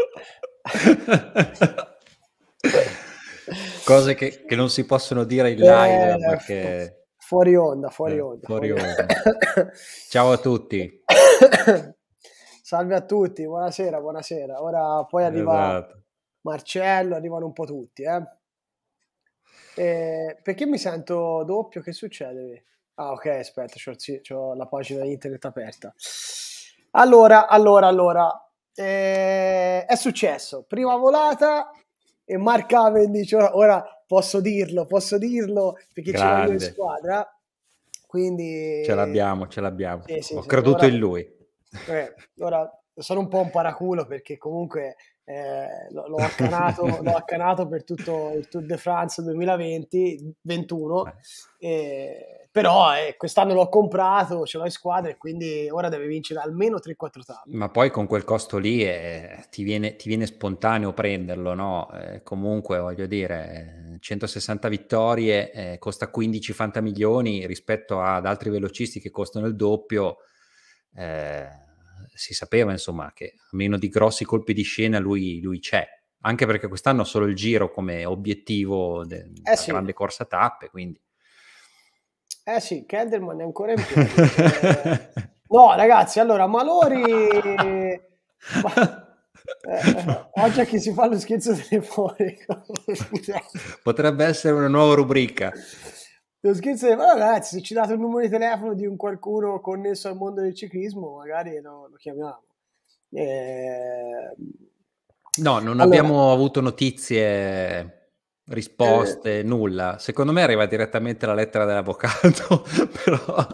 Cose che, che, non si possono dire in live eh, perché... Fuori onda, fuori eh, onda. Fuori fuori onda. onda. Ciao a tutti. Salve a tutti, buonasera, buonasera. Ora poi arriva esatto. Marcello, arrivano un po' tutti. Eh? E perché mi sento doppio? Che succede? Ah, ok, aspetta, ho la pagina internet aperta. Allora, allora, allora, eh, è successo, prima volata e Mark Cavendish, ora, ora posso dirlo, posso dirlo perché Grande. ce l'ho in squadra, quindi... Ce l'abbiamo, ce l'abbiamo, eh, sì, ho sì, creduto ora... in lui. Eh, ora sono un po' un paraculo perché comunque eh, l'ho, accanato, l'ho, accanato, per tutto il Tour de France 2020-21, eh, però eh, quest'anno l'ho comprato, ce l'ho in squadra e quindi ora deve vincere almeno 3-4 tappe. Ma poi con quel costo lì eh, ti viene, ti, viene, spontaneo prenderlo, no? Eh, comunque voglio dire, 160 vittorie eh, costa 15 fantamilioni rispetto ad altri velocisti che costano il doppio. Eh, si sapeva insomma che a meno di grossi colpi di scena lui, lui c'è, anche perché quest'anno ha solo il giro come obiettivo eh della eh sì. grande corsa tappe, quindi... Eh sì, Kelderman è ancora in piedi. Eh. no ragazzi, allora Malori... Eh, oggi a chi si fa lo scherzo telefonico potrebbe essere una nuova rubrica lo scherzo di allora, ah, ragazzi, se ci date il numero di telefono di un qualcuno connesso al mondo del ciclismo, magari lo, lo chiamiamo. Eh... No, non allora... abbiamo avuto notizie risposte, eh. nulla. Secondo me arriva direttamente la lettera dell'avvocato, però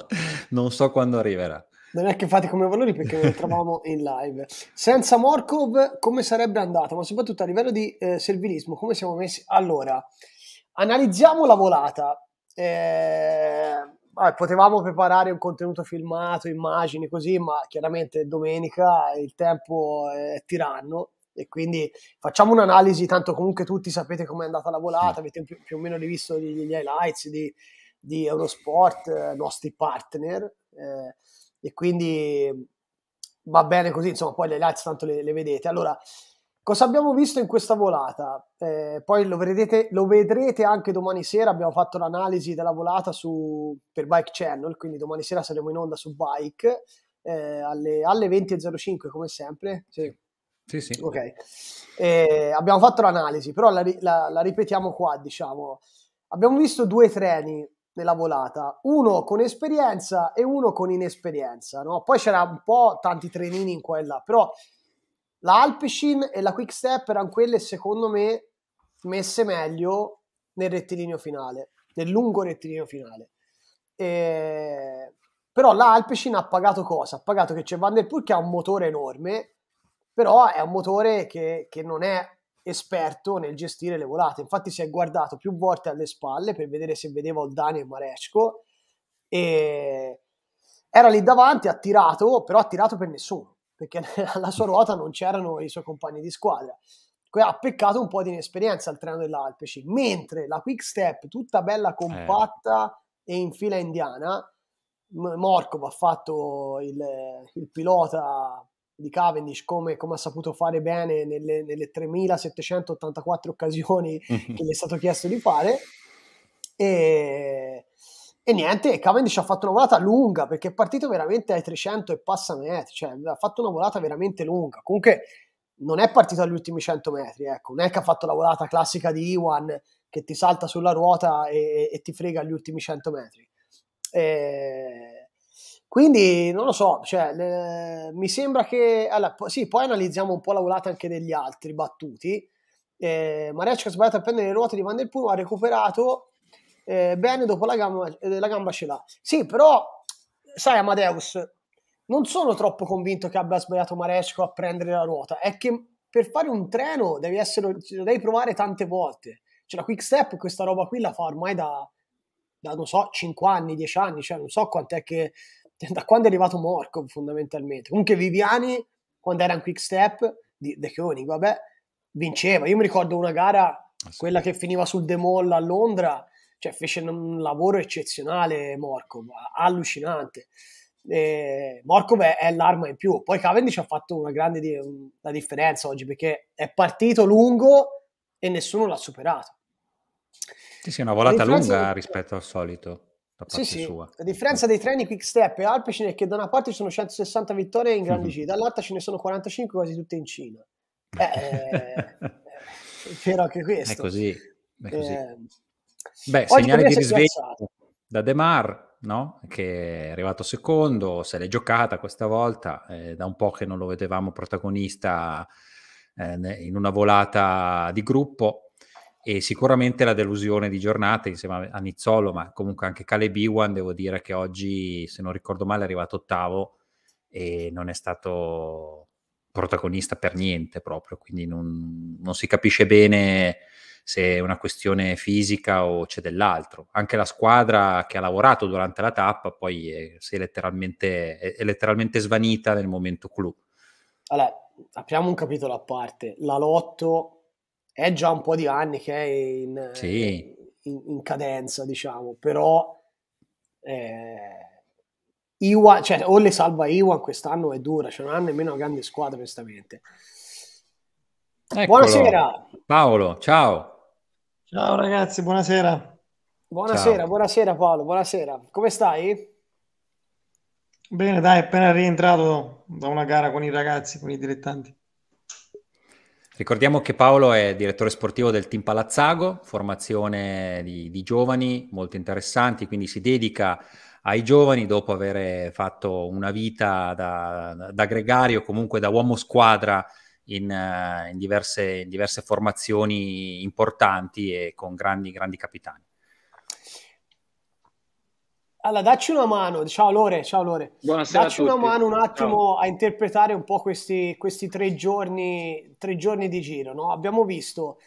non so quando arriverà. Non è che fate come valori perché lo trovavamo in live. Senza Morkov come sarebbe andata? Ma soprattutto a livello di eh, servilismo, come siamo messi? Allora, analizziamo la volata. Eh, vabbè, potevamo preparare un contenuto filmato, immagini così, ma chiaramente domenica il tempo è tiranno e quindi facciamo un'analisi, tanto comunque tutti sapete com'è andata la volata, avete più, più o meno rivisto gli, gli highlights di, di Eurosport, eh, nostri partner, eh, e quindi va bene così, insomma poi le highlights tanto le, le vedete. Allora, Cosa abbiamo visto in questa volata? Eh, poi lo vedrete, lo vedrete, anche domani sera, abbiamo fatto l'analisi della volata su, per Bike Channel, quindi domani sera saremo in onda su Bike eh, alle, alle 20.05 come sempre. Sì. Sì, sì. Ok. Eh, abbiamo fatto l'analisi, però la, la, la ripetiamo qua, diciamo. Abbiamo visto due treni nella volata, uno con esperienza e uno con inesperienza, no? Poi c'era un po' tanti trenini in qua e là, però la Alpecin e la Quick Step erano quelle, secondo me, messe meglio nel rettilineo finale, nel lungo rettilineo finale. E... Però la Alpecin ha pagato cosa? Ha pagato che c'è Van Der Poel che ha un motore enorme, però è un motore che, che non è esperto nel gestire le volate. Infatti, si è guardato più volte alle spalle per vedere se vedeva Oldani e Maresco. E era lì davanti, ha tirato, però ha tirato per nessuno perché alla sua ruota non c'erano i suoi compagni di squadra. Ha peccato un po' di inesperienza al treno dell'Alpeci, mentre la Quick Step, tutta bella eh. compatta eh. e in fila indiana, Morkov ha fatto il, il pilota di Cavendish come, come, ha saputo fare bene nelle, nelle 3784 occasioni che gli è stato chiesto di fare e, e niente, Cavendish ha fatto una volata lunga perché è partito veramente ai 300 e passa metri, cioè ha fatto una volata veramente lunga. Comunque non è partito agli ultimi 100 metri, ecco, non è che ha fatto la volata classica di Iwan che ti salta sulla ruota e, e ti frega agli ultimi 100 metri. E... Quindi non lo so, cioè, le... mi sembra che... Allora, po- sì, poi analizziamo un po' la volata anche degli altri battuti. Eh, Mareccio ha sbagliato a prendere le ruote di Van Der Poel, ha recuperato eh, bene dopo la gamba, eh, la gamba ce l'ha. Sì, però, sai Amadeus, non sono troppo convinto che abbia sbagliato Maresco a prendere la ruota, è che per fare un treno devi, essere, devi provare tante volte. Cioè la quick step questa roba qui la fa ormai da, da non so, 5 anni, 10 anni, cioè non so quant'è che da quando è arrivato Morco, fondamentalmente. Comunque Viviani, quando era in quick step, di De Koenig, vabbè, vinceva. Io mi ricordo una gara, ah, quella che finiva sul De Mall a Londra, cioè fece un lavoro eccezionale Morkov, allucinante. E Morkov è, è, l'arma in più. Poi Cavendish ha fatto una grande di- una differenza oggi perché è partito lungo e nessuno l'ha superato. Sì, sì, una volata lunga di... rispetto al solito. Sì, sì. Sua. A differenza dei treni Quick Step e Alpecin è che da una parte ci sono 160 vittorie in Grandi mhm. G, dall'altra ce ne sono 45 quasi tutte in Cina. Eh, eh, eh, però che questo. È così. È così. Eh, Beh, Oggi segnali di risveglio da De Mar, no? che è arrivato secondo, se l'è giocata questa volta, eh, da un po' che non lo vedevamo protagonista eh, in una volata di gruppo e sicuramente la delusione di giornata insieme a Nizzolo, ma comunque anche Caleb Iwan, devo dire che oggi, se non ricordo male, è arrivato ottavo e non è stato protagonista per niente proprio, quindi non, non si capisce bene se è una questione fisica o c'è dell'altro. Anche la squadra che ha lavorato durante la tappa poi è, si è letteralmente, è, letteralmente svanita nel momento clou. Allora, apriamo un capitolo a parte. La Lotto è già un po' di anni che è in, sì. Eh, in, in cadenza, diciamo, però... Eh, Iwa, cioè, o le salva Iwan quest'anno è dura, cioè non ha nemmeno una grande squadra onestamente. Buonasera. Paolo, ciao. Ciao ragazzi, buonasera. Buonasera, Ciao. buonasera Paolo, buonasera. Come stai? Bene, dai, appena rientrato da una gara con i ragazzi, con i dilettanti. Ricordiamo che Paolo è direttore sportivo del Team Palazzago, formazione di, di giovani molto interessanti, quindi si dedica ai giovani dopo aver fatto una vita da, da gregario, comunque da uomo squadra in, uh, in, diverse, in diverse, formazioni importanti e con grandi, grandi capitani. Allora, dacci una mano, ciao Lore, ciao Lore. Buonasera dacci una mano un attimo ciao. a interpretare un po' questi, questi tre, giorni, tre, giorni, di giro. No? Abbiamo visto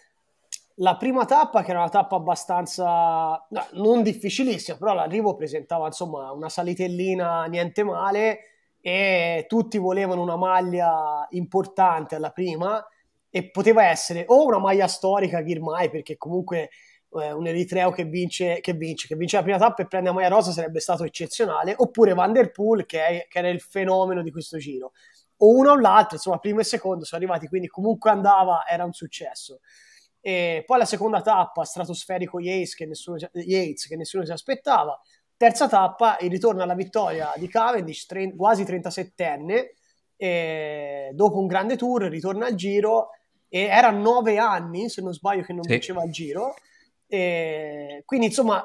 la prima tappa, che era una tappa abbastanza, no, non difficilissima, però l'arrivo presentava insomma una salitellina niente male, e tutti volevano una maglia importante alla prima e poteva essere o una maglia storica Ghirmai perché comunque eh, un eritreo che vince, che vince, che vince la prima tappa e prende la maglia rosa sarebbe stato eccezionale oppure Van Der Poel che, è, che era il fenomeno di questo giro o uno o l'altro, insomma primo e secondo sono arrivati quindi comunque andava era un successo e poi la seconda tappa stratosferico Yates che nessuno, Yates, che nessuno si aspettava Terza tappa, il ritorno alla vittoria di Cavendish, tre, quasi 37enne, e dopo un grande tour ritorna al giro e era nove anni, se non sbaglio, che non sì. vinceva il giro. E quindi insomma,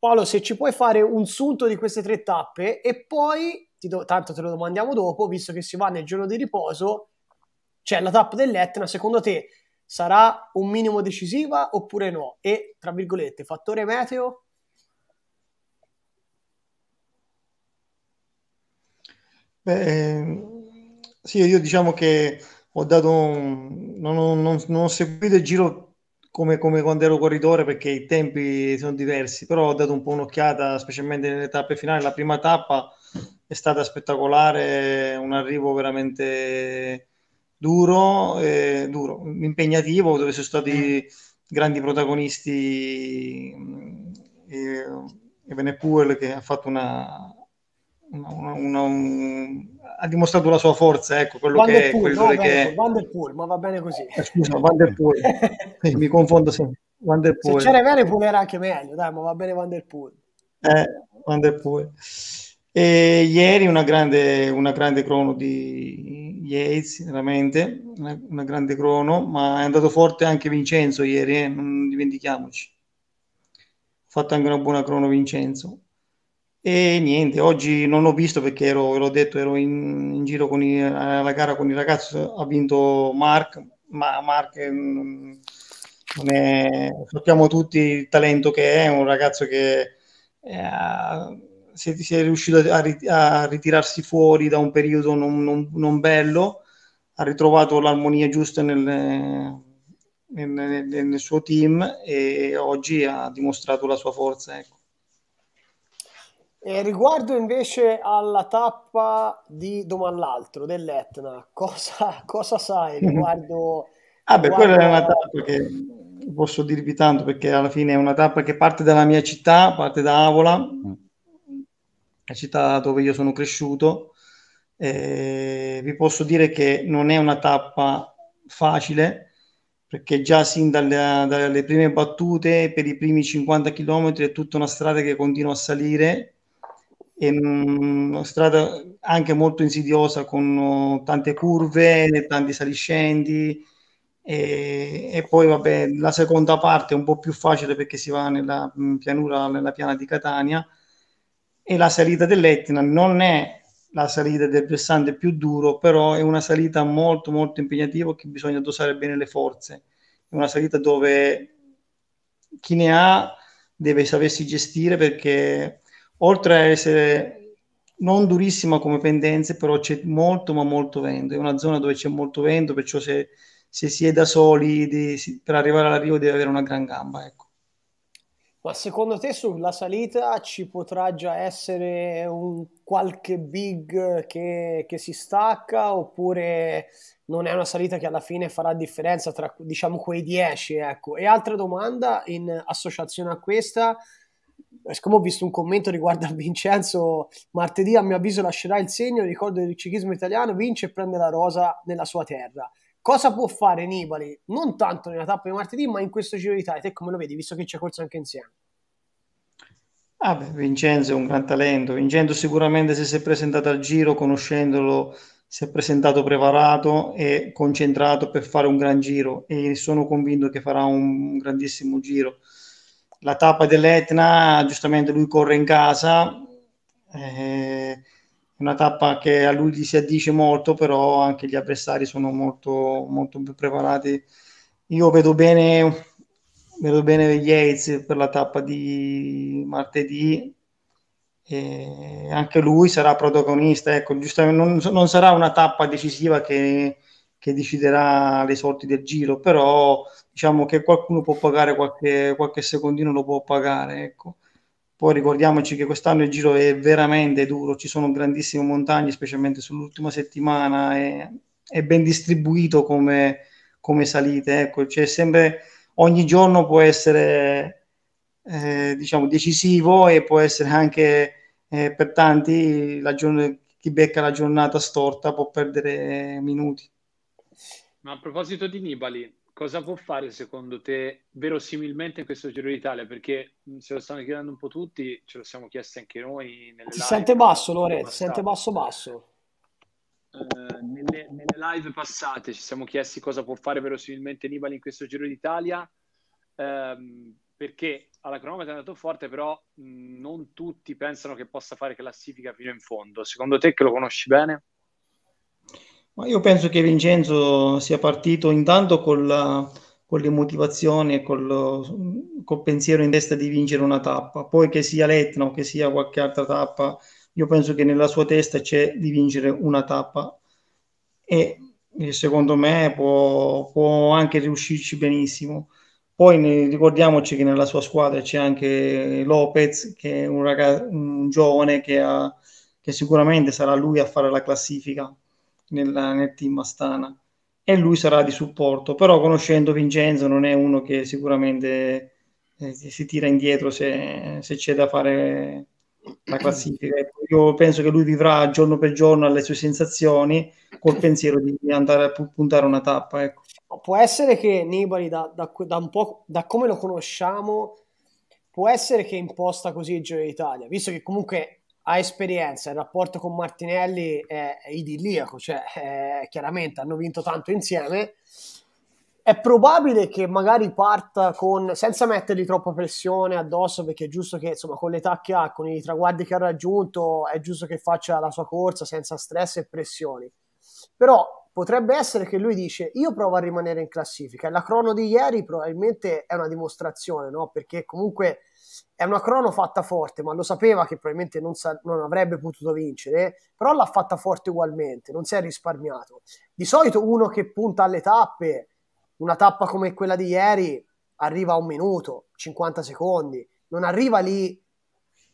Paolo, se ci puoi fare un sunto di queste tre tappe e poi, do, tanto te lo domandiamo dopo, visto che si va nel giorno di riposo, c'è cioè la tappa dell'Etna, secondo te sarà un minimo decisiva oppure no? E, tra virgolette, fattore meteo? Beh, ehm, sì, io diciamo che ho dato un... non, ho, non, non ho seguito il giro come, come, quando ero corridore perché i tempi sono diversi, però ho dato un po' un'occhiata, specialmente nelle tappe finali. La prima tappa è stata spettacolare, un arrivo veramente duro, e eh, duro impegnativo, dove sono stati mm. grandi protagonisti. E, Eh, Evenepoel che ha fatto una uno, uno, uno, ha dimostrato la sua forza, ecco, quello Van che, Poel, no, che... Van der Poel, ma va bene così. Eh, scusa, Van der Poel, mi confondo sempre. Van der Poel. Se c'era Venepool era anche meglio, dai, ma va bene Van der Poel. Eh, Van der Poel. E ieri una grande, una grande crono di Yates, veramente, una, una, grande crono, ma è andato forte anche Vincenzo ieri, eh? non dimentichiamoci. Ha fatto anche una buona crono Vincenzo. E niente, oggi non ho visto perché ero, l'ho detto, ero in, in giro con i, alla gara con il ragazzo, ha vinto Mark, ma Mark mm, non è, sappiamo tutti il talento che è, è un ragazzo che eh, si, è riuscito a, a, ritirarsi fuori da un periodo non, non, non bello, ha ritrovato l'armonia giusta nel, nel, nel, nel, suo team e oggi ha dimostrato la sua forza. Ecco. E riguardo invece alla tappa di domani l'altro dell'Etna, cosa, cosa sai riguardo... ah beh, riguardo... quella è una tappa che posso dirvi tanto perché alla fine è una tappa che parte dalla mia città, parte da Avola, la città dove io sono cresciuto. Eh, vi posso dire che non è una tappa facile perché già sin dalle, dalle prime battute per i primi 50 km è tutta una strada che continua a salire è mm, una strada anche molto insidiosa con uh, tante curve, tanti saliscendi e, e, poi vabbè la seconda parte è un po' più facile perché si va nella mm, pianura, nella piana di Catania e la salita dell'Etna non è la salita del versante più duro, però è una salita molto molto impegnativa che bisogna dosare bene le forze. È una salita dove chi ne ha deve sapersi gestire perché oltre a essere non durissima come pendenze, però c'è molto ma molto vento, è una zona dove c'è molto vento, perciò se, se si è da soli di, si, per arrivare all'arrivo deve avere una gran gamba. Ecco. Ma secondo te sulla salita ci potrà già essere un qualche big che, che, si stacca oppure non è una salita che alla fine farà differenza tra diciamo quei 10 ecco. E altra domanda in associazione a questa siccome ho visto un commento riguardo a Vincenzo, martedì a mio avviso lascerà il segno, ricordo del ciclismo italiano, vince e prende la rosa nella sua terra. Cosa può fare Nibali? Non tanto nella tappa di martedì, ma in questo Giro d'Italia, te come lo vedi, visto che ci ha corso anche insieme? Ah beh, Vincenzo è un gran talento, Vincenzo sicuramente se si è presentato al Giro conoscendolo si è presentato preparato e concentrato per fare un gran giro e sono convinto che farà un grandissimo giro la tappa dell'Etna, giustamente lui corre in casa, eh, è una tappa che a lui gli si addice molto, però anche gli avversari sono molto, molto più preparati. Io vedo bene, vedo bene Yates per la tappa di martedì, e anche lui sarà protagonista, ecco, non, non, sarà una tappa decisiva che, che deciderà le sorti del giro, però diciamo che qualcuno può pagare qualche, qualche secondino, lo può pagare. Ecco. Poi ricordiamoci che quest'anno il giro è veramente duro, ci sono grandissime montagne, specialmente sull'ultima settimana, è, è ben distribuito come, come salite. Ecco. Cioè, sempre, ogni giorno può essere eh, diciamo, decisivo e può essere anche eh, per tanti la giorn- chi becca la giornata storta può perdere minuti. Ma a proposito di Nibali, cosa può fare secondo te verosimilmente in questo Giro d'Italia? Perché se lo stanno chiedendo un po' tutti, ce lo siamo chiesti anche noi. Nelle si sente basso, Lore, ti sente basso basso. Uh, nelle, nelle, live passate ci siamo chiesti cosa può fare verosimilmente Nibali in questo Giro d'Italia, um, perché alla cronometra è andato forte, però mh, non tutti pensano che possa fare classifica fino in fondo. Secondo te che lo conosci bene? Ma io penso che Vincenzo sia partito intanto con, la, con le motivazioni e col, col, pensiero in testa di vincere una tappa, poi che sia l'Etna o che sia qualche altra tappa, io penso che nella sua testa c'è di vincere una tappa e, e secondo me può, può, anche riuscirci benissimo. Poi ne, ricordiamoci che nella sua squadra c'è anche Lopez, che è un, ragaz- un giovane che, ha, che sicuramente sarà lui a fare la classifica nella, nel team Astana e lui sarà di supporto, però conoscendo Vincenzo non è uno che sicuramente eh, si tira indietro se, se, c'è da fare la classifica. Ecco, io penso che lui vivrà giorno per giorno alle sue sensazioni col pensiero di andare a puntare una tappa. Ecco. Può essere che Nibali, da, da, da, un po', da come lo conosciamo, può essere che imposta così il Giro d'Italia, visto che comunque ha esperienza, il rapporto con Martinelli è idilliaco, cioè è, chiaramente hanno vinto tanto insieme. È probabile che magari parta con, senza mettergli troppa pressione addosso, perché è giusto che insomma, con l'età che ha, con i traguardi che ha raggiunto, è giusto che faccia la sua corsa senza stress e pressioni. Però potrebbe essere che lui dice io provo a rimanere in classifica e la crono di ieri probabilmente è una dimostrazione, no? perché comunque è una crono fatta forte, ma lo sapeva che probabilmente non, sa- non, avrebbe potuto vincere, però l'ha fatta forte ugualmente, non si è risparmiato. Di solito uno che punta alle tappe, una tappa come quella di ieri, arriva a un minuto, 50 secondi, non arriva lì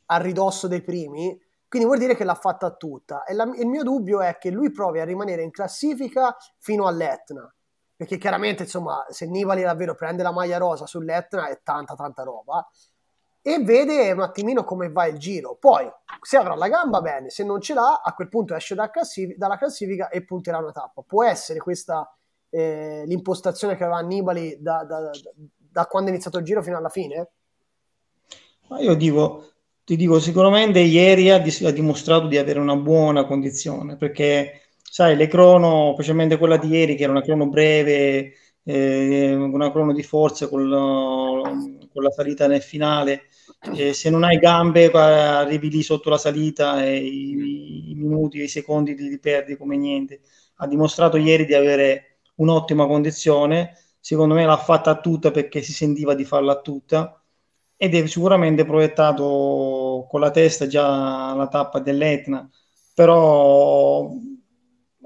a ridosso dei primi, quindi vuol dire che l'ha fatta tutta. E la- il mio dubbio è che lui provi a rimanere in classifica fino all'Etna, perché chiaramente insomma se Nivali davvero prende la maglia rosa sull'Etna è tanta tanta roba e vede un attimino come va il giro. Poi, se avrà la gamba, bene, se non ce l'ha, a quel punto esce dalla classifica, dalla classifica e punterà una tappa. Può essere questa eh, l'impostazione che aveva Annibali da, da, da, quando è iniziato il giro fino alla fine? Ma io dico, ti dico, sicuramente ieri ha, ha dimostrato di avere una buona condizione, perché sai, le crono, specialmente quella di ieri, che era una crono breve, eh, una crono di forza con la, con la salita nel finale, eh, se non hai gambe arrivi lì sotto la salita e i, i minuti e i secondi li, li perdi come niente. Ha dimostrato ieri di avere un'ottima condizione, secondo me l'ha fatta tutta perché si sentiva di farla tutta ed è sicuramente proiettato con la testa già alla tappa dell'Etna, però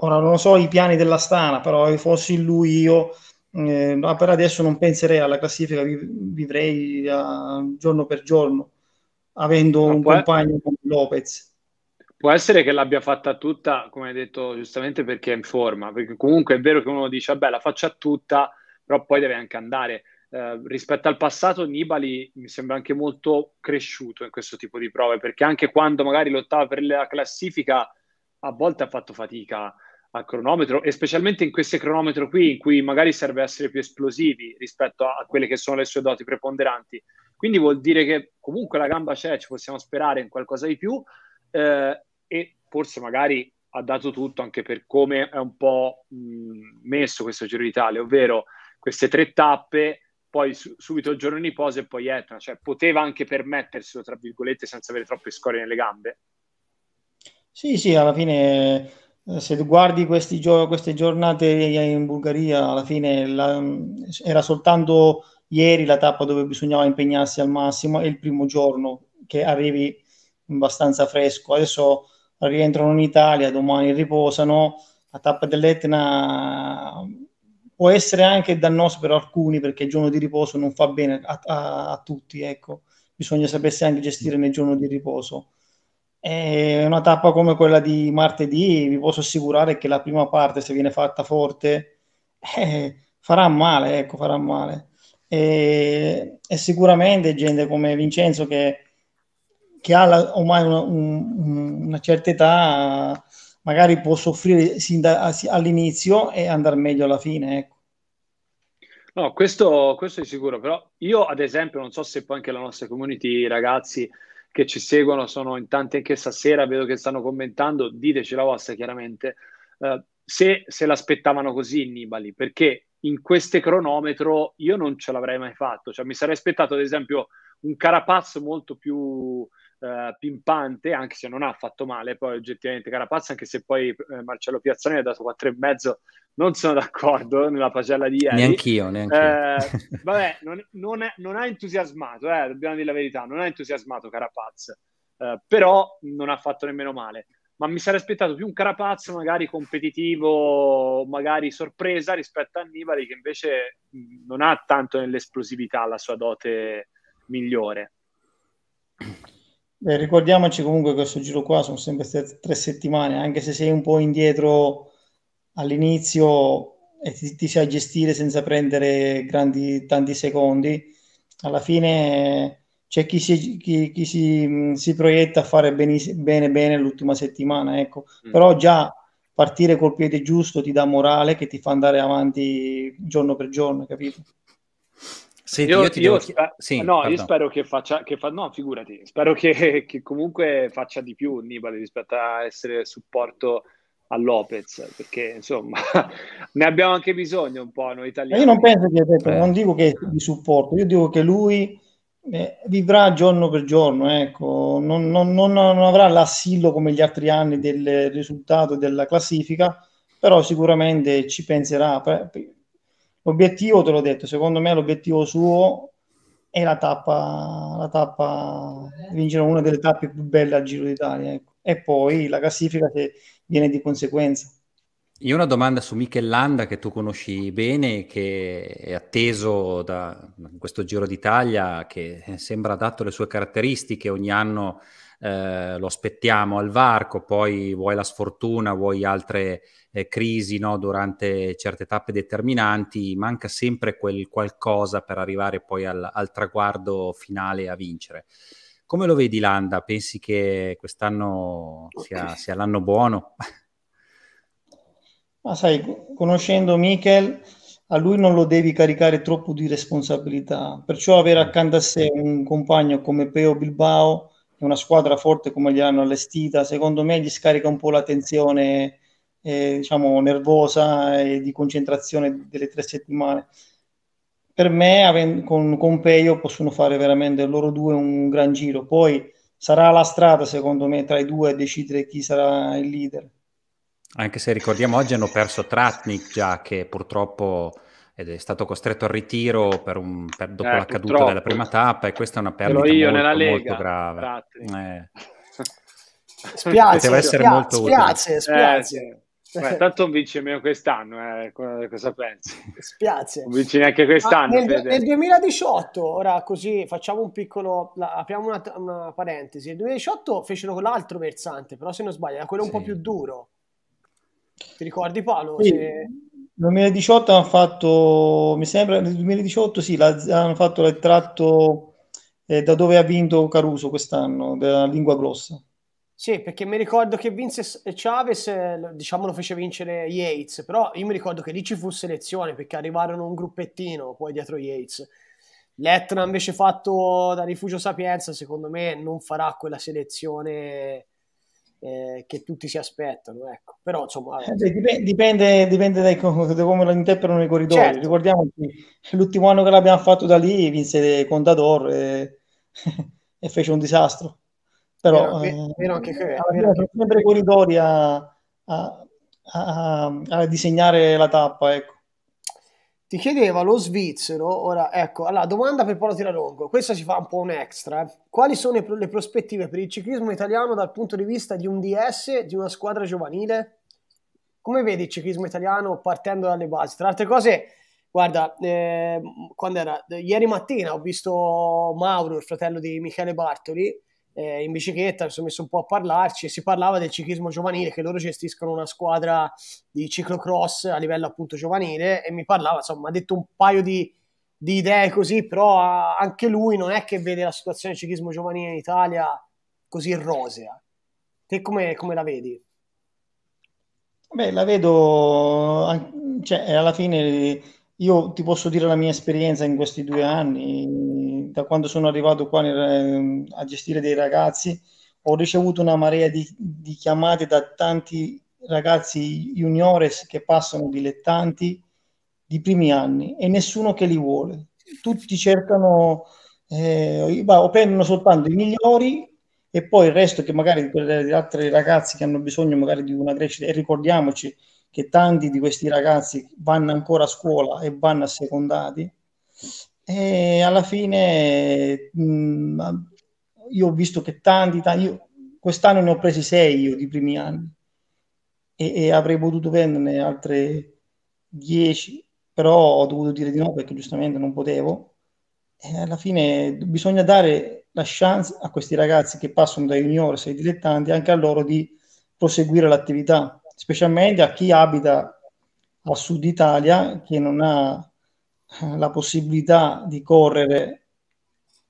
ora non so i piani della Stana, però se fossi lui io eh, ma per adesso non penserei alla classifica, vivrei a, eh, giorno per giorno, avendo ma un compagno è... come Lopez. Può essere che l'abbia fatta tutta, come hai detto giustamente, perché è in forma, perché comunque è vero che uno dice, vabbè, la faccia tutta, però poi deve anche andare. Eh, rispetto al passato, Nibali mi sembra anche molto cresciuto in questo tipo di prove, perché anche quando magari lottava per la classifica, a volte ha fatto fatica al cronometro e specialmente in questo cronometro qui in cui magari serve essere più esplosivi rispetto a, quelle che sono le sue doti preponderanti. Quindi vuol dire che comunque la gamba c'è, ci possiamo sperare in qualcosa di più eh, e forse magari ha dato tutto anche per come è un po' mh, messo questo Giro d'Italia, ovvero queste tre tappe, poi su, subito il giorno di posa e poi Etna, cioè poteva anche permetterselo, tra virgolette, senza avere troppe scorie nelle gambe. Sì, sì, alla fine eh, se guardi gio- queste giornate in Bulgaria, alla fine la, era soltanto ieri la tappa dove bisognava impegnarsi al massimo e il primo giorno che arrivi abbastanza fresco. Adesso rientrano in Italia, domani riposano. La tappa dell'Etna può essere anche dannosa per alcuni perché il giorno di riposo non fa bene a, a, a tutti. Ecco. Bisogna sapersi anche gestire nel giorno di riposo e una tappa come quella di martedì, vi posso assicurare che la prima parte, se viene fatta forte, eh, farà male, ecco, farà male. E, e, sicuramente gente come Vincenzo che, che ha la, ormai una, un, una, certa età magari può soffrire da, all'inizio e andare meglio alla fine, ecco. No, questo, questo è sicuro, però io ad esempio non so se poi anche la nostra community, ragazzi, che ci seguono sono in tanti anche stasera, vedo che stanno commentando, diteci la vostra chiaramente, eh, se, se l'aspettavano così Nibali, perché in queste cronometro io non ce l'avrei mai fatto, cioè mi sarei aspettato ad esempio un carapazzo molto più eh, pimpante, anche se non ha fatto male poi oggettivamente Carapaz, anche se poi eh, Marcello Piazzani ha dato e mezzo non sono d'accordo nella pagella di ieri. Neanch'io, neanch'io. Eh, vabbè, non, non, è, non, ha entusiasmato, eh, dobbiamo dire la verità, non ha entusiasmato Carapazza, eh, però non ha fatto nemmeno male. Ma mi sarei aspettato più un Carapaz magari competitivo, magari sorpresa rispetto a Nibali che invece non ha tanto nell'esplosività la sua dote migliore. Beh, ricordiamoci comunque che questo giro qua sono sempre state tre settimane, anche se sei un po' indietro all'inizio e ti, ti sai gestire senza prendere grandi, tanti secondi, alla fine c'è chi si, chi, chi si, si proietta a fare benis- bene bene l'ultima settimana, ecco. Mm. Però già partire col piede giusto ti dà morale che ti fa andare avanti giorno per giorno, capito? Senti, io, io, io, sper- sì, no, io, spero che faccia, che fa- no, figurati, spero che, che, comunque faccia di più Nibali rispetto a essere supporto a Lopez, perché insomma ne abbiamo anche bisogno un po' noi italiani. Ma io non penso che, detto, eh. non dico che di supporto, io dico che lui eh, vivrà giorno per giorno, ecco, non, non, non, non avrà l'assillo come gli altri anni del risultato della classifica, però sicuramente ci penserà. Per, per, L'obiettivo, te l'ho detto, secondo me l'obiettivo suo è la tappa, la tappa vincere una delle tappe più belle al Giro d'Italia. Ecco. E poi la classifica che viene di conseguenza. Io ho una domanda su Michel Landa che tu conosci bene, che è atteso da questo Giro d'Italia, che sembra adatto alle sue caratteristiche, ogni anno eh, lo aspettiamo al varco, poi vuoi la sfortuna, vuoi altre eh, crisi no, durante certe tappe determinanti, manca sempre quel qualcosa per arrivare poi al, al traguardo finale a vincere. Come lo vedi Landa? Pensi che quest'anno sia, sia l'anno buono? Ma sai, conoscendo Michel, a lui non lo devi caricare troppo di responsabilità, perciò avere accanto a sé un compagno come Peo Bilbao una squadra forte come gli hanno allestita, secondo me gli scarica un po' la tensione eh, diciamo, nervosa e di concentrazione delle tre settimane. Per me ave- con Pompeio possono fare veramente loro due un gran giro, poi sarà la strada secondo me tra i due a decidere chi sarà il leader. Anche se ricordiamo oggi hanno perso Tratnik già che purtroppo ed è stato costretto al ritiro per un, per, dopo eh, la caduta troppo. della prima tappa e questa è una perdita molto, molto, grave. Eh. Spiace, Poteva essere spia- molto spiace, utile. Spiace, eh, spiace. Eh, tanto non vince meno quest'anno, eh, cosa pensi? Spiace. Non vince neanche quest'anno. Nel, nel, 2018, ora così facciamo un piccolo, la, apriamo una, una, parentesi, nel 2018 fecero quell'altro versante, però se non sbaglio era quello sì. un po' più duro. Ti ricordi Paolo? Sì. Se 2018 hanno fatto, mi sembra, nel 2018 sì, la, hanno fatto il tratto eh, da dove ha vinto Caruso quest'anno, della lingua grossa. Sì, perché mi ricordo che vinse eh, Chavez, eh, diciamo lo fece vincere Yates, però io mi ricordo che lì ci fu selezione perché arrivarono un gruppettino poi dietro Yates. Letton invece fatto da Rifugio Sapienza, secondo me non farà quella selezione eh, che tutti si aspettano. Ecco. Però insomma. Eh, dipende, dipende, dipende da come lo interpretano i corridori. Certo. Ricordiamoci l'ultimo anno che l'abbiamo fatto da lì vinse Contador e, e fece un disastro. Però vero, vero anche che, eh, sono sempre i corridori a, a, a, a, disegnare la tappa. Ecco ti chiedeva lo svizzero, ora ecco, allora domanda per Paolo Tiralongo, questa si fa un po' un extra, eh. quali sono le prospettive per il ciclismo italiano dal punto di vista di un DS, di una squadra giovanile? Come vedi il ciclismo italiano partendo dalle basi? Tra altre cose, guarda, eh, quando era? Ieri mattina ho visto Mauro, il fratello di Michele Bartoli, eh, in bicicletta, mi sono messo un po' a parlarci e si parlava del ciclismo giovanile, che loro gestiscono una squadra di ciclocross a livello appunto giovanile e mi parlava, insomma, ha detto un paio di, di idee così, però a, anche lui non è che vede la situazione del ciclismo giovanile in Italia così rosea. Te come, come la vedi? Beh, la vedo, cioè, alla fine io ti posso dire la mia esperienza in questi due anni, da quando sono arrivato qua ehm, a gestire dei ragazzi, ho ricevuto una marea di, di chiamate da tanti ragazzi juniores che passano dilettanti di primi anni e nessuno che li vuole. Tutti cercano eh, o prendono soltanto i migliori e poi il resto che magari per altri ragazzi che hanno bisogno magari di una crescita e ricordiamoci che tanti di questi ragazzi vanno ancora a scuola e vanno assecondati e alla fine mh, mm, io ho visto che tanti, tanti io, quest'anno ne ho presi sei io di primi anni e, e avrei potuto prenderne altre dieci però ho dovuto dire di no perché giustamente non potevo e alla fine bisogna dare la chance a questi ragazzi che passano da juniors ai dilettanti anche a loro di proseguire l'attività specialmente a chi abita al sud Italia, che non ha eh, la possibilità di correre,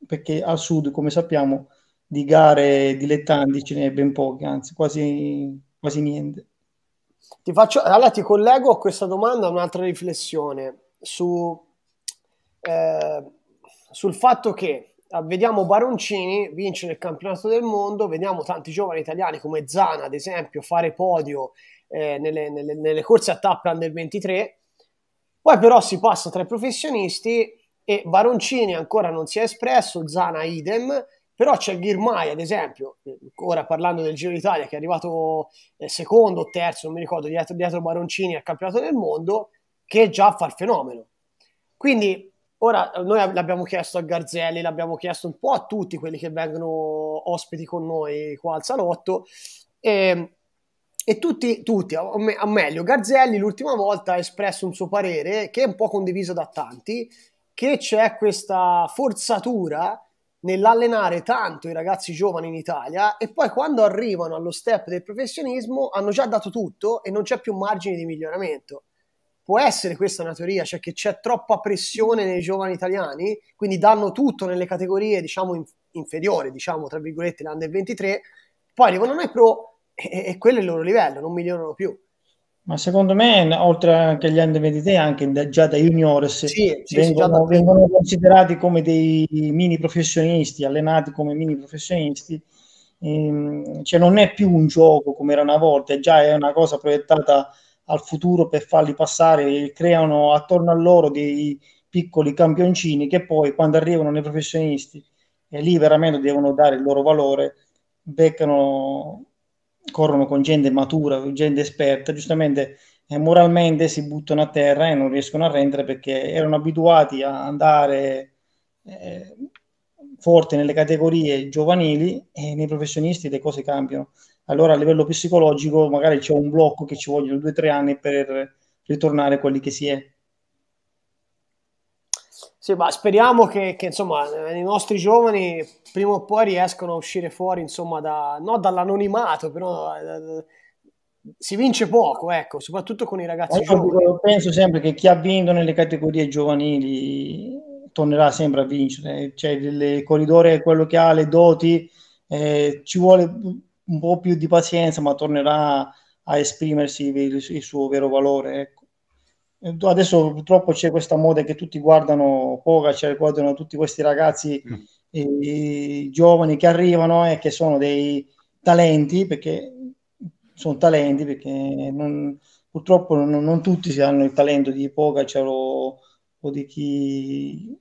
perché al sud, come sappiamo, di gare dilettanti ce ne è ben poche, anzi quasi, quasi niente. Ti faccio, allora ti collego a questa domanda un'altra riflessione su, eh, sul fatto che ah, vediamo Baroncini vincere il campionato del mondo, vediamo tanti giovani italiani come Zana, ad esempio, fare podio eh, nelle, nelle, nelle, corse a tappa under 23. Poi però si passa tra i professionisti e Baroncini ancora non si è espresso, Zana idem, però c'è Ghirmai ad esempio, eh, ora parlando del Giro d'Italia che è arrivato eh, secondo o terzo, non mi ricordo, dietro, dietro Baroncini al campionato del mondo, che già fa il fenomeno. Quindi Ora, noi l'abbiamo chiesto a Garzelli, l'abbiamo chiesto un po' a tutti quelli che vengono ospiti con noi qua al salotto. E ehm, e tutti, tutti o, me, o meglio, Garzelli l'ultima volta ha espresso un suo parere che è un po' condiviso da tanti, che c'è questa forzatura nell'allenare tanto i ragazzi giovani in Italia e poi quando arrivano allo step del professionismo hanno già dato tutto e non c'è più margine di miglioramento. Può essere questa una teoria, cioè che c'è troppa pressione nei giovani italiani, quindi danno tutto nelle categorie diciamo in, inferiori, diciamo tra virgolette l'under 23, poi arrivano noi pro e, e quello è il loro livello, non migliorano più. Ma secondo me, oltre anche agli under 23, anche da, già da juniores sì, sì, vengono, sì, vengono, considerati come dei mini professionisti, allenati come mini professionisti. Ehm, cioè non è più un gioco come era una volta, già è una cosa proiettata al futuro per farli passare, creano attorno a loro dei piccoli campioncini che poi quando arrivano nei professionisti e lì veramente devono dare il loro valore, beccano corrono con gente matura, gente esperta, giustamente eh, moralmente si buttano a terra e non riescono a rendere perché erano abituati a andare eh, forte nelle categorie giovanili e nei professionisti le cose cambiano. Allora a livello psicologico magari c'è un blocco che ci vogliono due o tre anni per ritornare a quelli che si è. Sì, ma speriamo che, che insomma, i nostri giovani prima o poi riescano a uscire fuori, insomma, da, no, dall'anonimato, però eh, si vince poco, ecco, soprattutto con i ragazzi Io penso sempre che chi ha vinto nelle categorie giovanili tornerà sempre a vincere, cioè il corridore è quello che ha le doti, eh, ci vuole un po' più di pazienza, ma tornerà a esprimersi il, il suo vero valore, ecco. Eh, adesso purtroppo c'è questa moda che tutti guardano Pogacar, cioè guardano tutti questi ragazzi mm. eh, giovani che arrivano e che sono dei talenti perché sono talenti perché non, purtroppo non, non, tutti si hanno il talento di Pogacar cioè, o, o di chi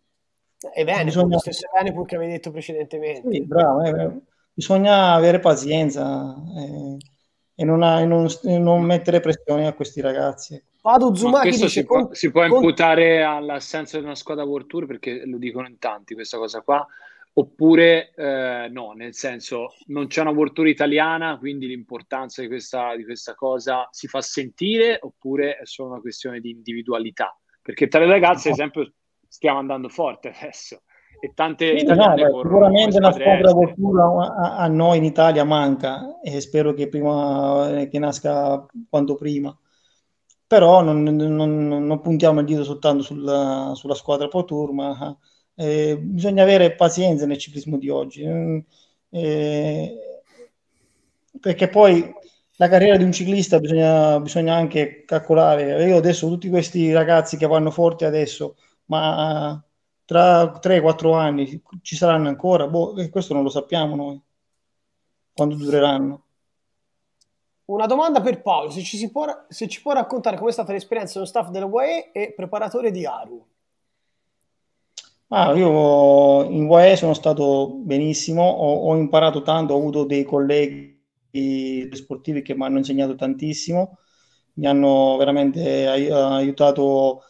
è Ebbene, bisogna... lo stesso Evenepoel che avevi detto precedentemente sì, bravo, eh, bisogna avere pazienza eh, e, non, ha, e non, non, mettere pressione a questi ragazzi ecco. Vado Zumaki dice... Si può, con, si può con... imputare all'assenza di una squadra World Tour perché lo dicono in tanti questa cosa qua, oppure eh, no, nel senso non c'è una World Tour italiana, quindi l'importanza di questa, di questa cosa si fa sentire, oppure è solo una questione di individualità? Perché tra le ragazze, ad esempio, stiamo andando forte adesso e tante sì, italiane no, vorranno, sicuramente una squadra cultura a, a, noi in Italia manca e spero che, prima, eh, che nasca quanto prima però non, non, non puntiamo il dito soltanto sulla, sulla squadra Pro Tour, ma eh. eh, bisogna avere pazienza nel ciclismo di oggi, mm, eh, perché poi la carriera di un ciclista bisogna, bisogna anche calcolare. Io adesso tutti questi ragazzi che vanno forti adesso, ma tra 3-4 anni ci saranno ancora? Boh, eh, questo non lo sappiamo noi, quando dureranno. Una domanda per Paolo, se ci, può, se ci può raccontare com'è stata l'esperienza dello staff dell'UAE e preparatore di Aru. Ah, io in UAE sono stato benissimo, ho, ho imparato tanto, ho avuto dei colleghi sportivi che mi hanno insegnato tantissimo, mi hanno veramente aiutato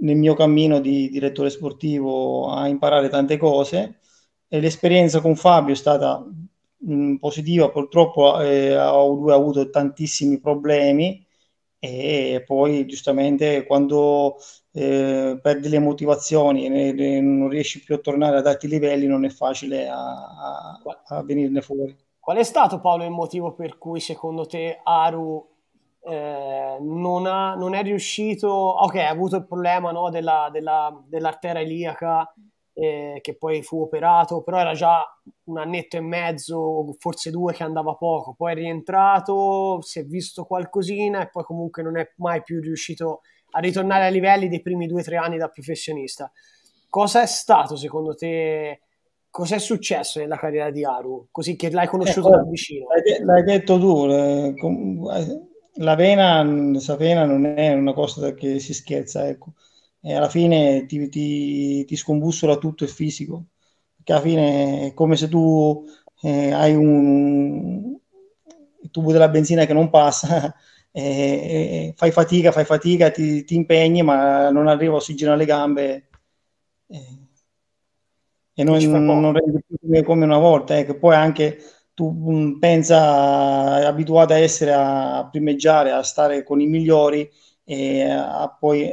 nel mio cammino di direttore sportivo a imparare tante cose e l'esperienza con Fabio è stata mh, positiva, purtroppo eh, o ha avuto tantissimi problemi e poi giustamente quando eh, perdi le motivazioni e non riesci più a tornare ad alti livelli non è facile a, a, a venirne fuori. Qual è stato Paolo il motivo per cui secondo te Aru eh, non, ha, non, è riuscito, ok, ha avuto il problema no, della, della, dell'arteria iliaca eh, che poi fu operato, però era già un annetto e mezzo, forse due, che andava poco. Poi è rientrato, si è visto qualcosina e poi comunque non è mai più riuscito a ritornare ai livelli dei primi due o tre anni da professionista. Cosa è stato secondo te? Cos'è successo nella carriera di Aru? Così che l'hai conosciuto eh, da oh, vicino. L'hai, l'hai detto tu, le, eh, com, l'avena, eh, la vena non è una cosa che si scherza, ecco e alla fine ti, ti, ti scombussola tutto il fisico, perché alla fine è come se tu eh, hai un, tubo della benzina che non passa, e, e fai fatica, fai fatica, ti, ti, impegni, ma non arriva ossigeno alle gambe. Eh, e, e noi non, non rendi più come una volta, eh, che poi anche tu mh, mm, pensa abituato a essere a primeggiare, a stare con i migliori e a poi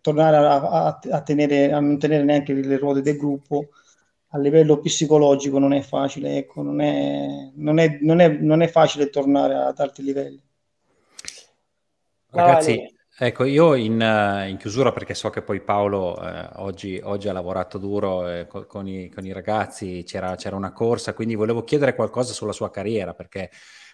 tornare a, a, a, tenere, a non tenere neanche le ruote del gruppo a livello psicologico non è facile, ecco, non, è, non, è, non, è, non, è, facile tornare ad alti livelli. Ragazzi, vale. ecco, io in, eh, in, chiusura, perché so che poi Paolo eh, oggi, oggi, ha lavorato duro eh, con, con, i, con, i, ragazzi, c'era, c'era una corsa, quindi volevo chiedere qualcosa sulla sua carriera, perché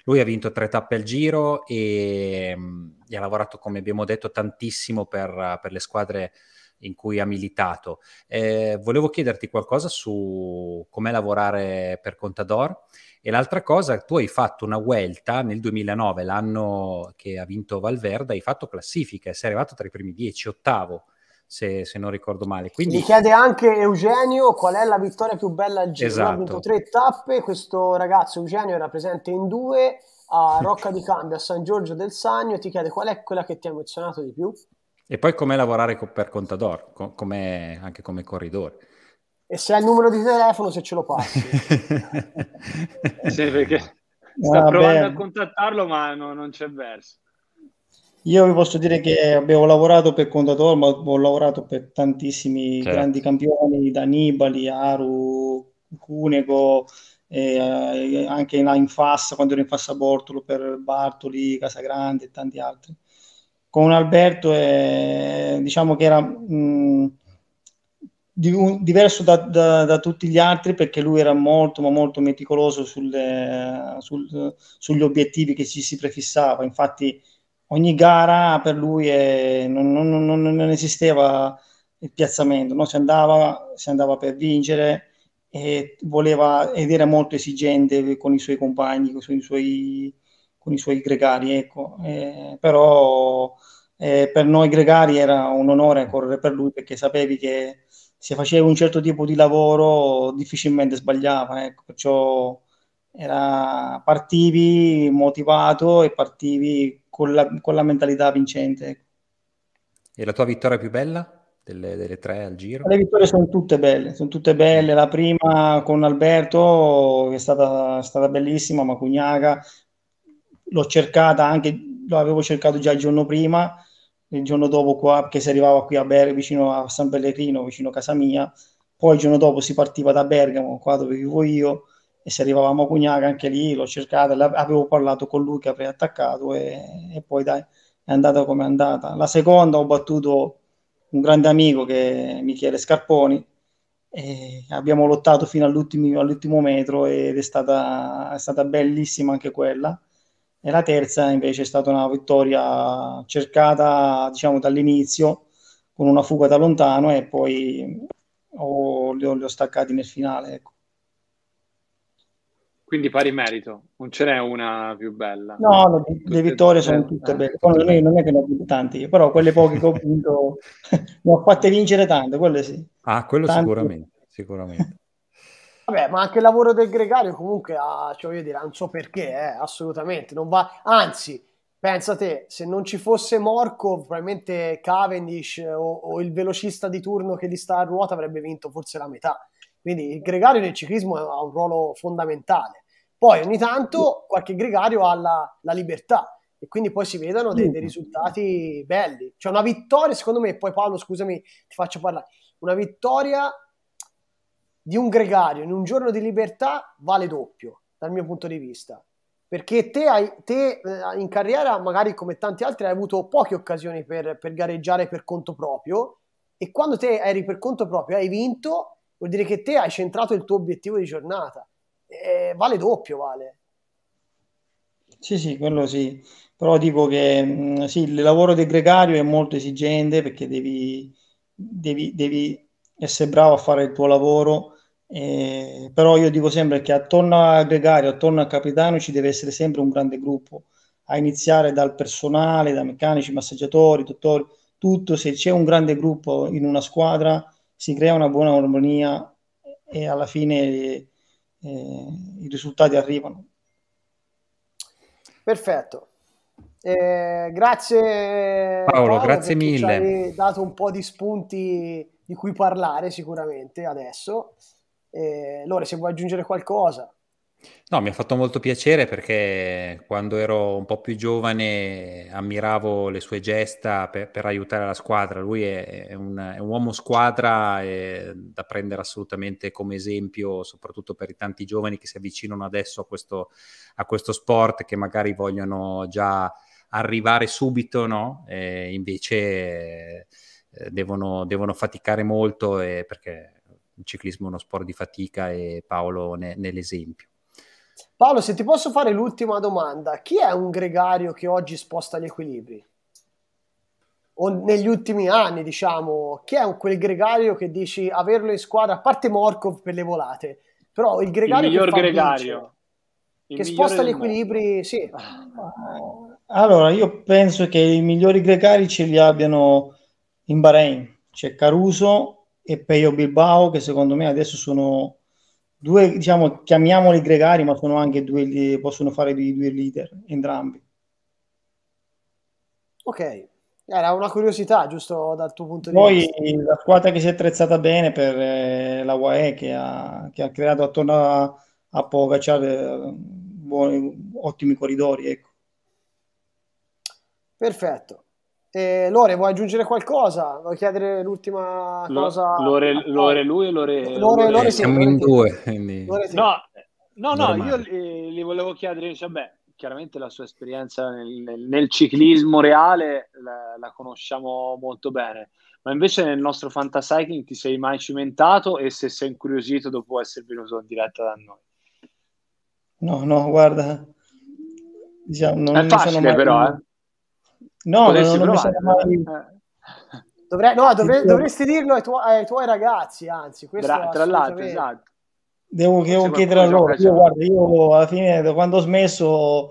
lui ha vinto tre tappe al giro e, e mm, ha lavorato, come abbiamo detto, tantissimo per, eh, per le squadre in cui ha militato. Eh, volevo chiederti qualcosa su com'è lavorare per Contador e l'altra cosa, tu hai fatto una Vuelta nel 2009, l'anno che ha vinto Valverde, hai fatto classifica e sei arrivato tra i primi dieci, ottavo se, se non ricordo male. Quindi... Mi chiede anche Eugenio qual è la vittoria più bella al giro. Esatto. Ha vinto esatto. tre tappe, questo ragazzo Eugenio era presente in due a Rocca di Cambio, a San Giorgio del Sagno, ti chiede qual è quella che ti ha emozionato di più? E poi com'è lavorare co- per Contador, co- com'è, anche come corridore. E se hai il numero di telefono, se ce lo passi. sì, perché sta ah, provando bene. a contattarlo, ma no, non c'è verso. Io vi posso dire che abbiamo lavorato per Contador, ma ho lavorato per tantissimi certo. grandi campioni, da Nibali, Aru, Cunego, eh, anche in, in Fassa, quando ero in Fassa Bortolo, per Bartoli, Casagrande e tanti altri. Con Alberto, eh, diciamo che era mh, mm, di, diverso da, da, da, tutti gli altri perché lui era molto, ma molto meticoloso sulle, sul, sugli obiettivi che ci si prefissava. Infatti, ogni gara per lui è, non, non, non, non, esisteva il piazzamento, no? si, andava, si andava per vincere e voleva, ed era molto esigente con i suoi compagni, con i suoi, con i suoi gregari, ecco. Eh, però eh, per noi gregari era un onore correre per lui perché sapevi che se facevi un certo tipo di lavoro difficilmente sbagliava, ecco. perciò era, partivi motivato e partivi con la, con la, mentalità vincente. Ecco. E la tua vittoria più bella? Delle, delle, tre al giro? Le vittorie sono tutte belle, sono tutte belle. La prima con Alberto è stata, è stata bellissima, Macugnaga. L'ho cercata anche, l'avevo cercato già il giorno prima, il giorno dopo qua, che si arrivava qui a Bergamo, vicino a San Pellegrino, vicino a casa mia. Poi il giorno dopo si partiva da Bergamo, qua dove vivo io e se arrivavamo a Cugnaga anche lì l'ho cercata, avevo parlato con lui che avrei attaccato e, e poi dai, è andata come è andata. La seconda ho battuto un grande amico che è Michele Scarponi, abbiamo lottato fino all'ultimo, all'ultimo metro ed è stata, è stata bellissima anche quella. E la terza invece è stata una vittoria cercata diciamo dall'inizio con una fuga da lontano e poi ho, oh, li, ho, li ho staccati nel finale. Ecco. Quindi pari merito, non ce n'è una più bella. No, le, le vittorie sono tutte belle. Poi non è che ne ho vinte tante però quelle poche che ho vinto ne ho fatte vincere tante, quelle sì. Ah, quello tante. sicuramente, sicuramente. Vabbè, ma anche il lavoro del gregario comunque, ah, cioè dire, non so perché, eh, assolutamente, non va... Anzi, pensa te, se non ci fosse Morco, probabilmente Cavendish o, o il velocista di turno che gli sta a ruota avrebbe vinto forse la metà quindi il gregario nel ciclismo ha un ruolo fondamentale. Poi ogni tanto qualche gregario ha la, la libertà e quindi poi si vedono dei, dei mm. risultati belli. Cioè una vittoria, secondo me, poi Paolo, scusami, ti faccio parlare, una vittoria di un gregario in un giorno di libertà vale doppio dal mio punto di vista. Perché te, hai, te eh, in carriera, magari come tanti altri, hai avuto poche occasioni per, per gareggiare per conto proprio e quando te eri per conto proprio hai vinto vuol dire che te hai centrato il tuo obiettivo di giornata. E vale doppio, vale. Sì, sì, quello sì. Però dico che mm, sì, il lavoro del gregario è molto esigente perché devi, devi, devi essere bravo a fare il tuo lavoro. Eh, però io dico sempre che attorno a gregario, attorno al capitano ci deve essere sempre un grande gruppo, a iniziare dal personale, da meccanici, massaggiatori, dottori, tutto. Se c'è un grande gruppo in una squadra, si crea una buona armonia e alla fine eh, i risultati arrivano. Perfetto. Eh, grazie Paolo, Paolo grazie mille. Ci hai dato un po' di spunti di cui parlare sicuramente adesso. Eh, Lore, se vuoi aggiungere qualcosa. No, mi ha fatto molto piacere perché quando ero un po' più giovane ammiravo le sue gesta per, per aiutare la squadra. Lui è, è, un, è un, uomo squadra eh, da prendere assolutamente come esempio, soprattutto per i tanti giovani che si avvicinano adesso a questo, a questo sport, che magari vogliono già arrivare subito, no? E invece eh, devono, devono, faticare molto eh, perché il ciclismo è uno sport di fatica e Paolo ne, nell'esempio. Paolo, se ti posso fare l'ultima domanda, chi è un gregario che oggi sposta gli equilibri? O negli ultimi anni, diciamo, chi è quel gregario che dici averlo in squadra, a parte Morkov per le volate, però il gregario... Il miglior che gregario. Vincere, il che sposta gli equilibri, sì. Ah. Allora, io penso che i migliori gregari ce li abbiano in Bahrain. C'è Caruso e Peio Bilbao, che secondo me adesso sono due, diciamo, chiamiamoli gregari, ma sono anche due, possono fare dei due leader, entrambi. Ok, era una curiosità, giusto dal tuo punto Poi, di vista. Poi la squadra che si è attrezzata bene per eh, la UAE, che ha, che ha, creato attorno a, a Pogacar eh, buoni, ottimi corridori, ecco. Perfetto. Eh, Lore, vuoi aggiungere qualcosa? Vuoi chiedere l'ultima L- cosa? Lore, ah, Lore lui e Lore... Lore, Lore, Lore sì, siamo in due, quindi... Lore, sì. No, no, no io eh, li volevo chiedere, cioè, beh, chiaramente la sua esperienza nel, nel ciclismo reale la, la, conosciamo molto bene, ma invece nel nostro fantasycling ti sei mai cimentato e se sei incuriosito dopo essere venuto in diretta da noi? No, no, guarda, diciamo, non è facile sono mai... però, eh? No, non, non provare, eh. mai... eh. Dovrei, no dovrei, dovresti dirlo ai, tu, ai, tuoi ragazzi, anzi. Bra- tra l'altro, esatto. Devo, devo chiedere a loro. Io, guarda, io alla fine, da quando ho smesso,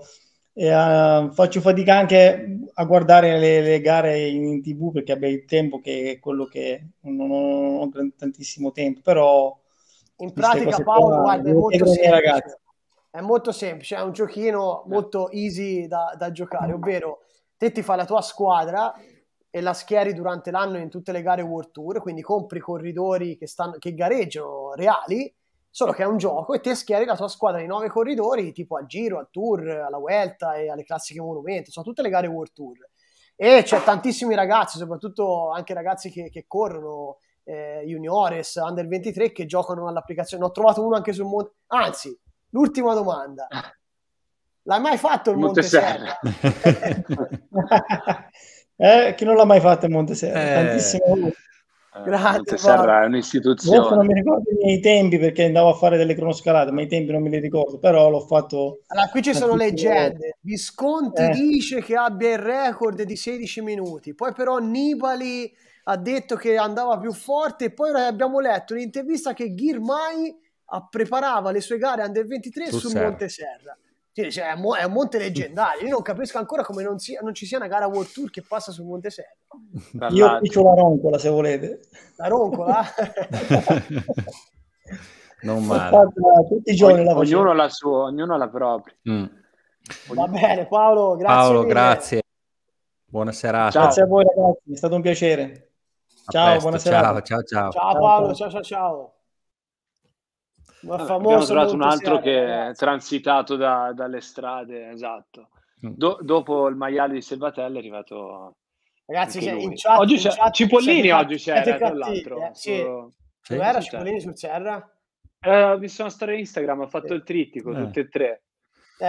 eh, faccio fatica anche a guardare le, le gare in, in, tv perché abbiamo il tempo che è quello che non ho, non ho tantissimo tempo, però... In pratica, Paolo, qua, guarda, è molto semplice. Ragazzi. È molto semplice, è un giochino molto easy da, da giocare, ovvero te ti fai la tua squadra e la schieri durante l'anno in tutte le gare World Tour, quindi compri corridori che, stanno, che gareggiano reali, solo che è un gioco e te schieri la tua squadra di nove corridori tipo al Giro, al Tour, alla Vuelta e alle classiche monumenti, sono tutte le gare World Tour. E c'è tantissimi ragazzi, soprattutto anche ragazzi che, che corrono, eh, juniores, under 23, che giocano all'applicazione. Ne ho trovato uno anche sul mondo. Anzi, l'ultima domanda. L'hai mai fatto il Monteserra? Monteserra. eh, chi non l'ha mai fatto il Monteserra? Eh, Tantissimo. Eh, Grazie, Monteserra padre. è un'istituzione. Adesso non mi ricordo i miei tempi perché andavo a fare delle cronoscalate, ma i tempi non me li ricordo, però l'ho fatto... Allora, qui ci sono leggende. Visconti eh. dice che abbia il record di 16 minuti, poi però Nibali ha detto che andava più forte, poi abbiamo letto un'intervista che Ghirmai ah, preparava le sue gare Under 23 su, su Monteserra cioè, è, mo- è, un monte leggendario. Io non capisco ancora come non, sia, non ci sia una gara World Tour che passa sul Monte Serio. Io ho la roncola se volete. La roncola? non male. tutti i giorni o- ognuno la sua, ognuno la propria. Mm. Va bene, Paolo, grazie. Paolo, mille. grazie. Buona serata. Ciao. Grazie a voi ragazzi, è stato un piacere. A ciao, presto, buona serata. Ciao, ciao, ciao. Ciao Paolo, ciao ciao ciao. ciao. Ma Vabbè, famoso abbiamo trovato un altro che è transitato da, dalle strade, esatto. Mm. Do, dopo il maiale di Selvatella è arrivato... Ragazzi, cioè, in chat, oggi c'è, in chat, Cipollini oggi c'era, c'era tra l'altro. sì. Su... Sì, era Cipollini sul Serra? Eh, ho visto una storia Instagram, ho fatto sì. il trittico, eh. tutti e tre. Eh,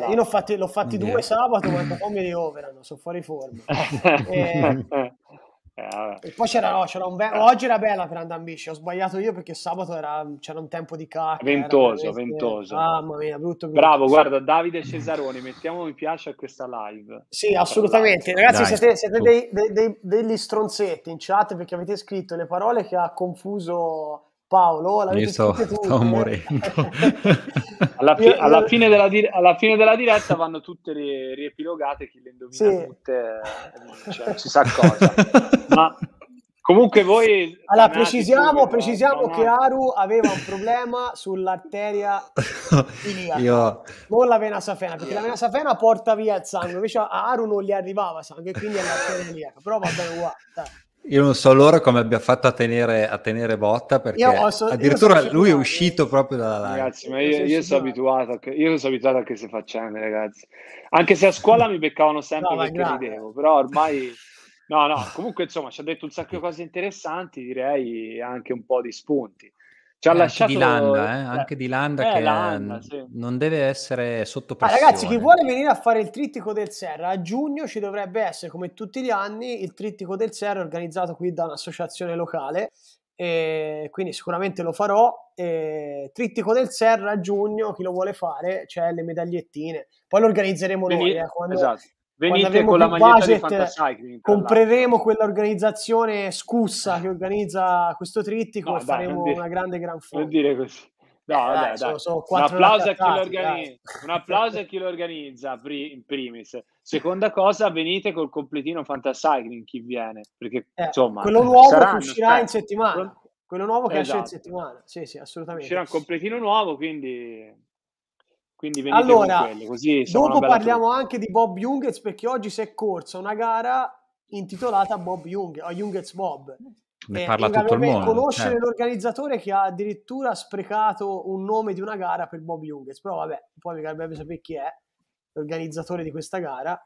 eh io l'ho fatti, l'ho fatti due sabato quando poi mi rioverano, sono fuori forma. e, eh, eh, e poi c'era, no, c'era un be- eh. oggi era bella per Andambisci, ho sbagliato io perché sabato era, c'era un tempo di cacca. Ventoso, veramente... ventoso. mamma mia, brutto, brutto. Bravo, guarda, Davide Cesaroni, mettiamo mi piace a questa live. Sì, assolutamente. Live. Ragazzi, Dai, siete, siete dei, dei, dei, degli stronzetti in chat perché avete scritto le parole che ha confuso Paolo, oh, io sto, sto eh. morendo. alla, fi- alla, fine di- alla, fine della diretta vanno tutte ri- riepilogate, chi le indovina sì. tutte eh, cioè, non si sa cosa. Ma comunque voi... Allora, precisiamo, precisiamo che Aru aveva un problema sull'arteria iliaca, io... non la vena safena, perché la vena safena porta via il sangue, invece a Aru non gli arrivava sangue, quindi è l'arteria iliaca, però va bene uguale. Dai. Io non so loro come abbia fatto a tenere, a tenere botta perché so, addirittura so lui è uscito proprio dalla live. Ragazzi, ma io, io sono abituato, a, io sono abituato a queste faccende, ragazzi. Anche se a scuola mi beccavano sempre no, perché ridevo, però ormai... No, no, comunque insomma ci ha detto un sacco di cose interessanti, direi anche un po' di spunti. Ci ha lasciato di Landa, eh? anche di Landa eh, eh. eh, che Landa, sì. non deve essere sotto pressione. Ah, ragazzi, chi vuole venire a fare il trittico del Serra a giugno ci dovrebbe essere come tutti gli anni il trittico del Serra organizzato qui da un'associazione locale e quindi sicuramente lo farò. E trittico del Serra a giugno, chi lo vuole fare, c'è le medagliettine. Poi lo organizzeremo noi eh, quando, esatto. Venite con la maglietta budget, di Fantacycling. Compreremo quell'organizzazione scussa eh. che organizza questo trittico no, e dai, faremo dire, una grande gran foto. dire così. No, eh, dai, dai, sono, sono un, applauso organizza, un applauso a chi lo organizza, in primis. Seconda cosa, venite col completino Fantacycling chi viene, perché eh, insomma, quello nuovo saranno, che uscirà in cioè, settimana. Quello nuovo che esatto. in settimana. Sì, sì, assolutamente. Uscirà un completino nuovo, quindi quindi allora, Così dopo parliamo tru- anche di Bob Jungels perché oggi si è corsa una gara intitolata Bob Jung, Jungels Bob. Ne eh, parla tutto il mondo. Conoscere eh. l'organizzatore che ha addirittura sprecato un nome di una gara per Bob Jungels, però vabbè, poi mi capirebbe sapere chi è l'organizzatore di questa gara.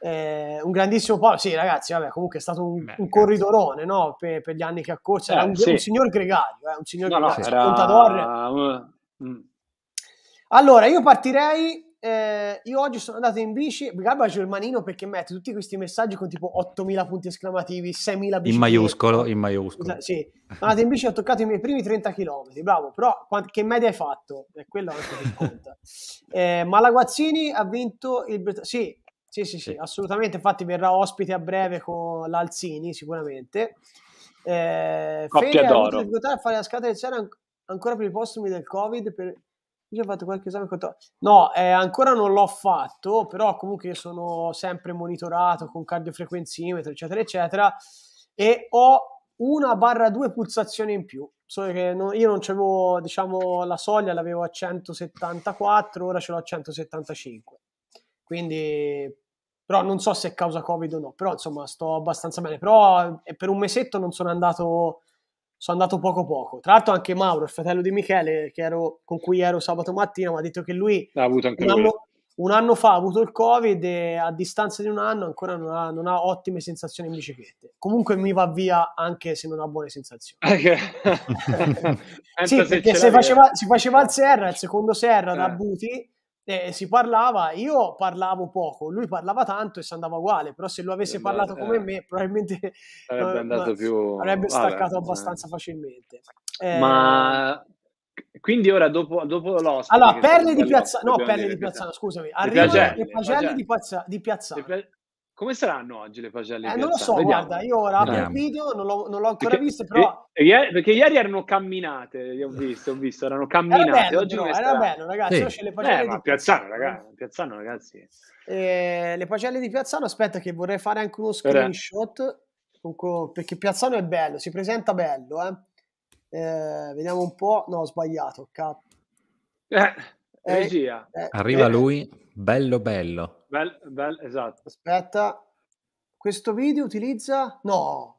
Eh, un grandissimo po', sì ragazzi, vabbè, comunque è stato un, Beh, un corridorone no? per, per, gli anni che ha corso, era eh, un, sì. un, signor gregario, eh, un signor no, gregario, no, era... contador. Mm, allora, io partirei. Eh, io oggi sono andato in bici, Gabba Germanino perché mette tutti questi messaggi con tipo 8.000 punti esclamativi, 6.000 biciclette. In maiuscolo, in maiuscolo. Sì, sono andato in bici e ho toccato i miei primi 30 km, bravo, però che media hai fatto? È quello anche che conta. Eh, Malaguazzini ha vinto il... Bret- sì, sì, sì, sì, sì, assolutamente, infatti verrà ospite a breve con l'Alzini sicuramente. Eh, Coppia Fede d'oro. ha avuto difficoltà a fare la scatola del Sera ancora per i postumi del Covid per io ho fatto qualche esame conto... No, eh, ancora non l'ho fatto, però comunque sono sempre monitorato con cardiofrequenzimetro, eccetera, eccetera, e ho una barra due pulsazioni in più. Solo che non, io non avevo, diciamo, la soglia l'avevo a 174, ora ce l'ho a 175. Quindi, però non so se è causa Covid o no, però insomma sto abbastanza bene. Però eh, per un mesetto non sono andato sono andato poco poco. Tra l'altro anche Mauro, il fratello di Michele, ero, con cui ero sabato mattina, mi ha detto che lui ha un anno, un anno, fa ha avuto il Covid e a distanza di un anno ancora non ha, non ha ottime sensazioni in biciclette. Comunque mi va via anche se non ha buone sensazioni. Okay. sì, perché se faceva, si faceva il Serra, il secondo Serra eh. da Buti, eh, si parlava, io parlavo poco, lui parlava tanto e si andava uguale, però se lo avesse parlato come eh. me probabilmente sarebbe, eh, andato più... avrebbe staccato Vabbè, eh. abbastanza eh. facilmente. Eh, Ma ehm quindi ora dopo, dopo l'ospite... Allora, Perle di piazza... no, Perle di piazza, scusami, arrivano di pagelle di, piazza. Come saranno oggi le pagelle? Eh, non lo so, Vediamo. guarda, io ora apro il video, non l'ho, non l'ho ancora perché, visto, però... E, e, perché ieri erano camminate, ho visto, ho visto, erano camminate. Era bello, oggi però, era bello, ragazzi, sì. oggi le pagelle eh, di Piazzano, ragazzi, Piazzano, ragazzi. Eh, le pagelle di Piazzano, aspetta che vorrei fare anche uno screenshot, Dunque, perché Piazzano è bello, si presenta bello, eh. eh vediamo un po', no, ho sbagliato, cap- eh regia. Eh, Arriva eh, lui, bello bello. Bel, bel, esatto. Aspetta, questo video utilizza... No,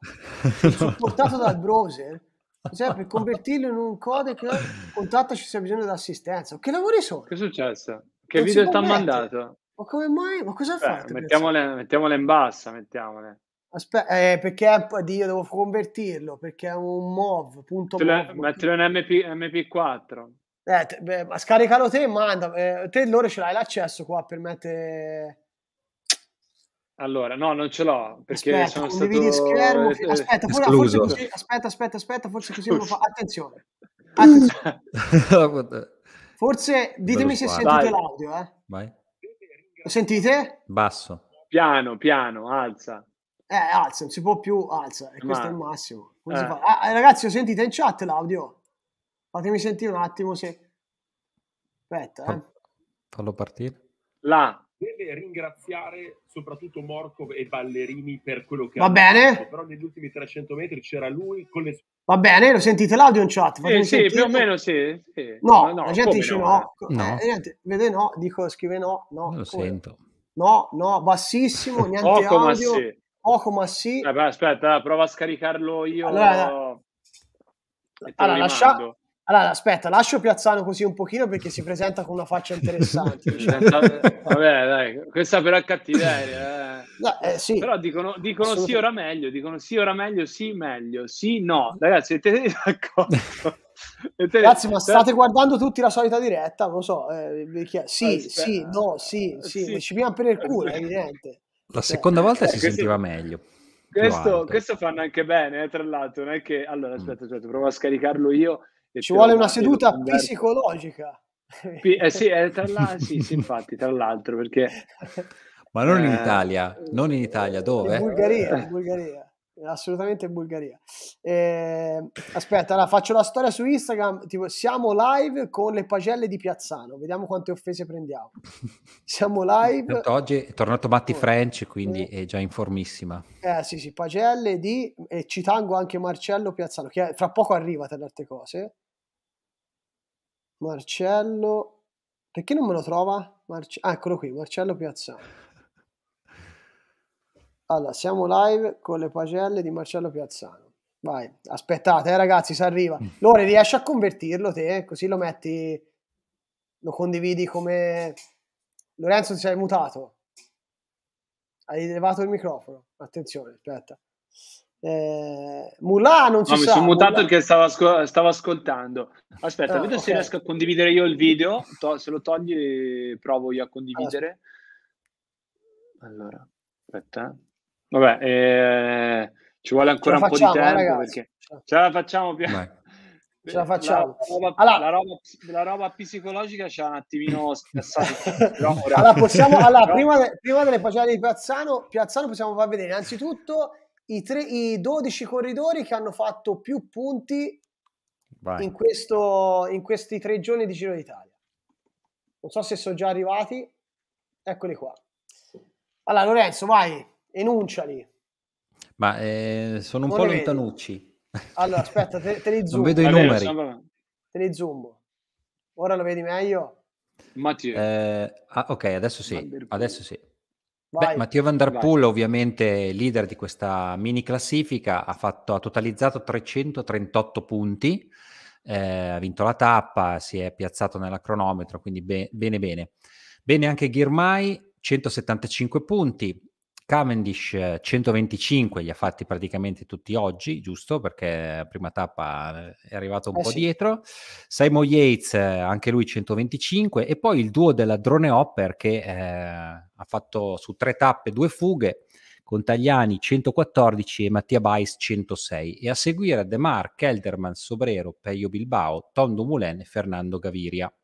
no. supportato dal browser. Cioè, per convertirlo in un codec, contattaci se hai bisogno di assistenza. Che lavori sono? Che è successo? Che non video ti hanno mandato? Ma come mai? Ma cosa ha Mettiamole, mettiamole, in bassa, mettiamole. Aspetta, eh, perché io devo convertirlo, perché è un MOV. Mettilo in MP, MP4. Eh, te, beh, ma scaricalo te e manda. Eh, te loro ce l'hai l'accesso qua per mettere. Allora, no, non ce l'ho perché aspetta, sono stato schermo, eh, aspetta, forse così, aspetta, aspetta, aspetta, forse così non lo fa. Attenzione. Attenzione. forse ditemi se sentite Vai. l'audio, eh. Vai. Lo sentite? Basso. Piano, piano, alza. Eh, alza, non si può più, alza, e Ma... è il massimo. Eh. Ah, ragazzi, lo sentite in chat l'audio? Fatemi sentire un attimo se... Aspetta, eh. Fallo partire. La deve ringraziare soprattutto Morco e Ballerini per quello che Va bene. fatto. Però negli ultimi 300 metri c'era lui con le Va bene, lo sentite l'audio in chat? Eh, sì, sì, più o meno sì. sì. No, no, la gente dice eh. no. no. Eh, niente, vede no, dico scrive no, no. Lo come? sento. No, no, bassissimo, niente Poco, audio. Ma sì. Poco ma sì. Vabbè, aspetta, prova a scaricarlo io. Allora, allora lascia, allora, aspetta, lascio Piazzano così un pochino perché si presenta con una faccia interessante. Vabbè, dai, questa però è cattiveria. Eh. No, eh, sì. Però dicono, dicono sì ora meglio, dicono sì ora meglio, sì meglio, sì no. Ragazzi, siete d'accordo? Ragazzi, ma cioè- state guardando tutti la solita diretta? Non lo so, eh, ah, sì, aspetta. sì, no, sì, sì, sì. ci pigliamo per il culo, è evidente. La cioè, seconda volta eh, si questo... sentiva meglio. Questo, questo, fanno anche bene, eh, tra l'altro, non è che... Allora, mm. aspetta, aspetta, provo a scaricarlo io ci vuole una seduta converso. psicologica. Eh sì, eh, la... sì, sì, infatti, tra l'altro, perché... Ma non in eh, Italia, non in Italia, dove? In Bulgaria, eh. in Bulgaria assolutamente in Bulgaria. Eh, aspetta, allora, faccio la storia su Instagram, tipo siamo live con le pagelle di Piazzano, vediamo quante offese prendiamo. Siamo live. Tanto oggi è tornato Matti French, quindi eh. è già informissima. Eh sì, sì, pagelle di, e ci tango anche Marcello Piazzano, che fra poco arriva tra le altre cose. Marcello, perché non me lo trova? Marce... Ah, eccolo qui, Marcello Piazzani. Allora, siamo live con le pagelle di Marcello Piazzano. Vai, aspettate, eh, ragazzi, si arriva. Mm. Lore, riesci a convertirlo te? Così lo metti, lo condividi come... Lorenzo ti sei mutato. Hai elevato il microfono. Attenzione, aspetta. Eh, Mulà non ci no, sa. Mi sono mutato perché stavo, asco- stavo, ascoltando. Aspetta, ah, vedo okay. se riesco a condividere io il video. To- se lo togli, provo io a condividere. Allora, aspetta. Vabbè, eh, ci vuole ancora un po' di eh, tempo ragazzi. perché ce la facciamo piano. Ce la facciamo. La, roba, allora, la, roba, la roba, psicologica c'è un attimino spessato. allora, possiamo, allora prima, prima delle pagine di Piazzano, Piazzano possiamo far vedere innanzitutto i, tre, i 12 corridori che hanno fatto più punti in, questo, in, questi tre giorni di Giro d'Italia. Non so se sono già arrivati. Eccoli qua. Allora, Lorenzo, vai, enunciali. Ma eh, sono un non po' lontanucci. Allora, aspetta, te, te li zoom. Non vedo i numeri. Te li zoom. Ora lo vedi meglio? Mattia. Eh, ah, ok, adesso sì. Adesso sì. Beh, Matteo Van Der Poel, vai. ovviamente leader di questa mini classifica, ha, fatto, ha totalizzato 338 punti, eh, ha vinto la tappa, si è piazzato nella cronometro, quindi be- bene bene. Bene anche Ghirmai, 175 punti, Cavendish 125 li ha fatti praticamente tutti oggi, giusto? Perché la prima tappa eh, è arrivato un eh po' sì. dietro. Simon Yates, eh, anche lui 125, e poi il duo della Drone Hopper che eh, ha fatto su tre tappe due fughe con Tagliani 114 e Mattia Bais 106 e a seguire De Mar, Kelderman, Sobrero, Peio Bilbao, Tondo Mulen e Fernando Gaviria.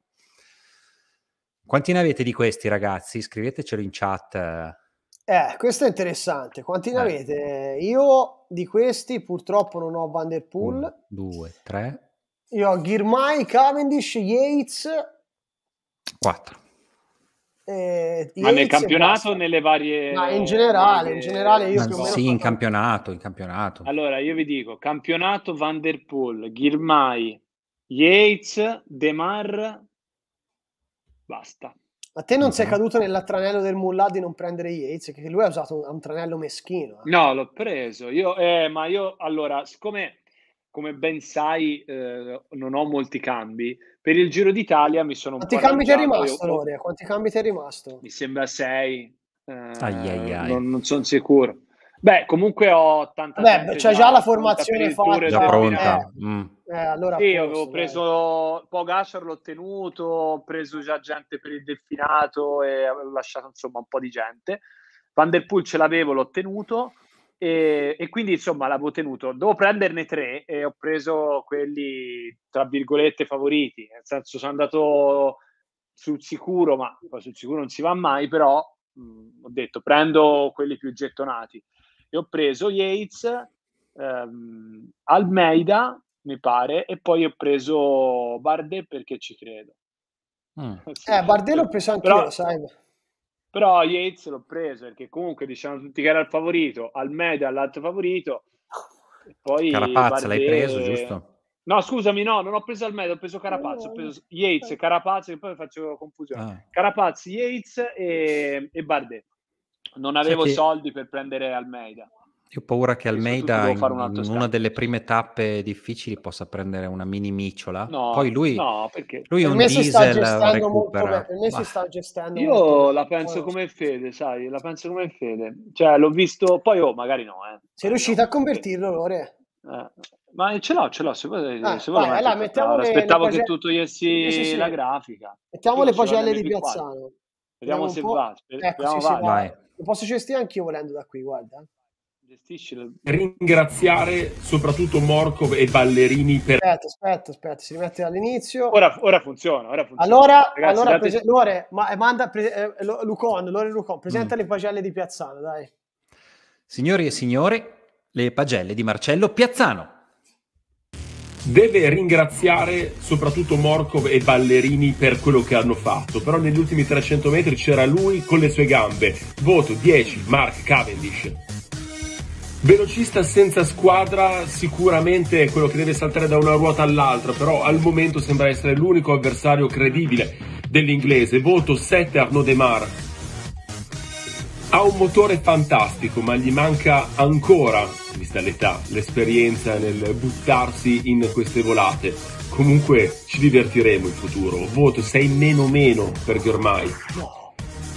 Quanti ne avete di questi ragazzi? Scrivetecelo in chat eh, eh, questo è interessante. Quanti ne eh. avete? Io di questi purtroppo non ho Van Der Poel. Uno, due, tre. Io ho Girmay, Cavendish, Yates. Quattro. Eh, Ma nel campionato o nelle varie... Ma in generale, in generale io... Più sì, in campionato, in campionato. Allora, io vi dico, campionato Van Der Poel, Girmay, Yates, De Mar, basta. A te non mm-hmm. sei mhm. caduto nella tranello del mullah di non prendere Yates, che lui ha usato un, un tranello meschino. Eh. No, l'ho preso. Io, eh, ma io, allora, siccome come ben sai eh, non ho molti cambi, per il Giro d'Italia mi sono Quanti cambi ti è rimasto, Loria? Quanti cambi ti è rimasto? Mi sembra 6. Eh, non, non sono sicuro. Beh, comunque ho tanta Beh, c'è già la formazione fatta. Già pronta. Eh, mm. Eh, allora sì, posso, avevo eh. preso eh. Pogacar, l'ho tenuto, ho preso già gente per il delfinato e avevo lasciato insomma un po' di gente. Van der Poel ce l'avevo, l'ho tenuto e, e quindi insomma l'avevo tenuto. Devo prenderne tre e ho preso quelli tra virgolette favoriti, nel senso sono andato sul sicuro, ma sul sicuro non si va mai, però mh, mm, ho detto prendo quelli più gettonati e ho preso Yates, ehm, Almeida, mi pare, e poi ho preso Bardet perché ci credo. Mm. Sì. Eh, Bardet l'ho preso anche però, sai. Però Yates l'ho preso perché comunque diciamo tutti che era il favorito, Almeida l'altro favorito. E Poi Carapazza Bardet... l'hai preso, giusto? No, scusami, no, non ho preso Almeida, ho preso Carapazzo, ho preso Yates, Carapazzo, che poi faccio confusione. Ah. Carapazzo, Yates e, e Bardet. Non avevo Senti, soldi per prendere Almeida. Io ho paura che Almeida in, in una delle prime tappe difficili possa prendere una mini micciola. No, Poi lui, no, perché lui per un diesel recupera. Molto, per sta gestendo Io la penso come Fede, sai, la penso come Fede. Cioè, l'ho visto... Poi, oh, magari no, eh. Sei riuscito no, a convertirlo, Lore? Eh, ma ce l'ho, ce l'ho. Se vuoi, ah, se vuoi vai, allora, aspettavo le, le pagelle... che tu togliessi sì, sì, sì. la grafica. Mettiamo Io le pagelle di Piazzano. Vediamo, se va. ecco, va. Vai. Lo posso gestire anch'io volendo da qui, guarda. Ringraziare soprattutto Morco e Ballerini per... Aspetta, aspetta, aspetta, si rimette dall'inizio. Ora, ora, funziona, ora funziona, Allora, Ragazzi, allora date... prese... Lore, ma, eh, manda pre... eh, Lucon, Lore Lucon, presenta mm. le pagelle di Piazzano, dai. Signori e signore, le pagelle di Marcello Piazzano deve ringraziare soprattutto Morkov e Ballerini per quello che hanno fatto, però negli ultimi 300 metri c'era lui con le sue gambe. Voto 10, Mark Cavendish. Velocista senza squadra, sicuramente è quello che deve saltare da una ruota all'altra, però al momento sembra essere l'unico avversario credibile dell'inglese. Voto 7 Arnaud Demar. Ha un motore fantastico, ma gli manca ancora vista l'età, l'esperienza nel buttarsi in queste volate. Comunque ci divertiremo in futuro. Voto sei meno meno perché ormai.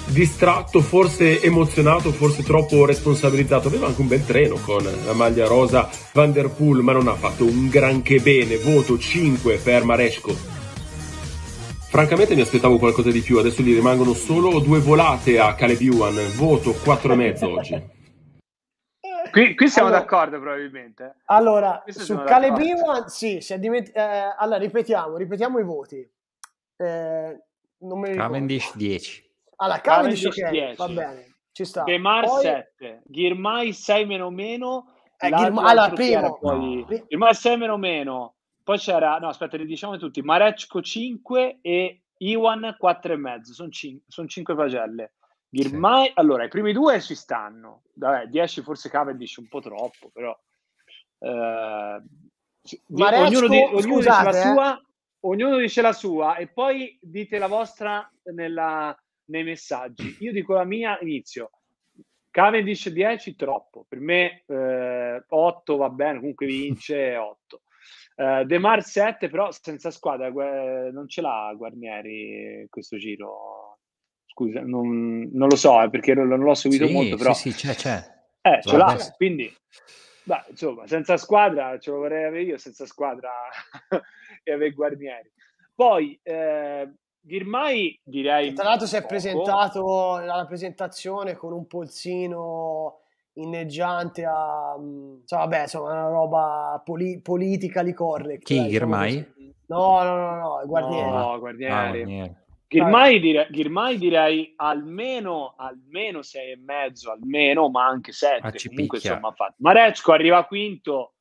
Distratto, forse emozionato, forse troppo responsabilizzato. Aveva anche un bel treno con la maglia rosa Van der Poel, ma non ha fatto un granché bene. Voto 5 per Maresco. Francamente mi aspettavo qualcosa di più, adesso gli rimangono solo due volate a Caleb Ewan, voto mezzo oggi qui, qui siamo allora, d'accordo probabilmente. Allora, Questo su Calebiwa, sì, si è dimenticato. Eh, allora, ripetiamo, ripetiamo i voti. Eh, non me Cavendish 10. Allora, Cavendish, Cavendish 10. va bene, ci sta. Demar Mar Poi... 7, Girmai 6 meno meno. Eh, Girma... Allora, primo. No. Girmai 6 meno meno. Poi c'era, no aspetta, li diciamo tutti, Marecco 5 e Iwan 4,5, sono 5, sono 5 pagelle. Girmay, sì. allora, i primi due ci stanno. Vabbè, 10 forse Cavendish un po' troppo, però... Eh, Maresco, ognuno, di, ognuno scusate, dice la eh. sua, eh. ognuno dice la sua e poi dite la vostra nella, nei messaggi. Io dico la mia, inizio. Cavendish 10 troppo, per me eh, 8 va bene, comunque vince 8. Uh, eh, De Mar 7 però senza squadra, eh, non ce l'ha Guarnieri questo giro scusa, non, non lo so, eh, perché non, non, l'ho seguito sì, molto, però... Sì, sì, c'è, c'è. Eh, ce l'ha, quindi... Beh, insomma, senza squadra ce lo vorrei avere io, senza squadra e avere Guarnieri. Poi, eh, Girmai direi... E tra l'altro si è poco. presentato nella presentazione con un polsino inneggiante a... Cioè, vabbè, insomma, una roba poli- politica di corre. Chi, dai, eh, Girmai? no, no, no, no, Guarnieri. No, Guarnieri. No, ah, guarnieri. Ghirmai, dire, Ghirmai direi almeno, almeno sei e mezzo, almeno, ma anche sette. Ah, Comunque, insomma, fatto. Marecco arriva quinto,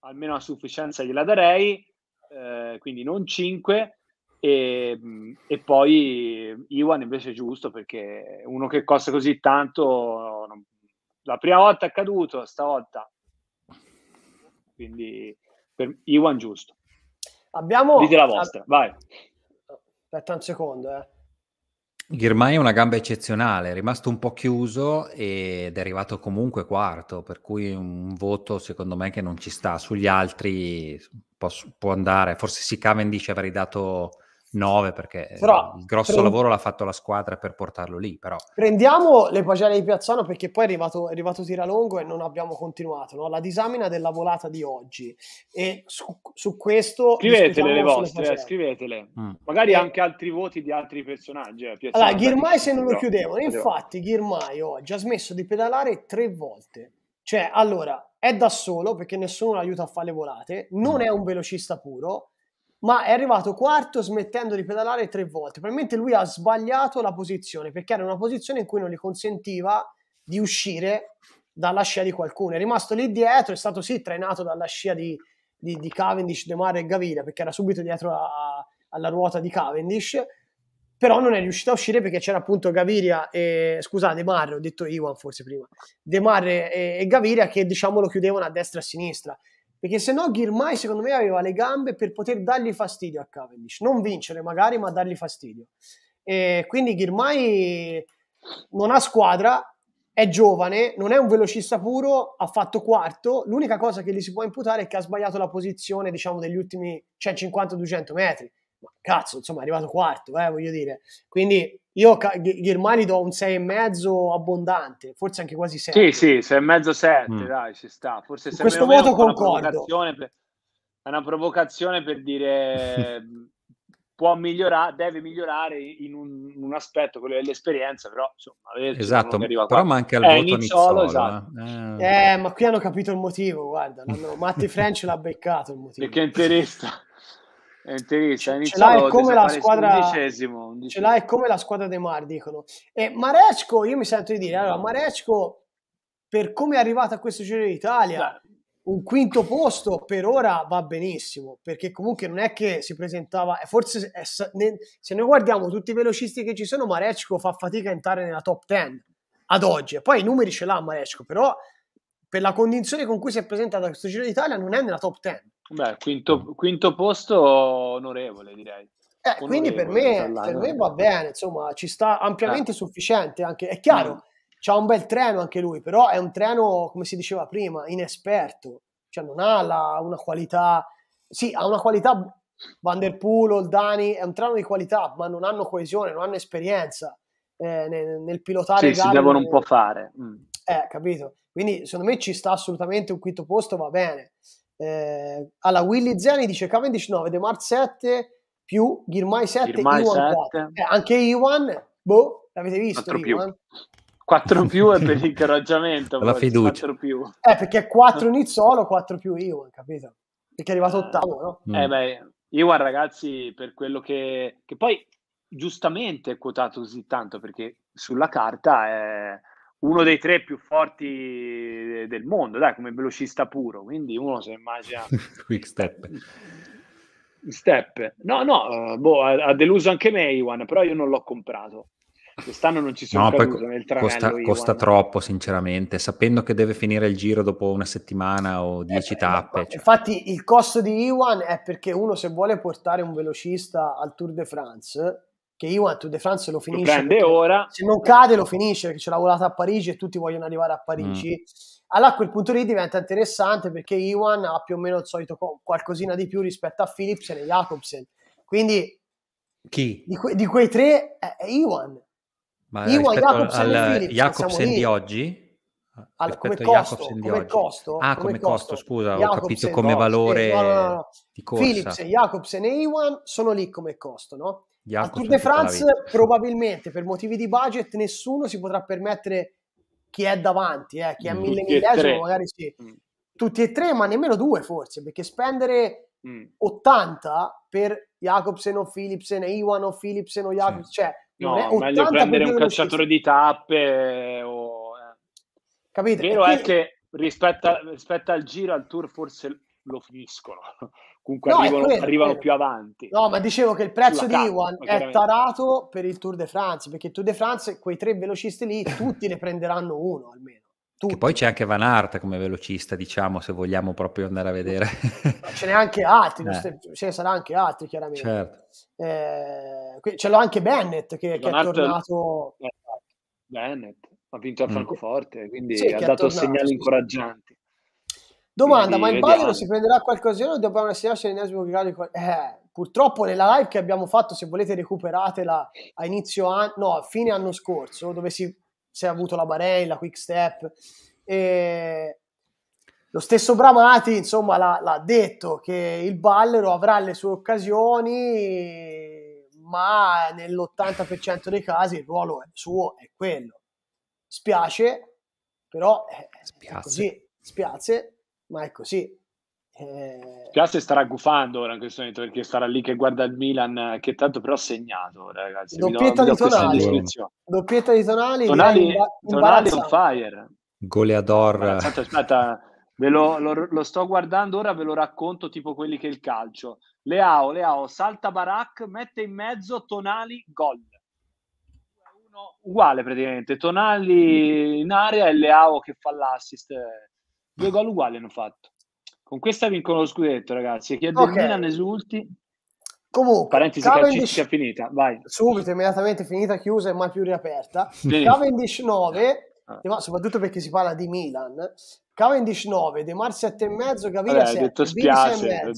almeno a sufficienza gliela darei, eh, quindi non cinque. E, e, poi Iwan invece è giusto perché uno che costa così tanto non... la prima volta è caduto stavolta quindi per Iwan giusto abbiamo dite la vostra a... vai Aspetta un secondo, eh. Girmai è una gamba eccezionale, è rimasto un po' chiuso ed è arrivato comunque quarto, per cui un voto secondo me che non ci sta. Sugli altri può, può andare, forse si Cavendish avrei dato 9 perché eh, però, il grosso prend... lavoro l'ha fatto la squadra per portarlo lì. Però. Prendiamo le pagine di Piazzano perché poi è arrivato, è arrivato Tiralongo e non abbiamo continuato. No? La disamina della volata di oggi. E su, su questo... Scrivetele le vostre, eh, scrivetele. Mm. Magari eh. anche altri voti di altri personaggi. Eh, Piazzano, allora, Ghirmai se non lo chiudevano. No, Infatti Ghirmai oggi ha smesso di pedalare tre volte. Cioè, allora, è da solo perché nessuno lo aiuta a fare le volate, non mm. è un velocista puro, ma è arrivato quarto smettendo di pedalare tre volte. Probabilmente lui ha sbagliato la posizione perché era una posizione in cui non gli consentiva di uscire dalla scia di qualcuno. È rimasto lì dietro, è stato sì trainato dalla scia di, di, di Cavendish, De Mare e Gaviria perché era subito dietro a, alla ruota di Cavendish. Però non è riuscito a uscire perché c'era appunto Gaviria e scusate, De Marre, ho detto Iwan forse prima, De Marre e, e Gaviria che diciamo lo chiudevano a destra e a sinistra perché se no Ghirmai secondo me aveva le gambe per poter dargli fastidio a Cavendish, non vincere magari, ma dargli fastidio. E quindi Ghirmai non ha squadra, è giovane, non è un velocista puro, ha fatto quarto, l'unica cosa che gli si può imputare è che ha sbagliato la posizione, diciamo, degli ultimi 150-200 cioè, metri. Ma cazzo, insomma, è arrivato quarto, eh, voglio dire. Quindi io ca- Germani do un mezzo abbondante, forse anche quasi 7. Sì, sì, 6,5 7, mm. dai, ci sta. Forse Con questo voto concordo. Una per, è una provocazione per dire può migliorare, deve migliorare in un, un aspetto, quello dell'esperienza, però insomma, vedete, esatto, però qua. manca il eh, voto Nizzolo, eh. esatto. eh. eh, ma qui hanno capito il motivo, guarda, Matti French l'ha beccato il motivo. Perché interessa. È interista, ce l'ha come la squadra undicesimo, undicesimo. Ce l'hai come la squadra De Mar, dicono. E Maresco, io mi sento di dire, allora Maresco per come è arrivato a questo Giro d'Italia, Beh. un quinto posto per ora va benissimo, perché comunque non è che si presentava, forse è, eh, se noi guardiamo tutti i velocisti che ci sono, Maresco fa fatica a entrare nella top 10 ad oggi. Poi i numeri ce l'ha Maresco, però per la condizione con cui si è presentato a questo Giro d'Italia non è nella top 10 Beh, quinto, mm. quinto posto onorevole, direi. Eh, quindi per me, per me, va bene, insomma, ci sta ampiamente eh. sufficiente anche. È chiaro, mm. ha un bel treno anche lui, però è un treno, come si diceva prima, inesperto, cioè non ha la, una qualità, sì, ha una qualità Van der Poel, Oldani, è un treno di qualità, ma non hanno coesione, non hanno esperienza eh, nel, nel, pilotare. Sì, si devono un po' fare. Mm. Eh, capito? Quindi secondo me ci sta assolutamente un quinto posto, va bene. Eh, alla Willy Zeni dice Cavendish 9, De Mart 7 più Ghirmai 7, Ghirmai Iwan 7. Eh, anche Iwan, boh, l'avete visto? 4 Iwan? più. 4 più è per l'incoraggiamento, la fiducia. 4 più. Eh, perché 4 Nizzolo, 4 più Iwan, capito? Perché è arrivato eh. ottavo, no? Mm. Eh, beh, Iwan ragazzi, per quello che... che poi giustamente è quotato così tanto, perché sulla carta è uno dei tre più forti eh, del mondo, dai, come velocista puro, quindi uno se immagina... Quick step. Step. No, no, eh, boh, ha deluso anche me Iwan, però io non l'ho comprato. Quest'anno non ci sono no, caduto co- nel tranello. Costa, costa troppo, sinceramente, sapendo che deve finire il giro dopo una settimana o eh, dieci eh, tappe. Cioè. Infatti il costo di Iwan è perché uno se vuole portare un velocista al Tour de France che Iwan Tour de France lo finisce. Lo prende ora. Se non cade lo finisce perché c'è la volata a Parigi e tutti vogliono arrivare a Parigi. Mm. Allora a quel punto lì diventa interessante perché Iwan ha più o meno il solito qualcosina di più rispetto a Philips e Jacobsen. Quindi chi? Di, que- di quei tre eh, è, Iwan. Ma Iwan, Jacobsen, al, al Philipsen, Jacobsen di oggi? Al, come costo, come costo, ah, come, come costo, costo, scusa, Jacobsen, ho capito come valore no, no, no. di corsa. Philipsen, Jacobsen e Iwan sono lì come costo, no? Al Tour de France probabilmente per motivi di budget nessuno si potrà permettere chi è davanti, eh, chi è mm, mille millesimo magari sì. Mm. Tutti e tre, ma nemmeno due forse, perché spendere mm. 80 per Jacobsen o Philipsen, Iwan o Philipsen o Jacobsen, sì. cioè no, è meglio prendere un calciatore di tappe o... Eh. Capito? vero perché... è che rispetto, a, rispetto al giro, al tour forse lo finiscono, comunque no, arrivano, quello, arrivano eh. più avanti. No, ma dicevo che il prezzo di Iwan è tarato per il Tour de France, perché il Tour de France, quei tre velocisti lì, tutti ne prenderanno uno almeno. Che poi c'è anche Van Aert come velocista, diciamo, se vogliamo proprio andare a vedere. Ma ce n'è anche altri, eh. ce ne saranno anche altri, chiaramente. Certo. Eh, ce l'ho anche Bennett che, che è Art... tornato. Bennett ha vinto a mm. Francoforte, quindi sì, ha dato segnali incoraggianti. Domanda, Quindi, ma il vediamo. Bayern ah. si prenderà qualcosa o dobbiamo assegnarci l'ennesimo carico? Eh, purtroppo nella live che abbiamo fatto, se volete recuperatela a inizio anno, no, a fine anno scorso, dove si, si è avuto la Bahrain, la Quick Step, e lo stesso Bramati, insomma, l'ha, l'ha detto che il Ballero avrà le sue occasioni, ma nell'80% dei casi il ruolo è suo è quello. Spiace, però eh, spiace. Così, spiace, ma è così. Eh... Piazza starà gufando ora in questo momento perché starà lì che guarda il Milan che tanto però ha segnato ragazzi doppietta do, di Tonali doppietta di Tonali Tonali, imba- tonali on fire goleador aspetta, aspetta ve lo, lo, lo, sto guardando ora ve lo racconto tipo quelli che è il calcio Leao, Leao salta Barak mette in mezzo Tonali gol uguale praticamente Tonali in area e Leao che fa l'assist Due gol uguali hanno fatto. Con questa vincono lo scudetto, ragazzi. E chi è okay. Milan esulti. Comunque, parentesi Cavendish... è finita, vai. Subito, immediatamente finita, chiusa e mai più riaperta. Sì. Cavendish 9, ah. ma soprattutto perché si parla di Milan. Cavendish 9, De e mezzo, Gaviria 7, detto spiace, eh,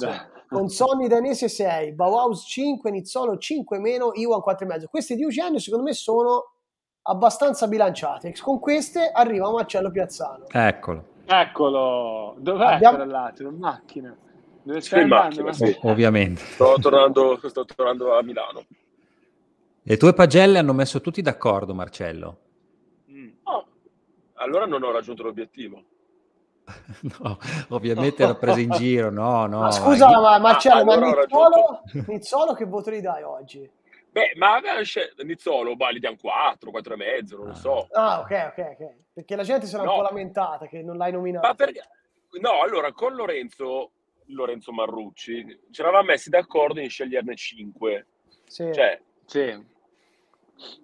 con Sonny Danese 6, Bauhaus 5, Nizzolo 5 meno, Iwan 4,5. Queste di Eugenio secondo me sono abbastanza bilanciate. Con queste arriva Marcello Piazzano. Eccolo. Eccolo, dov'è Abbiamo... tra l'altro? In macchina. Dove stai in macchina, sì, ovviamente. Sto tornando, sto tornando a Milano. Le tue pagelle hanno messo tutti d'accordo, Marcello. Mm. Oh. Allora non ho raggiunto l'obiettivo. no, ovviamente l'ho preso in giro. No, no. Ma scusa, eh. ma Marcello, ah, allora ma Nizzolo, Nizzolo che voto gli dai oggi? Beh, ma Nizzolo validi a un 4, 4 e mezzo, non lo ah. so. Ah, ok, ok, ok. Perché la gente si era no. un po' lamentata che non l'hai nominato. Ma perché... No, allora, con Lorenzo, Lorenzo Marrucci, ci eravamo messi d'accordo in sceglierne 5. Sì. Cioè, sì.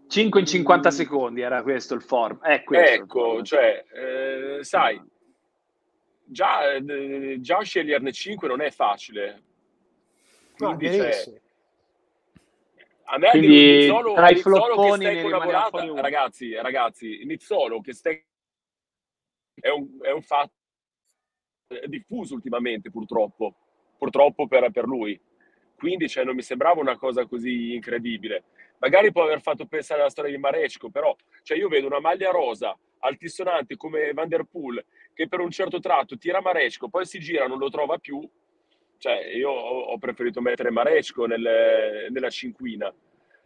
5 in 50 mm. secondi era questo il form. Eh, questo ecco, form. cioè, eh, sai, già, eh, già sceglierne 5 non è facile. Quindi, no, cioè, a me Quindi, Nizzolo, tra i flopponi che una volata, ragazzi, ragazzi, Nizzolo che stecca è un, è un fatto eh, diffuso ultimamente purtroppo, purtroppo per, per lui. Quindi cioè, non mi sembrava una cosa così incredibile. Magari può aver fatto pensare alla storia di Maresco, però cioè, io vedo una maglia rosa altisonante come Van Der Poel che per un certo tratto tira Maresco, poi si gira, non lo trova più cioè, io ho preferito mettere Maresco nel, nella cinquina,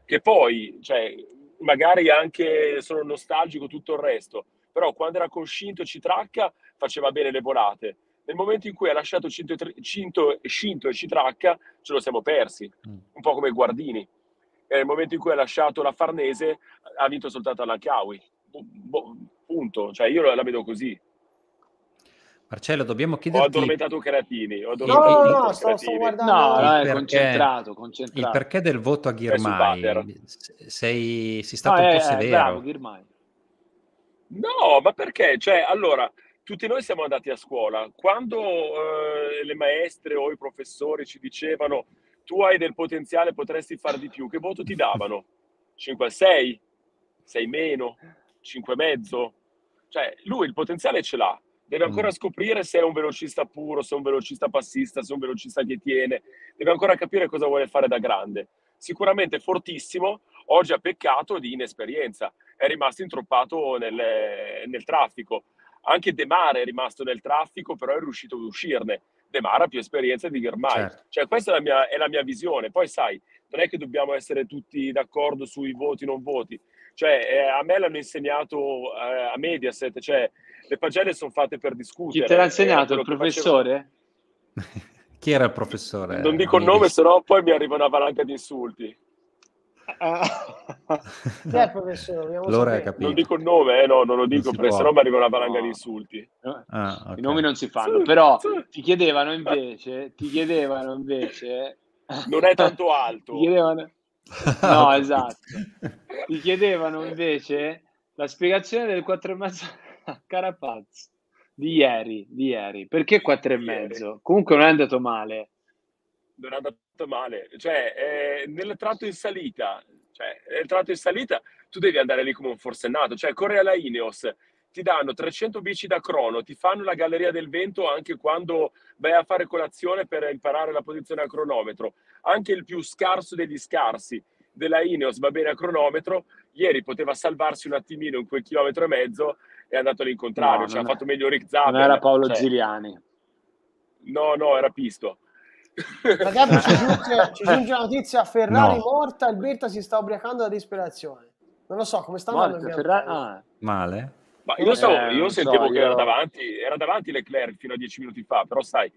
che poi, cioè, magari anche sono nostalgico tutto il resto, però quando era con Scinto e Citracca faceva bene le volate. Nel momento in cui ha lasciato Cinto, e Citracca ce lo siamo persi, mm. un po' come Guardini. E nel momento in cui ha lasciato la Farnese ha vinto soltanto la Chiawi. Boh, boh, punto, cioè io la vedo così. Marcello, dobbiamo chiederti... Ho addormentato Caratini. Ho addormentato no, no, sto, sto guardando. No, no, perché, concentrato, concentrato. Il perché del voto a Ghirmai? Sei, sei stato no, un po' eh, severo. Bravo, Ghirmai. No, ma perché? Cioè, allora, tutti noi siamo andati a scuola. Quando eh, le maestre o i professori ci dicevano tu hai del potenziale, potresti fare di più, che voto ti davano? 5 a 6? 6 meno? 5 e mezzo? Cioè, lui il potenziale ce l'ha Deve ancora mm. scoprire se è un velocista puro, se è un velocista passista, se è un velocista che tiene. Deve ancora capire cosa vuole fare da grande. Sicuramente fortissimo, oggi ha peccato di inesperienza. È rimasto introppato nel, nel traffico. Anche De Mare è rimasto nel traffico, però è riuscito ad uscirne. De Mare ha più esperienza di Germai. Certo. Cioè, questa è la, mia, è la mia visione. Poi, sai, non è che dobbiamo essere tutti d'accordo sui voti non voti. Cioè, eh, a me l'hanno insegnato eh, a Mediaset, cioè le pagelle sono fatte per discutere. Chi te l'ha insegnato, il professore? Facevo... Chi era il professore? Non dico il nome, sennò poi mi arriva una valanga di insulti. Ah. Chi è il professore? Allora non dico il nome, eh, no, non lo dico, perché sennò mi arriva una valanga no. di insulti. Ah, okay. I nomi non si fanno, sì, però sì. ti chiedevano invece, ti chiedevano invece... Non è tanto alto. chiedevano... No, esatto. Ti chiedevano invece la spiegazione del 4 e mezzo Carapaz di ieri, di ieri. Perché quattro e mezzo? Comunque non è andato male. Non è andato male. Cioè, eh, nel tratto in salita, cioè, nel tratto in salita, tu devi andare lì come un forsennato. Cioè, corri alla Ineos, ti danno 300 bici da crono, ti fanno la galleria del vento anche quando vai a fare colazione per imparare la posizione a cronometro. Anche il più scarso degli scarsi della Ineos va bene a cronometro. Ieri poteva salvarsi un attimino in quel chilometro e mezzo è andato all'incontrario, no, ci cioè, ha fatto meglio Rick Zabel. Non era Paolo cioè... Ziliani. No, no, era Pisto. Ragazzi, ci giunge, ci giunge la notizia, Ferrari no. morta, il Berta si sta ubriacando da disperazione. Non lo so, come sta andando? Ferrari... Ah. Male? Ma io, eh, io sentivo so, che io... era davanti, era davanti Leclerc fino a dieci minuti fa, però sai,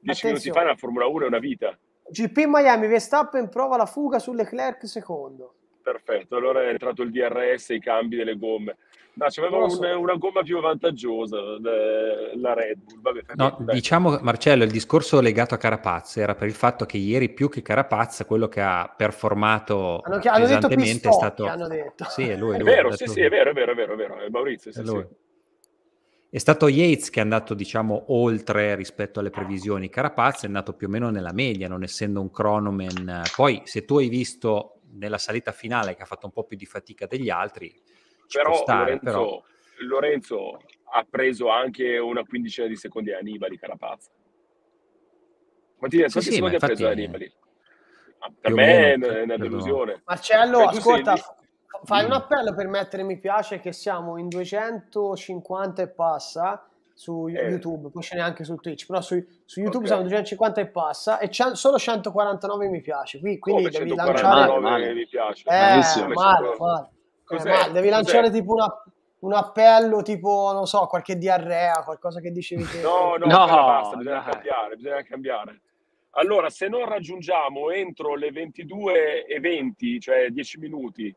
dieci Attenzione. minuti fa nella Formula 1 è una vita. GP Miami, Verstappen prova la fuga su Leclerc secondo. Perfetto, allora è entrato il DRS, i cambi delle gomme. No, ci aveva un, una gomma più vantaggiosa, eh, la Red Bull. Vabbè, no, diciamo, Marcello, il discorso legato a Carapaz era per il fatto che ieri più che Carapaz, quello che ha performato hanno, hanno pesantemente è stato... Hanno detto. Sì, è lui. È, lui, è vero, sì, sì, è vero, è vero, è vero, è vero, è Maurizio, sì, è sì. È stato Yates che è andato, diciamo, oltre rispetto alle previsioni. Carapaz è andato più o meno nella media, non essendo un cronoman. Poi, se tu hai visto nella salita finale che ha fatto un po' più di fatica degli altri, però, stare, Lorenzo, però, Lorenzo, ha preso anche una quindicina di secondi a Nibali, Carapazza. Quanti, sì, sì, secondi ha preso a Nibali? per me meno, è una delusione. Marcello, cioè, ascolta, sei... fai mm. un appello per mettere mi piace che siamo in 250 e passa su eh. YouTube, eh. poi ce n'è anche su Twitch, però su, su YouTube okay. siamo 250 e passa e solo 149 mi piace, quindi, quindi oh, devi lanciare... Male, male. mi piace. Eh, male, male. Eh, ma devi lanciare tipo una, un appello, tipo, non so, qualche diarrea, qualcosa che dicevi che... No, no, no, basta, bisogna no. cambiare, bisogna cambiare. Allora, se non raggiungiamo entro le 22 e 20, cioè 10 minuti,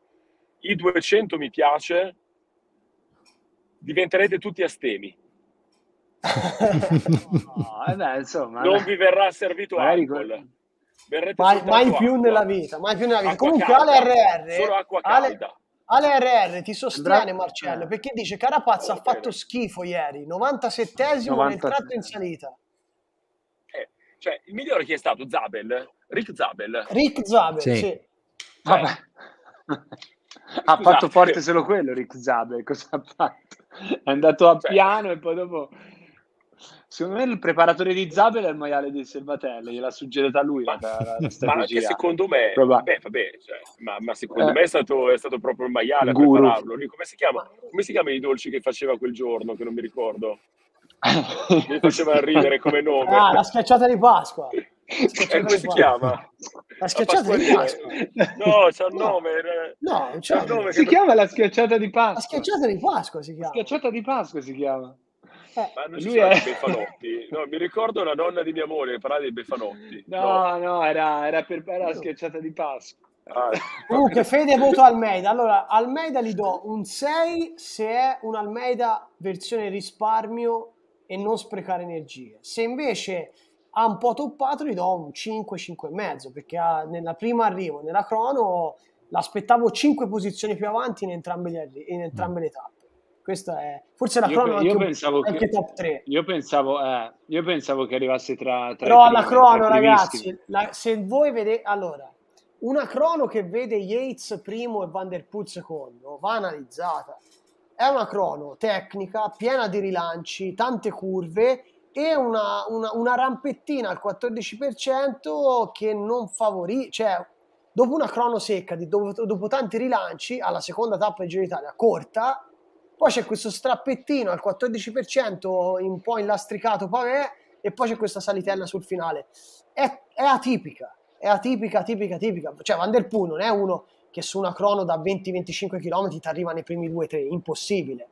i 200 mi piace, diventerete tutti astemi. no, eh beh, insomma, non vi verrà servito alcol. Verrete mai, mai più acqua. nella vita, mai più nella vita. Acqua Comunque, calda, Ale RR, solo acqua Ale... calda Ale RR ti sostiene Marcello eh. perché dice Carapazza ha fatto schifo ieri, 97esimo 97. nel tratto in salita. Eh, cioè, il migliore chi è stato? Zabel? Rick Zabel? Rick Zabel, sì. sì. Vabbè. Eh. ha fatto forte solo quello Rick Zabel, cosa ha fatto? È andato a cioè. piano e poi dopo Secondo me il preparatore di Zabel è il maiale dei Servatelli, gliel'ha suggerita lui ma, la, la strategia. Ma secondo me, beh, vabbè, cioè, ma, ma, secondo eh. me è stato, è stato, proprio il maiale Guru. a prepararlo. Lui, come, si chiama, come si chiama i dolci che faceva quel giorno, che non mi ricordo? mi faceva ridere come nome. Ah, la schiacciata di Pasqua. Eh, come si qua. chiama? La schiacciata di Pasqua. No, c'ha un no. nome. Eh. No, c'è, un nome. Si chiama la schiacciata di Pasqua. La schiacciata di Pasqua si chiama. La schiacciata di Pasqua si chiama. Eh. Ma non ci sono è... Befanotti. No, mi ricordo la donna di mia moglie che parlava dei Befanotti. No, no, no era, era, per era schiacciata di Pasqua. Ah. Eh. Ecco. Comunque, Fede voto Almeida. Allora, Almeida gli do un 6 se è un Almeida versione risparmio e non sprecare energie. Se invece ha un po' toppato, gli do un 5, 5,5 perché ha, nella prima arrivo, nella crono, l'aspettavo 5 posizioni più avanti in entrambe le, in entrambe le tappe questo è forse la crono anche, pensavo anche che, top 3. Io pensavo, eh, io pensavo che arrivasse tra, tra Però la crono, ragazzi, la, se voi vedete allora una crono che vede Yates primo e Van der Poel secondo va analizzata. È una crono tecnica, piena di rilanci, tante curve e una, una, una rampettina al 14% che non favorisce, cioè dopo una crono secca, di, dopo, dopo, tanti rilanci, alla seconda tappa di Giro d'Italia, corta, poi c'è questo strappettino al 14%, un po' inlastricato pavè, e poi c'è questa salitella sul finale. È, è atipica, è atipica, atipica, atipica. Cioè Van Der Poel non è uno che su una crono da 20-25 km ti arriva nei primi 2-3, impossibile.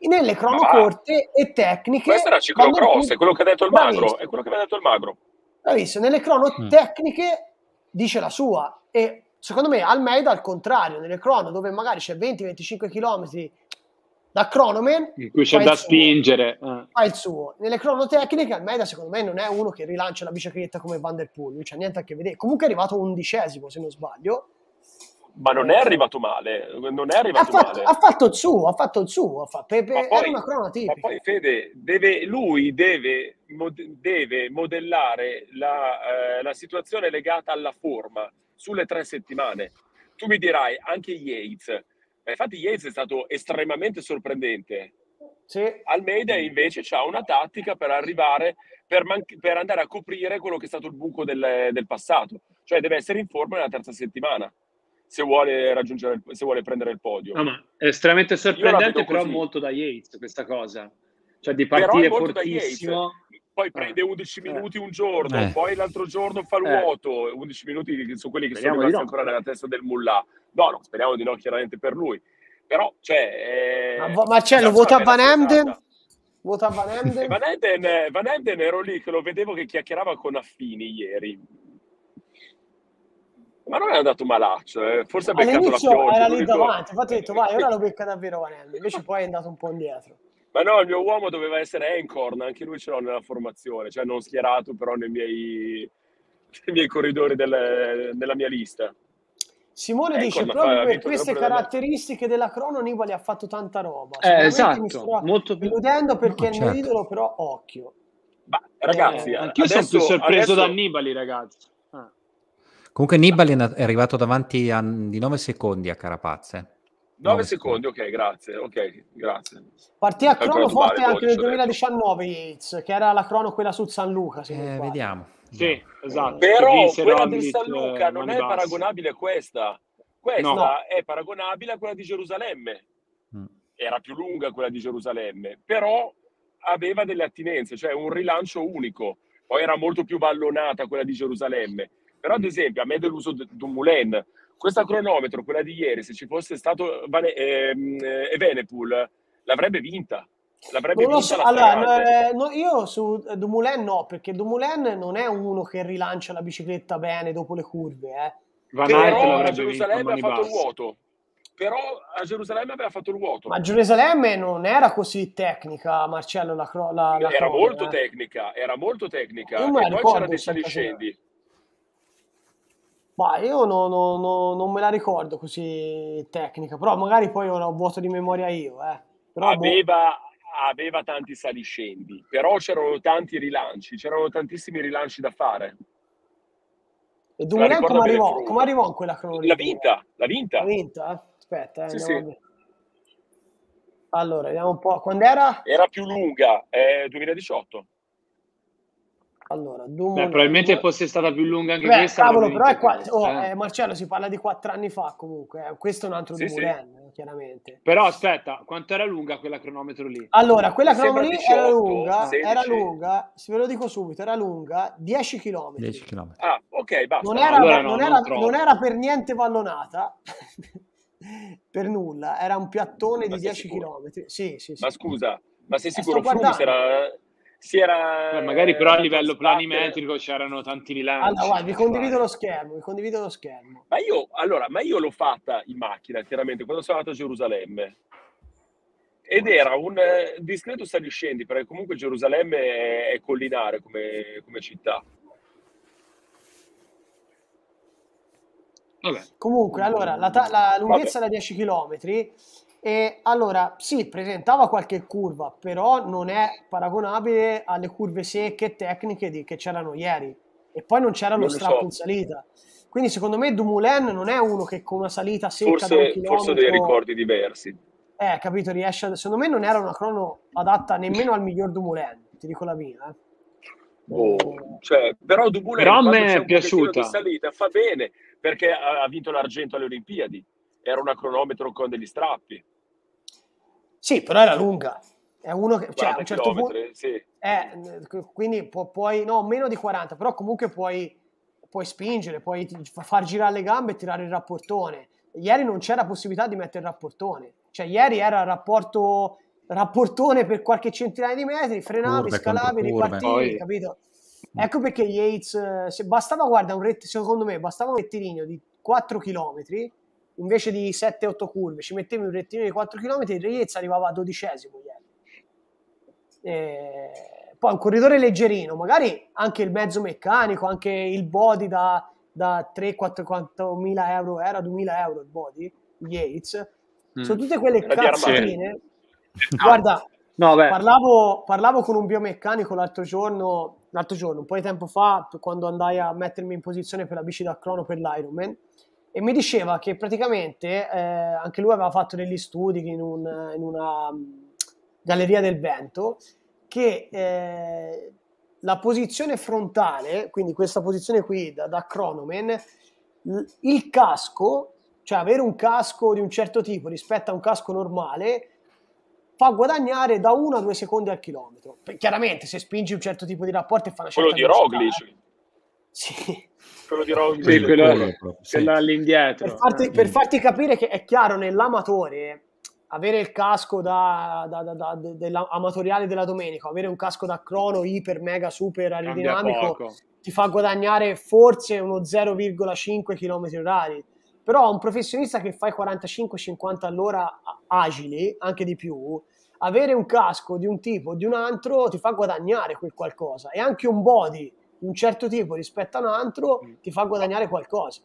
Nelle crono Ma corte e tecniche... questa era ciclocross, è quello che ha detto il magro, è quello che mi ha detto il magro. visto? nelle crono mm. tecniche dice la sua e secondo me Almeida al contrario, nelle crono dove magari c'è 20-25 km da Cronoman in cui c'è da spingere eh. fa il suo nelle cronotecniche Almeida secondo me non è uno che rilancia la bicicletta come Van Der Poel non c'è niente a che vedere comunque è arrivato undicesimo se non sbaglio ma non è arrivato male, non è arrivato ha fatto, male. Ha fatto il suo, ha fatto il suo, ha fatto, per, per, poi, una crona tipica. poi Fede, deve, lui deve, deve modellare la, eh, la situazione legata alla forma sulle tre settimane. Tu mi dirai, anche Yates, ma eh, infatti Yates è stato estremamente sorprendente. Sì. Almeida invece ha una tattica per arrivare, per, man- per, andare a coprire quello che è stato il buco del, del, passato. Cioè deve essere in forma nella terza settimana se vuole, raggiungere il, se vuole prendere il podio. No, è estremamente sorprendente però molto da Yates questa cosa. Cioè di partire fortissimo poi eh. prende 11 eh. minuti un giorno, eh. poi l'altro giorno fa il vuoto, 11 minuti che sono quelli che speriamo sono rimasti no. ancora nella testa del mullah. No, no, speriamo di no chiaramente per lui. Però, cioè... Eh, ma, c'è, Marcello, vota Van Emden? Vota Van Emden? Van Emden? Van Emden ero lì che lo vedevo che chiacchierava con Affini ieri. Ma non è andato malaccio, eh. forse ha beccato la pioggia. All'inizio era lì davanti, infatti ho detto vai, ora lo becca davvero Van Emden, invece poi è andato un po' indietro. Ma no, il mio uomo doveva essere Encorn, anche lui ce l'ho nella formazione, cioè non schierato però nei miei, nei miei corridori delle, della mia lista. Simone Encorn, dice proprio per queste proprio caratteristiche della crono Nibali ha fatto tanta roba. Eh, esatto, molto più... Eludendo perché no, certo. è un idolo, però occhio. Ma, ragazzi, eh, anch'io adesso, eh, sono più sorpreso adesso... da Nibali, ragazzi. Ah. Comunque Nibali è arrivato davanti a, di 9 secondi a Carapazze. Eh. 9 secondi, ok, grazie. Ok, grazie. Partì a crono forte male, anche nel 2019 Yates, ecco. che era la crono quella su eh, esatto. San Luca. Eh, vediamo. Sì, esatto. Però quella di San Luca non è paragonabile a questa. Questa no. è paragonabile a quella di Gerusalemme. Mm. Era più lunga quella di Gerusalemme, però aveva delle attinenze, cioè un rilancio unico. Poi era molto più vallonata quella di Gerusalemme. Però, ad mm. esempio, a me è deluso Dumoulin questa cronometro, quella di ieri, se ci fosse stato Vane- ehm, eh, Evenepoel, l'avrebbe vinta. L'avrebbe vinta so. allora, eh, no, io su Dumoulin no, perché Dumoulin non è uno che rilancia la bicicletta bene dopo le curve. Eh. Van Però a Gerusalemme ha fatto il vuoto però a Gerusalemme aveva fatto il vuoto. Ma Gerusalemme non era così tecnica, Marcello. La cro- la, la era, croce, molto eh. tecnica, era molto tecnica, E poi c'era dei saliscendi. Ma io no, no, no, non me la ricordo così tecnica, però magari poi ho un vuoto di memoria io. Eh. Però boh. aveva, boh... aveva tanti saliscendi, però c'erano tanti rilanci, c'erano tantissimi rilanci da fare. E Dumoulin come arrivò, come arrivò in quella cronologia? La vinta, la vinta. La vinta? Eh? Aspetta, eh, sì, sì. Allora, vediamo un po'. Quando era? Era più lunga, eh, 2018. Allora, Doom... Beh, probabilmente fosse stata più lunga anche Beh, questa. Cavolo, però è qua... Eh. oh, eh. Marcello, si parla di quattro anni fa comunque. Eh. Questo è un altro sì, Dumoulin, sì. Eh, chiaramente. Però aspetta, quanto era lunga quella cronometro lì? Allora, quella cronometro lì 18, era lunga, 16. era lunga, se ve lo dico subito, era lunga 10 km. 10 km. Ah, ok, basta. Non era, allora no, non, era, non, era per niente vallonata. per nulla, era un piattone ma di 10 sicuro? km. Sì, sì, sì. Ma scusa, ma sei sicuro che Frumus era si era... Beh, magari però a eh, livello planimetrico c'erano tanti rilanci. Ah, allora, guarda, vi condivido lo schermo, vi condivido lo schermo. Ma io, allora, ma io l'ho fatta in macchina, chiaramente, quando sono andato a Gerusalemme. Ed era un eh, discreto saliscendi, perché comunque Gerusalemme è collinare come, come città. Vabbè. Comunque, allora, la, ta- la lunghezza Vabbè. era 10 km e allora, sì, presentava qualche curva, però non è paragonabile alle curve secche tecniche di, che c'erano ieri. E poi non c'era lo strappo so. in salita. Quindi secondo me Dumoulin non è uno che con una salita secca forse, chilometro, forse dei ricordi diversi. Eh, capito, riesce a... Secondo me non era una crono adatta nemmeno al miglior Dumoulin, ti dico la mia, Oh, cioè, però Dumoulin però a me è piaciuta. Salita, fa bene perché ha vinto l'argento alle Olimpiadi. Era una cronometro con degli strappi. Sì, però era lunga. È uno che cioè, a un certo punto, sì. eh, quindi pu- puoi, no, meno di 40, però comunque puoi, puoi spingere, puoi ti, far girare le gambe e tirare il rapportone. Ieri non c'era possibilità di mettere il rapportone, cioè ieri era rapporto, rapportone per qualche centinaia di metri, frenavi, curve, scalavi, ripartivi, capito? Ecco perché Yates, eh, se bastava, guarda, un ret- secondo me bastava un rettilineo di 4 km invece di 7-8 curve ci mettevi un rettino di 4 km, il Reyes arrivava a dodicesimo ieri. Eh, poi un corridore leggerino, magari anche il mezzo meccanico, anche il body da, da 3-4 mila euro, era 2000 euro il body, Yates, mm. sono tutte quelle cazzatine. Guarda, no, parlavo, parlavo, con un biomeccanico l'altro giorno, l'altro giorno, un po' di tempo fa, quando andai a mettermi in posizione per la bici da crono per l'Ironman e mi diceva che praticamente eh, anche lui aveva fatto degli studi in, un, in una mm, galleria del vento che eh, la posizione frontale, quindi questa posizione qui da, da Cronomen, il casco, cioè avere un casco di un certo tipo rispetto a un casco normale, fa guadagnare da 1 a 2 secondi al chilometro. Chiaramente, se spingi un certo tipo di rapporto e fa una scelta... Quello di Roglic. Sì quello di Robin sì, quello, quello all'indietro per farti, per mm. farti, capire che è chiaro nell'amatore avere il casco da, da, da, da dell'amatoriale della domenica avere un casco da crono iper mega super aerodinamico ti fa guadagnare forse uno 0,5 km h però un professionista che fa i 45-50 all'ora agili anche di più avere un casco di un tipo o di un altro ti fa guadagnare quel qualcosa e anche un body un certo tipo rispetto a un altro mm. ti fa guadagnare qualcosa.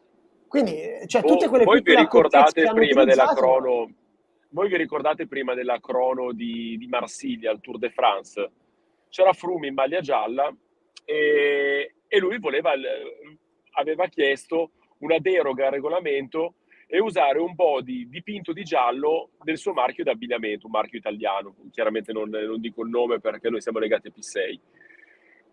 Quindi, cioè, tutte quelle oh, voi vi ricordate prima della crono voi vi ricordate prima della crono di, di Marsiglia al Tour de France? C'era Frumi in maglia gialla e, e lui voleva, aveva chiesto una deroga al regolamento e usare un body dipinto di giallo del suo marchio d'abbigliamento, un marchio italiano. Chiaramente non, non dico il nome perché noi siamo legati a P6.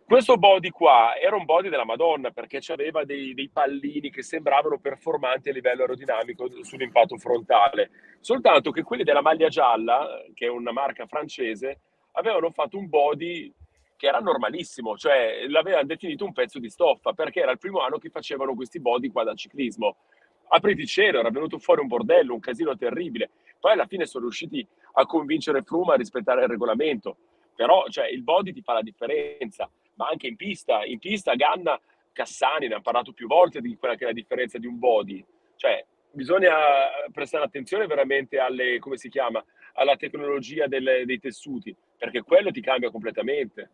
Questo body qua era un body della Madonna perché aveva dei, dei, pallini che sembravano performanti a livello aerodinamico sull'impatto frontale, soltanto che quelli della maglia gialla, che è una marca francese, avevano fatto un body che era normalissimo, cioè l'avevano definito un pezzo di stoffa perché era il primo anno che facevano questi body qua da ciclismo. Apriti cielo, era venuto fuori un bordello, un casino terribile. Poi alla fine sono riusciti a convincere Fruma a rispettare il regolamento, però cioè, il body ti fa la differenza ma anche in pista. In pista Ganna, Cassani, ne ha parlato più volte di quella che è la differenza di un body. Cioè, bisogna eh, prestare attenzione veramente alle, come si chiama, alla tecnologia delle, dei tessuti, perché quello ti cambia completamente.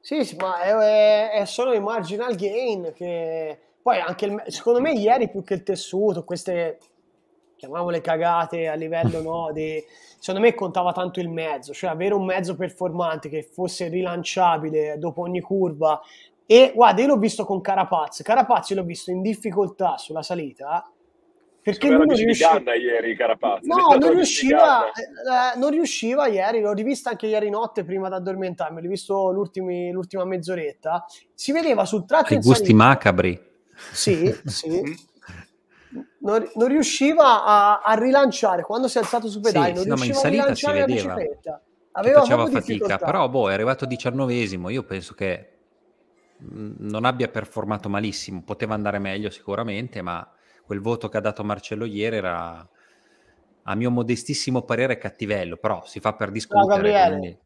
Sì, sì ma è, è solo il marginal gain che... Poi anche, il, secondo me, ieri più che il tessuto, queste chiamiamole cagate a livello no, de... secondo me contava tanto il mezzo cioè avere un mezzo performante che fosse rilanciabile dopo ogni curva e guarda io l'ho visto con Carapaz Carapaz l'ho visto in difficoltà sulla salita perché lui non riusciva ieri Carapaz no non riusciva, eh, eh, non riusciva ieri l'ho rivista anche ieri notte prima di addormentarmi l'ho visto l'ultima mezz'oretta si vedeva sul tratto che gusti salita. macabri sì, sì non, non riusciva a, a, rilanciare quando si è alzato su pedale, sì, non sì, riusciva no, a rilanciare la bicicletta. Aveva faceva fatica, difficoltà. però boh, è arrivato diciannovesimo, io penso che mm, non abbia performato malissimo, poteva andare meglio sicuramente, ma quel voto che ha dato Marcello ieri era a mio modestissimo parere cattivello, però si fa per discutere. No, quindi...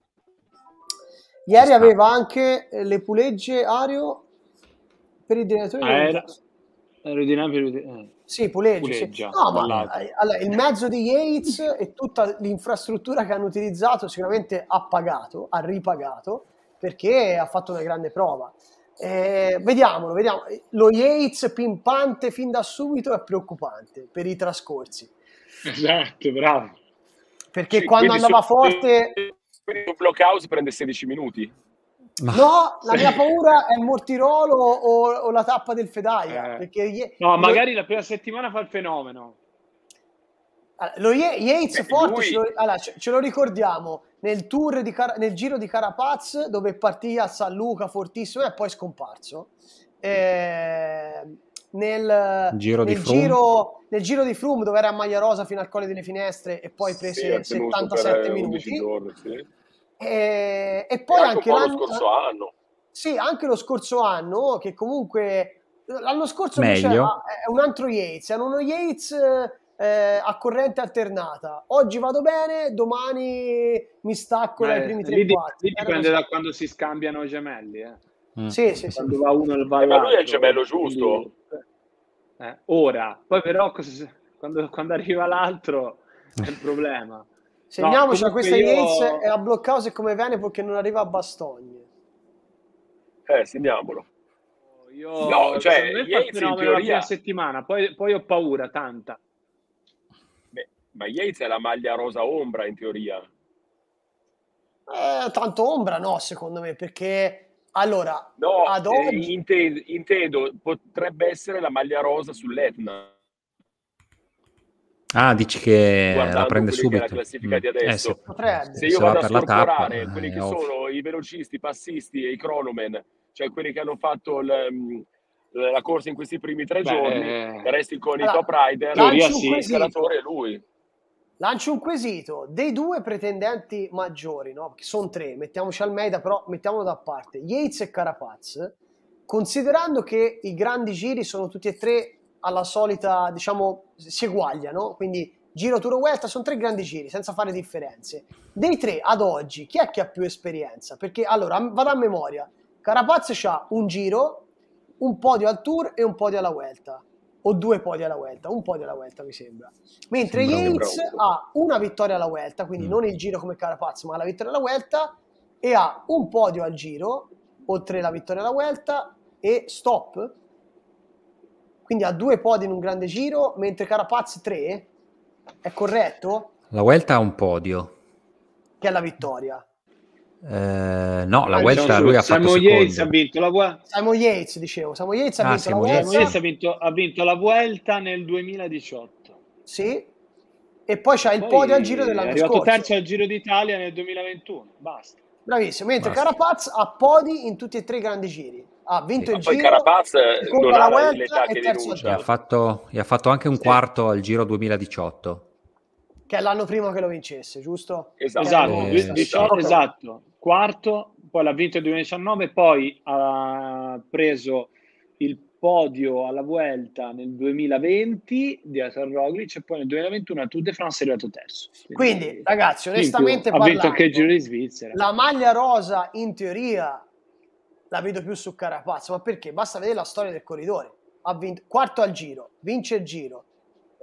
Ieri aveva anche le pulegge Ario per il direttore. Ah, era, aerodinamico eh. sì, puleggia, puleggia sì. No, ma, eh, allora, il mezzo di Yates e tutta l'infrastruttura che hanno utilizzato sicuramente ha pagato, ha ripagato perché ha fatto una grande prova. Eh, vediamolo, vediamo. Lo Yates pimpante fin da subito è preoccupante per i trascorsi. Esatto, bravo. Perché sì, quando andava su... forte... Quindi blockhouse prende 16 minuti ma... No, la mia paura è il Mortirolo o, o la tappa del Fedaya. Eh. Ye- no, magari lo... la prima settimana fa il fenomeno. Allora, lo Ye- Yates Beh, forte, lui... ce, lo, allora, ce, ce, lo, ricordiamo nel, tour di Car- nel giro di Carapaz dove partì a San Luca fortissimo e poi scomparso. Eh, nel, giro, nel, giro, nel, giro, di Froome dove era a maglia rosa fino al colle delle finestre e poi prese eh, sì, 77 minuti. Giorni, sì. Eh, e, poi e anche, anche lo scorso anno. Sì, anche lo scorso anno, che comunque l'anno scorso diceva, è eh, un altro Yates, era uno Yates eh, a corrente alternata. Oggi vado bene, domani mi stacco dai primi 3 Lì, lì dipende da quando si scambiano i gemelli. Eh. Mm. Sì, sì, sì. va uno e eh, Ma lui è il gemello giusto. Eh, ora, poi però quando, quando arriva l'altro è un problema. Eh, Segniamoci no, questa io... Yates e a Blockhouse come Venepo che non arriva a Bastogne. Eh, segniamolo. Io, no, cioè, Yates in teoria... la settimana, poi, poi, ho paura tanta. Beh, ma Yates è la maglia rosa ombra in teoria. Eh, tanto ombra no, secondo me, perché allora, no, ad eh, oggi... Eh, intendo, intendo, potrebbe essere la maglia rosa sull'Etna. Ah, dici che la prende subito. la classifica mm. di eh, adesso. Eh, se, se io se vado a scorporare tappa, eh, quelli che off. sono i velocisti, i passisti e i cronomen, cioè quelli che hanno fatto il, mm, la corsa in questi primi tre Beh, giorni, eh. resti con allora, i top rider, il scalatore è lui. Lancio un quesito, dei due pretendenti maggiori, no? che sono tre, mettiamoci Almeida, però mettiamolo da parte, Yates e Carapaz, considerando che i grandi giri sono tutti e tre alla solita, diciamo, si eguagliano, quindi Giro Tour Vuelta sono tre grandi giri senza fare differenze. Dei tre ad oggi, chi è che ha più esperienza? Perché allora vado a memoria. Carapaz ha un giro, un podio al Tour e un podio alla Vuelta o due podi alla Vuelta, un podio alla Vuelta mi sembra. Mentre sembra Yates ha una vittoria alla Vuelta, quindi mm. non il giro come Carapaz, ma la vittoria alla Vuelta e ha un podio al giro, oltre la vittoria alla Vuelta e stop quindi ha due podi in un grande giro, mentre Carapaz tre, è corretto? La Vuelta ha un podio. Che è la vittoria. Eh, no, la ah, Vuelta diciamo lui ha Samuel fatto Yates ha vinto la Vuelta. Samuel Yates, dicevo. Samuel Yates ha, ah, vinto, Samuel Yates. Yates ha, vinto, ha vinto la Vuelta nel 2018. Sì, e poi c'ha il podio al giro dell'anno è arrivato scorso. terzo al Giro d'Italia nel 2021, basta. Bravissimo, mentre Basta. Carapaz ha podi in tutti e tre i grandi giri ha vinto e il poi giro. Carapaz non ha l'età che denuncia. Ha fatto, gli ha fatto anche un sì. quarto al Giro 2018. Che è l'anno prima che lo vincesse, giusto? Esatto, esatto. Eh, 2018, diciamo, esatto. esatto. quarto, poi l'ha vinto il 2019, poi ha preso il podio alla Vuelta nel 2020 di Atar Roglic e poi nel 2021 a Tour de France è arrivato terzo. Quindi, quindi ragazzi, onestamente più, parlando, ha vinto anche il Giro di Svizzera. La maglia rosa in teoria la vedo più su Carapazzo, ma perché? Basta vedere la storia del corridore. Ha vinto quarto al giro, vince il giro,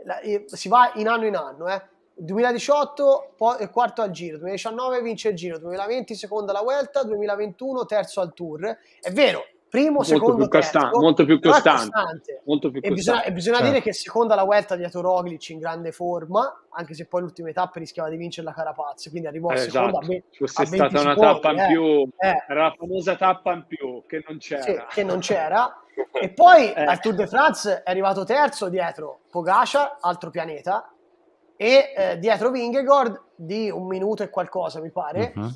la, eh, si va in anno in anno, eh. 2018 poi, eh, quarto al giro, 2019 vince il giro, 2020 seconda alla Vuelta, 2021 terzo al Tour. È vero, primo, molto secondo, più costan- molto più costante, molto più costante. E bisogna, e bisogna certo. dire che seconda la Vuelta di Atoroglic in grande forma, anche se poi l'ultima tappa rischiava di vincere la Carapazzo, quindi arrivò eh, a seconda esatto. a be- fosse a stata una secondi, tappa in eh. più, eh. era la famosa tappa in più che non c'era. Sì, che non c'era. e poi eh. al Tour de France è arrivato terzo dietro Pogacia, altro pianeta, e eh, dietro Vingegord di un minuto e qualcosa, mi pare. Uh-huh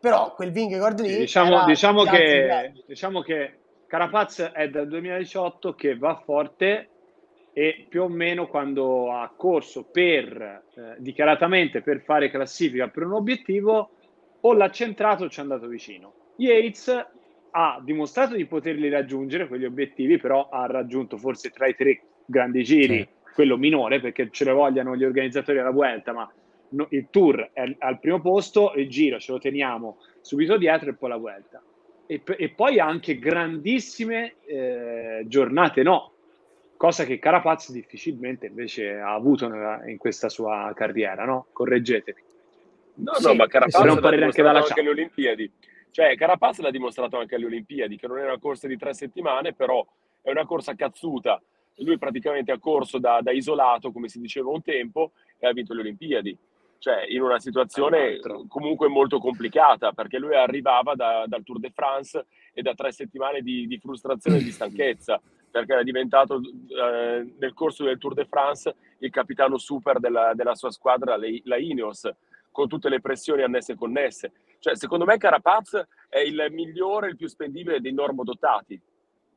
però quel Vingegaard lì... Diciamo, diciamo, che, diciamo che Carapaz è dal 2018 che va forte e più o meno quando ha corso per eh, dichiaratamente per fare classifica per un obiettivo o l'ha centrato o ci è andato vicino. Yates ha dimostrato di poterli raggiungere quegli obiettivi, però ha raggiunto forse tra i tre grandi giri sì. quello minore perché ce le vogliano gli organizzatori alla Vuelta, ma no, il tour è al primo posto, il giro ce lo teniamo subito dietro e poi la vuelta. E, e poi anche grandissime eh, giornate no, cosa che Carapaz difficilmente invece ha avuto nella, in questa sua carriera, no? Correggetemi. No, no, ma Carapaz l'ha dimostrato anche anche alle Olimpiadi. Cioè, Carapaz l'ha dimostrato anche alle Olimpiadi, che non è una corsa di tre settimane, però è una corsa cazzuta. Lui praticamente ha corso da, da isolato, come si diceva un tempo, e ha vinto le Olimpiadi cioè in una situazione comunque molto complicata, perché lui arrivava da, dal Tour de France e da tre settimane di, di frustrazione e di stanchezza, perché era diventato eh, nel corso del Tour de France il capitano super della, della sua squadra, la Ineos, con tutte le pressioni annesse e connesse. Cioè, secondo me Carapaz è il migliore, il più spendibile dei normodotati.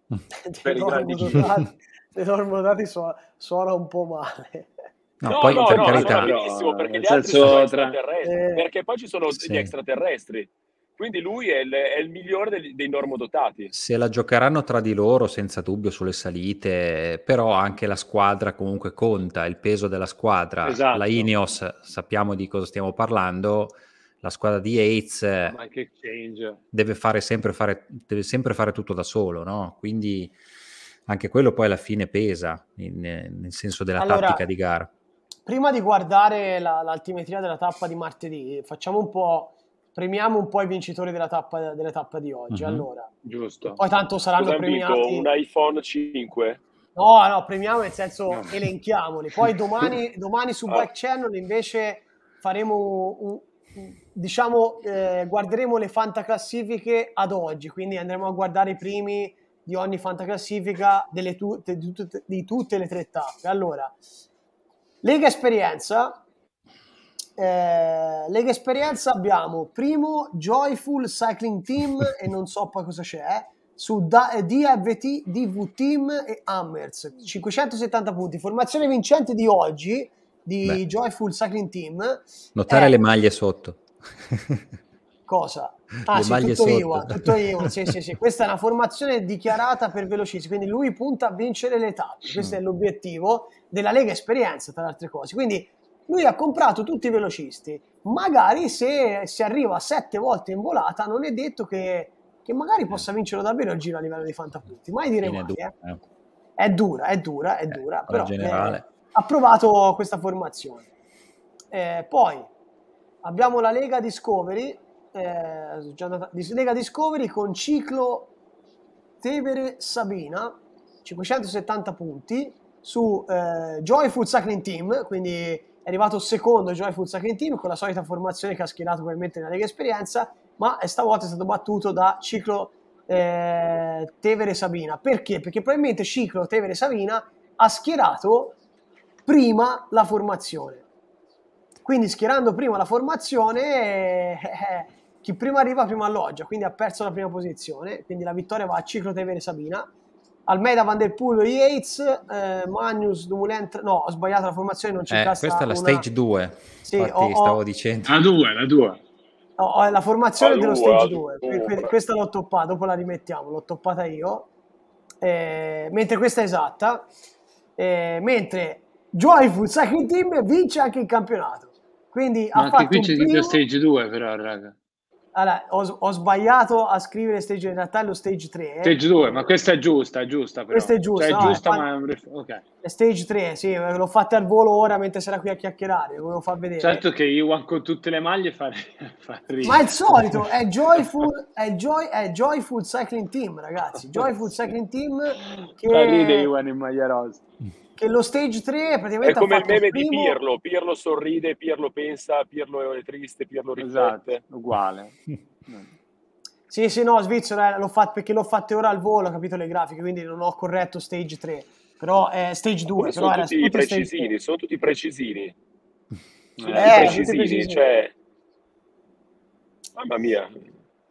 per i grandi dotati, dei normodotati su- suona un po' male. No, no, poi, no, per no, carità. benissimo, perché gli altri sono extraterrestri, eh... perché poi ci sono sì. gli extraterrestri. Quindi lui è il, è il migliore dei, dei, normodotati. Se la giocheranno tra di loro, senza dubbio, sulle salite, però anche la squadra comunque conta, il peso della squadra. Esatto. La Ineos, sappiamo di cosa stiamo parlando, la squadra di Yates eh, deve fare, fare, deve sempre fare tutto da solo, no? Quindi anche quello poi alla fine pesa, in, nel senso della allora... tattica di gara prima di guardare la, l'altimetria della tappa di martedì, facciamo un po'. Premiamo un po' i vincitori della tappa, della tappa di oggi. Mm-hmm. Allora, giusto. Poi tanto saranno Scusa, premiati. Amico, un iPhone 5. No, no, premiamo nel senso elenchiamoli. Poi domani, domani su ah. Channel invece faremo un, un diciamo eh, guarderemo le fantaclassifiche ad oggi, quindi andremo a guardare i primi di ogni fantaclassifica delle tu, di, di, tutte le tre tappe. Allora, Lega Esperienza. Eh, Lega Esperienza abbiamo primo Joyful Cycling Team e non so poi cosa c'è eh, su da- eh, DVT, DV Team e Hammers 570 punti. Formazione vincente di oggi di Beh. Joyful Cycling Team. Notare è... Eh, le maglie sotto. Cosa? Ah, Le sì, maglie tutto sotto. Iwa, tutto Iwa. Sì, sì, sì. Questa è una formazione dichiarata per velocisti, quindi lui punta a vincere le tappe. Questo mm. è l'obiettivo della Lega Esperienza, tra le altre cose. Quindi lui ha comprato tutti i velocisti. Magari se si arriva a sette volte in volata, non è detto che, che magari possa eh. vincere davvero il giro a livello di fantapunti. Mai dire mai. È dura, eh. eh. è dura, è dura, è eh, dura. Eh, però eh, ha provato questa formazione. poi abbiamo la Lega Discovery eh, Lega Discovery con ciclo Tevere Sabina, 570 punti, su eh, Joyful Cycling Team, quindi è arrivato secondo Joyful Cycling Team con la solita formazione che ha schierato probabilmente nella Lega Esperienza, ma stavolta è stato battuto da ciclo eh, Tevere Sabina. Perché? Perché probabilmente ciclo Tevere Sabina ha schierato prima la formazione. Quindi schierando prima la formazione... Eh, eh chi prima arriva prima alloggia, quindi ha perso la prima posizione, quindi la vittoria va a Ciclo Tevere Sabina. Almeida, Van der Poel, Yates, eh, Magnus, Dumoulin, no ho sbagliato la formazione, non c'è eh, Questa è la una... stage 2, sì, infatti ho, stavo ho... dicendo. La 2, la 2. No, la formazione dello stage 2, questa l'ho toppata, dopo la rimettiamo, l'ho toppata io, eh, mentre questa è esatta, eh, mentre Joyful Sacred Team vince anche il campionato. Quindi Ma ha anche fatto qui c'è primo... stage 2 però, raga. Allora, ho, ho, sbagliato a scrivere stage in realtà è lo stage 3. Eh. Stage 2, ma questa è giusta, è giusta. Però. Questa è giusta. Cioè, è no, giusta è okay. Stage 3, sì, l'ho fatta al volo ora mentre sarà qui a chiacchierare, volevo far vedere. Certo che io con tutte le maglie fare, fare Ma il solito, è Joyful, è, joy, è joyful Cycling Team, ragazzi. Joyful Cycling Team che... Ma ride Iwan in maglia rosa che lo stage 3 praticamente è come il meme primo... di Pirlo Pirlo sorride, Pirlo pensa Pirlo è triste, Pirlo risente esatto, uguale sì sì no Svizzera eh, l'ho fatto perché l'ho fatto ora al volo ho capito le grafiche quindi non ho corretto stage 3 però eh, stage 2 però sono, tutti precisini, sono tutti precisini sono eh, precisini, precisini. Cioè... mamma mia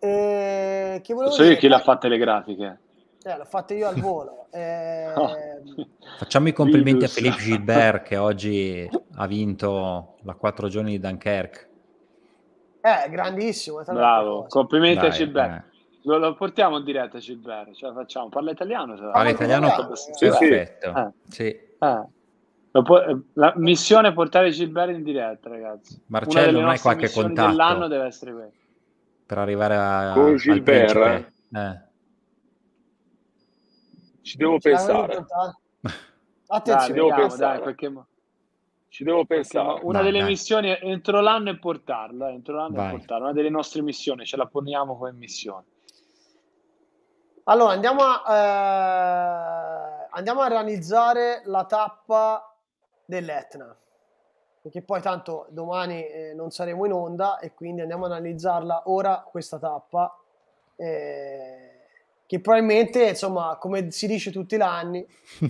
eh, che volevo so dire... chi l'ha fatte le grafiche eh, l'ho fatto io al volo. Eh... Facciamo i complimenti Virus. a Philippe Gilbert che oggi ha vinto la quattro giorni di Dunkerque. Eh, grandissimo. Bravo, complimenti Dai, a Gilbert. Eh. Lo, lo, portiamo in diretta Gilbert, cioè facciamo, parla italiano. Cioè, parla italiano, italiano eh, sì, perfetto. Eh. Sì. Eh. Pu- la missione è portare Gilbert in diretta, ragazzi. Marcello, non hai qualche contatto? L'anno deve essere questo. Per arrivare a... Con Gilbert? Eh. Ci devo ci pensare. Attenzione, ci devo vediamo, pensare. Dai, perché... Ci devo pensare. Una dai, delle dai. missioni entro l'anno è portarla, eh, entro l'anno Vai. è portarlo, una delle nostre missioni, ce la poniamo come missione. Allora andiamo a, eh, andiamo a realizzare la tappa dell'Etna, perché poi tanto domani eh, non saremo in onda e quindi andiamo a analizzarla ora questa tappa. Eh, che probabilmente, insomma, come si dice tutti gli anni,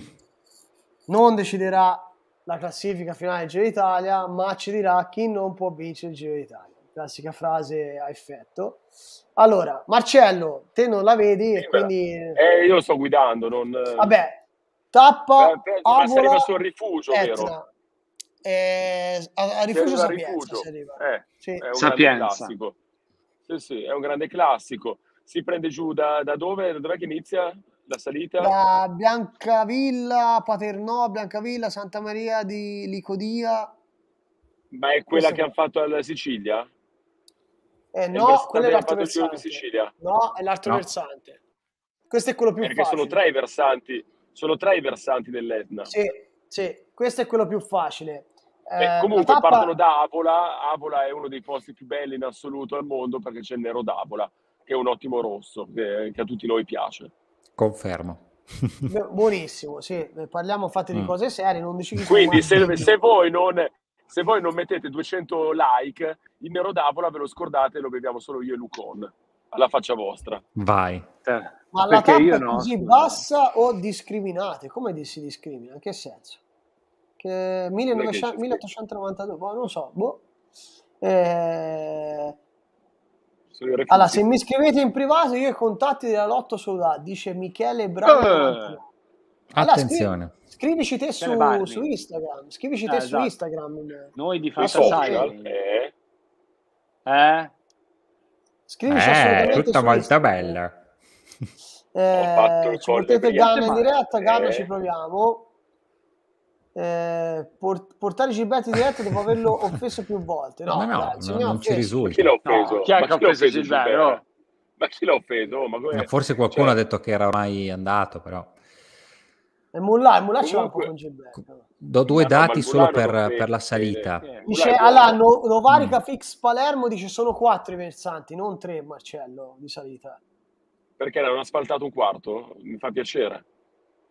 non deciderà la classifica finale del Giro d'Italia, ma ci dirà chi non può vincere il Giro d'Italia. Classica frase a effetto. Allora, Marcello, te non la vedi, sì, quindi... Eh, io sto guidando, non... Vabbè, tappa... Beh, avola, ma arriva sul rifugio, Etna. vero? Eh, a, a rifugio Sapienza rifugio. Eh, sì. È un Sapienza. classico. Sì, sì, è un grande classico si prende giù da, da dove? Da dove inizia la salita? Da Biancavilla, Paternò, Biancavilla, Santa Maria di Licodia. Ma è quella Questo... che hanno fatto alla Sicilia? Eh, no, quello è l'altro versante. No, è l'altro no. versante. Questo è quello più Perché facile. Perché sono tre i versanti, sono tre i versanti dell'Etna. Sì, sì, questo è quello più facile. Eh, eh comunque tappa... partono da Avola, Avola è uno dei posti più belli in assoluto al mondo perché c'è il Nero d'Avola, che è un ottimo rosso che, che a tutti noi piace. Confermo. Buonissimo, sì, eh, parliamo infatti di mm. cose serie, non Quindi se, se, voi non, se, voi non, mettete 200 like, il Nero d'Avola ve lo scordate, lo beviamo solo io e Lucon, alla faccia vostra. Vai. Eh, Ma la tappa io no. così bassa o discriminate? Come si discrimina? In che senso? Che 1900, 1892, poi non so, boh. Eh, allora, se mi scrivete in privato, io i contatti della Lotto sono da, dice Michele Bravo. Eh. Allora, Attenzione. Scrivi, scrivici te su, su, Instagram. Scrivici eh, esatto. su Instagram. Noi di fatto sai. Eh? eh? Scrivici eh, tutta molto bella. Eh, ci potete gamma in diretta, gamma ci eh. proviamo eh, port- portare Gilberto in diretta dopo averlo offeso più volte. No, no, no, dai, no, no non ci risulta. Chi l'ha offeso? chi ha offeso Gilberto? Ma chi l'ha offeso? Forse qualcuno cioè... ha detto che era ormai andato, però. E Mullah, Mullah ce l'ha con Gilberto. Do due dati solo per, per, la eh, salita. Eh, dice all'anno Novarica mm. Fix Palermo dice sono quattro i versanti, non tre Marcello di salita. Perché l'hanno asfaltato un quarto? Mi fa piacere.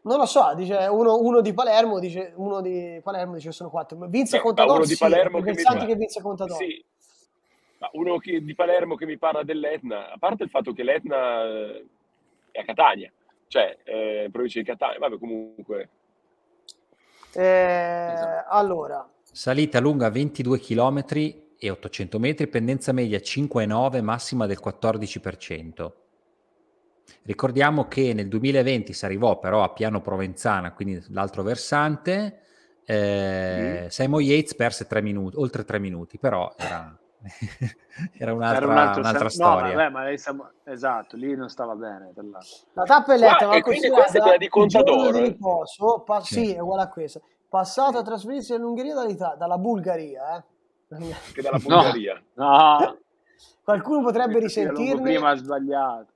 Non lo so, dice uno, uno, di Palermo, dice uno di Palermo, dice sono quattro. Vince Beh, Contador, uno sì, di Palermo che mi... vince Contador. Sì. Ma uno che, di Palermo che mi parla dell'Etna, a parte il fatto che l'Etna eh, è a Catania, cioè eh, provincia di Catania, vabbè comunque. Eh, esatto. Allora. Salita lunga 22 km e 800 metri, pendenza media 5,9, massima del 14%. Ricordiamo che nel 2020 si arrivò però a Piano Provenzana, quindi l'altro versante. Eh, mm. Simon Yates perse tre minuti, oltre tre minuti, però era, era un'altra, era un altro, un'altra sem- storia. No, vabbè, ma lei siamo, esatto, lì non stava bene. La tappelletta va così questa è di Contador. Di riposo, pa- sì. sì, è uguale a questa. Passata a trasferirsi dall'Ungheria dall'Italia, dalla Bulgaria, eh. Che dalla Bulgaria. No, no. Qualcuno potrebbe risentirne. Prima ha sbagliato.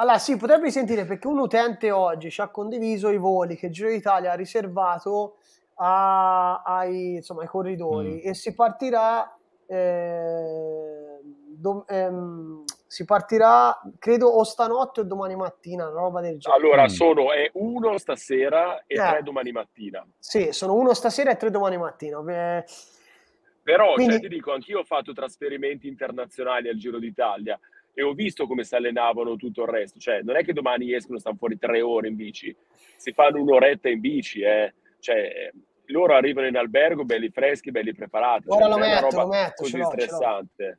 Allora, sì, potrebbe sentire perché un utente oggi ci ha condiviso i voli che Giro d'Italia ha riservato a, ai, insomma, ai, corridori mm. e si partirà, eh, dom, ehm, si partirà, credo, o stanotte o domani mattina, una roba del genere. Allora, mm. sono è uno stasera e eh. tre domani mattina. Sì, sono uno stasera e tre domani mattina. Però, cioè, Quindi... cioè, ti dico, anch'io ho fatto trasferimenti internazionali al Giro d'Italia e ho visto come si allenavano tutto il resto. Cioè, non è che domani escono, stanno fuori tre ore in bici, si fanno un'oretta in bici, eh. Cioè, loro arrivano in albergo belli freschi, belli preparati. Ora cioè, lo metto, roba lo metto, così stressante.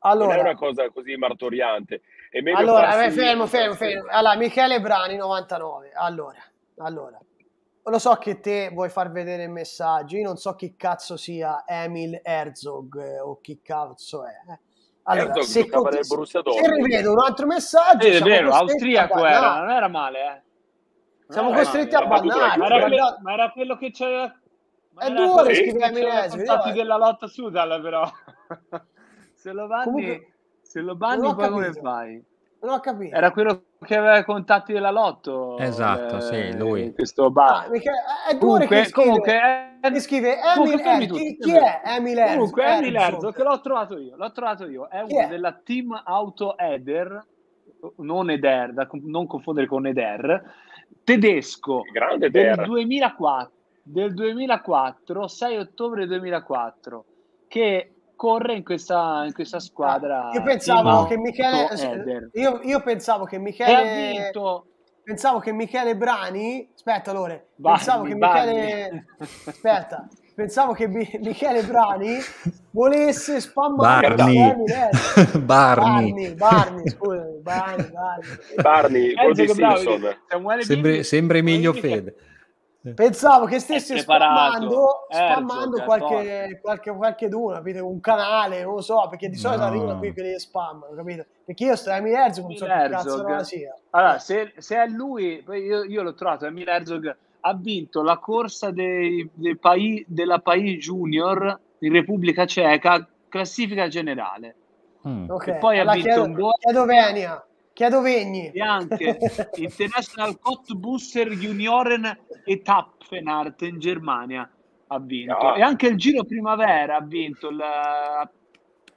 Allora, non è una cosa così martoriante. allora, farsi... Eh, fermo, fermo, fermo. Allora, Michele Brani 99. Allora, allora. Lo so che te vuoi far vedere messaggi, non so chi cazzo sia Emil Herzog eh, o chi cazzo è. Eh allora, Herzog se giocava nel Borussia Se rivedo un altro messaggio... È vero, austriaco era, non era male, eh. Siamo costretti a bannare. Ma, era ma era quello che c'era... Ma è duro scrivere a Minesio. Sono della lotta Sudal, però. se lo vanni, Comunque, se lo banni poi come fai? Non ho capito. Era quello che aveva i contatti della Lotto. Esatto, eh, sì, lui. Questo bar. Ah, eh, è due che scrive, comunque, è, eh, scrive Emil Erzo. Chi, chi, è Emil Erzo? Comunque, Emil eh, Erzo, che l'ho trovato io, l'ho trovato io, è chi uno è? della team Auto Eder, non Eder, da non confondere con Eder, tedesco Grande Eder. Del, 2004, del 2004, 6 ottobre 2004, che corre in questa, in questa ah, squadra. Io pensavo che Michele. Io, io, pensavo che Michele. Vinto... Pensavo che Michele Brani. Aspetta, Lore. Bagni, pensavo che Michele. Aspetta. Pensavo che B- Michele Brani volesse spammare Barney. Barney, Barney. Barney, Barney, scusa, Barney, Barney. Barney, Barney. Sembra Emilio Fede. Che... Pensavo che stessi spammando, eh, spammando Erzo, eh, qualche, qualche, qualche duno, capito? Un canale, non lo so, perché di solito no. arrivano qui quelli che spammano, capito? Perché io sto a Emil Herzog, non so che cazzo sia. Allora, se, se, è lui, io, io l'ho trovato, Emil Herzog ha vinto la corsa dei, dei Pai, della Pai Junior in Repubblica Ceca, classifica generale. Mm. Okay. E poi ha vinto chiedo, un gol. Chiedovenia. Chiedo Vegni. E anche International Cottbusser Junioren Etappenart in Germania ha vinto. No. E anche il Giro Primavera ha vinto il, eh,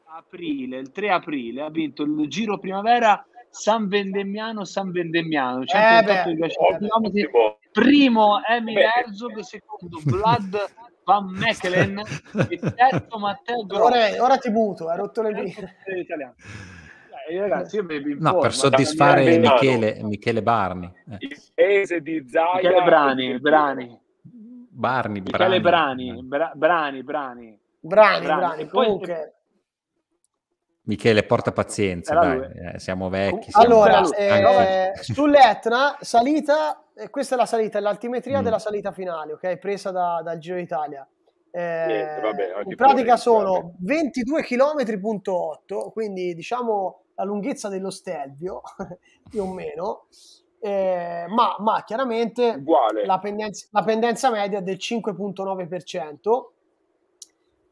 aprile, il 3 aprile, ha vinto il Giro Primavera San Vendemmiano, San Vendemmiano, eh primo Emil Herzog, secondo Vlad Van Mechelen e terzo Matteo Gross. Ora, ora ti muto, hai rotto le vite eh, ragazzi, io bevi no, per eh. soddisfare Michele, Michele, Barni. Eh. Il paese di Zaia. Michele Brani, Brani. Barni, Michele Brani. Brani, eh. Brani, Brani. Brani, Brani, comunque... Michele, porta pazienza, dai, eh, siamo vecchi. Siamo allora, eh, sull'Etna, salita, questa è la salita, l'altimetria mm. della salita finale, ok? Presa da, dal Giro d'Italia. Eh, Niente, vabbè, in pratica pure, sono vabbè. 22 km.8, quindi diciamo la lunghezza dello stelvio, più o meno, eh, ma, ma, chiaramente La, pendenza, la pendenza media è del 5.9%,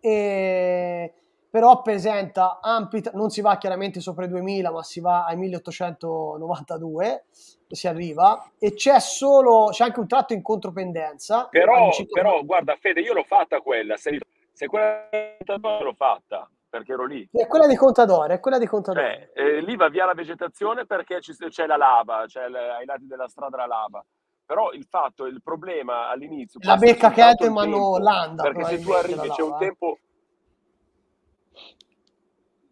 e, però presenta ampi, non si va chiaramente sopra i 2000, ma si va ai 1892, si arriva, e c'è solo, c'è anche un tratto in contropendenza. Però, però guarda Fede, io l'ho fatta quella, se, se quella l'ho fatta perché ero lì. È quella di Contadore, è quella di Contadore. Cioè, eh, lì va via la vegetazione perché c'è la lava, c'è le, ai lati della strada la lava. Però il fatto, il problema all'inizio... La becca che è in mano l'anda. Perché se tu arrivi c'è un eh. tempo...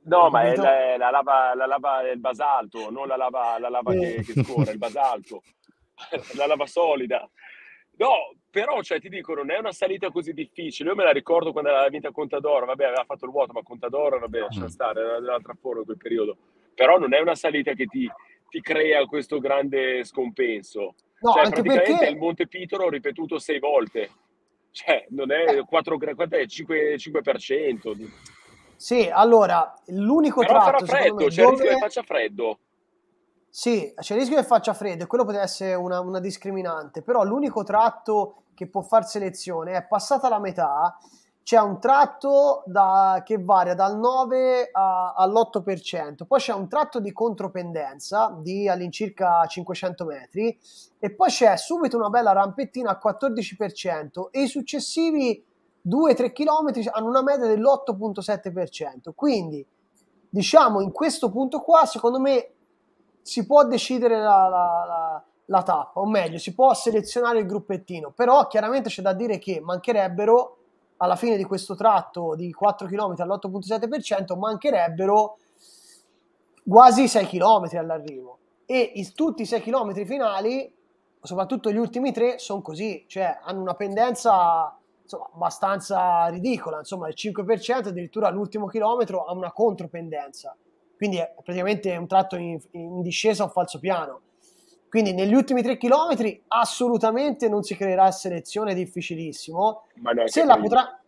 No, ma è la, la, lava, la lava del basalto, non la lava, la lava che, che scorre, il basalto, la lava solida. No, però cioè, ti dico, non è una salita così difficile. Io me la ricordo quando aveva a Contador, vabbè, aveva fatto il vuoto, ma Contador, vabbè, lascia mm. stare, era dell'altra forma in quel periodo. Però non è una salita che ti, ti crea questo grande scompenso. No, cioè, praticamente perché... il Monte Pitolo ripetuto sei volte. Cioè, non è 4 è? 5, 5%. Sì, allora, l'unico Però tratto... Però farà freddo, me, cioè, dove... rischio che faccia freddo. Sì, c'è il rischio che faccia freddo e quello potrebbe essere una, una, discriminante, però l'unico tratto che può far selezione è passata la metà, c'è un tratto da, che varia dal 9 a, all'8%, poi c'è un tratto di contropendenza di all'incirca 500 metri e poi c'è subito una bella rampettina al 14% e i successivi 2-3 km hanno una media dell'8.7%, quindi diciamo in questo punto qua secondo me si può decidere la, la, la, la tappa, o meglio, si può selezionare il gruppettino, però chiaramente c'è da dire che mancherebbero alla fine di questo tratto di 4 km all'8.7%, mancherebbero quasi 6 km all'arrivo. E in tutti i 6 km finali, soprattutto gli ultimi 3, sono così, cioè hanno una pendenza insomma, abbastanza ridicola, insomma il 5% addirittura l'ultimo chilometro ha una contropendenza quindi è praticamente un tratto in, in discesa, un falso piano. Quindi negli ultimi tre chilometri assolutamente non si creerà selezione, è difficilissimo. No, se, la potrà,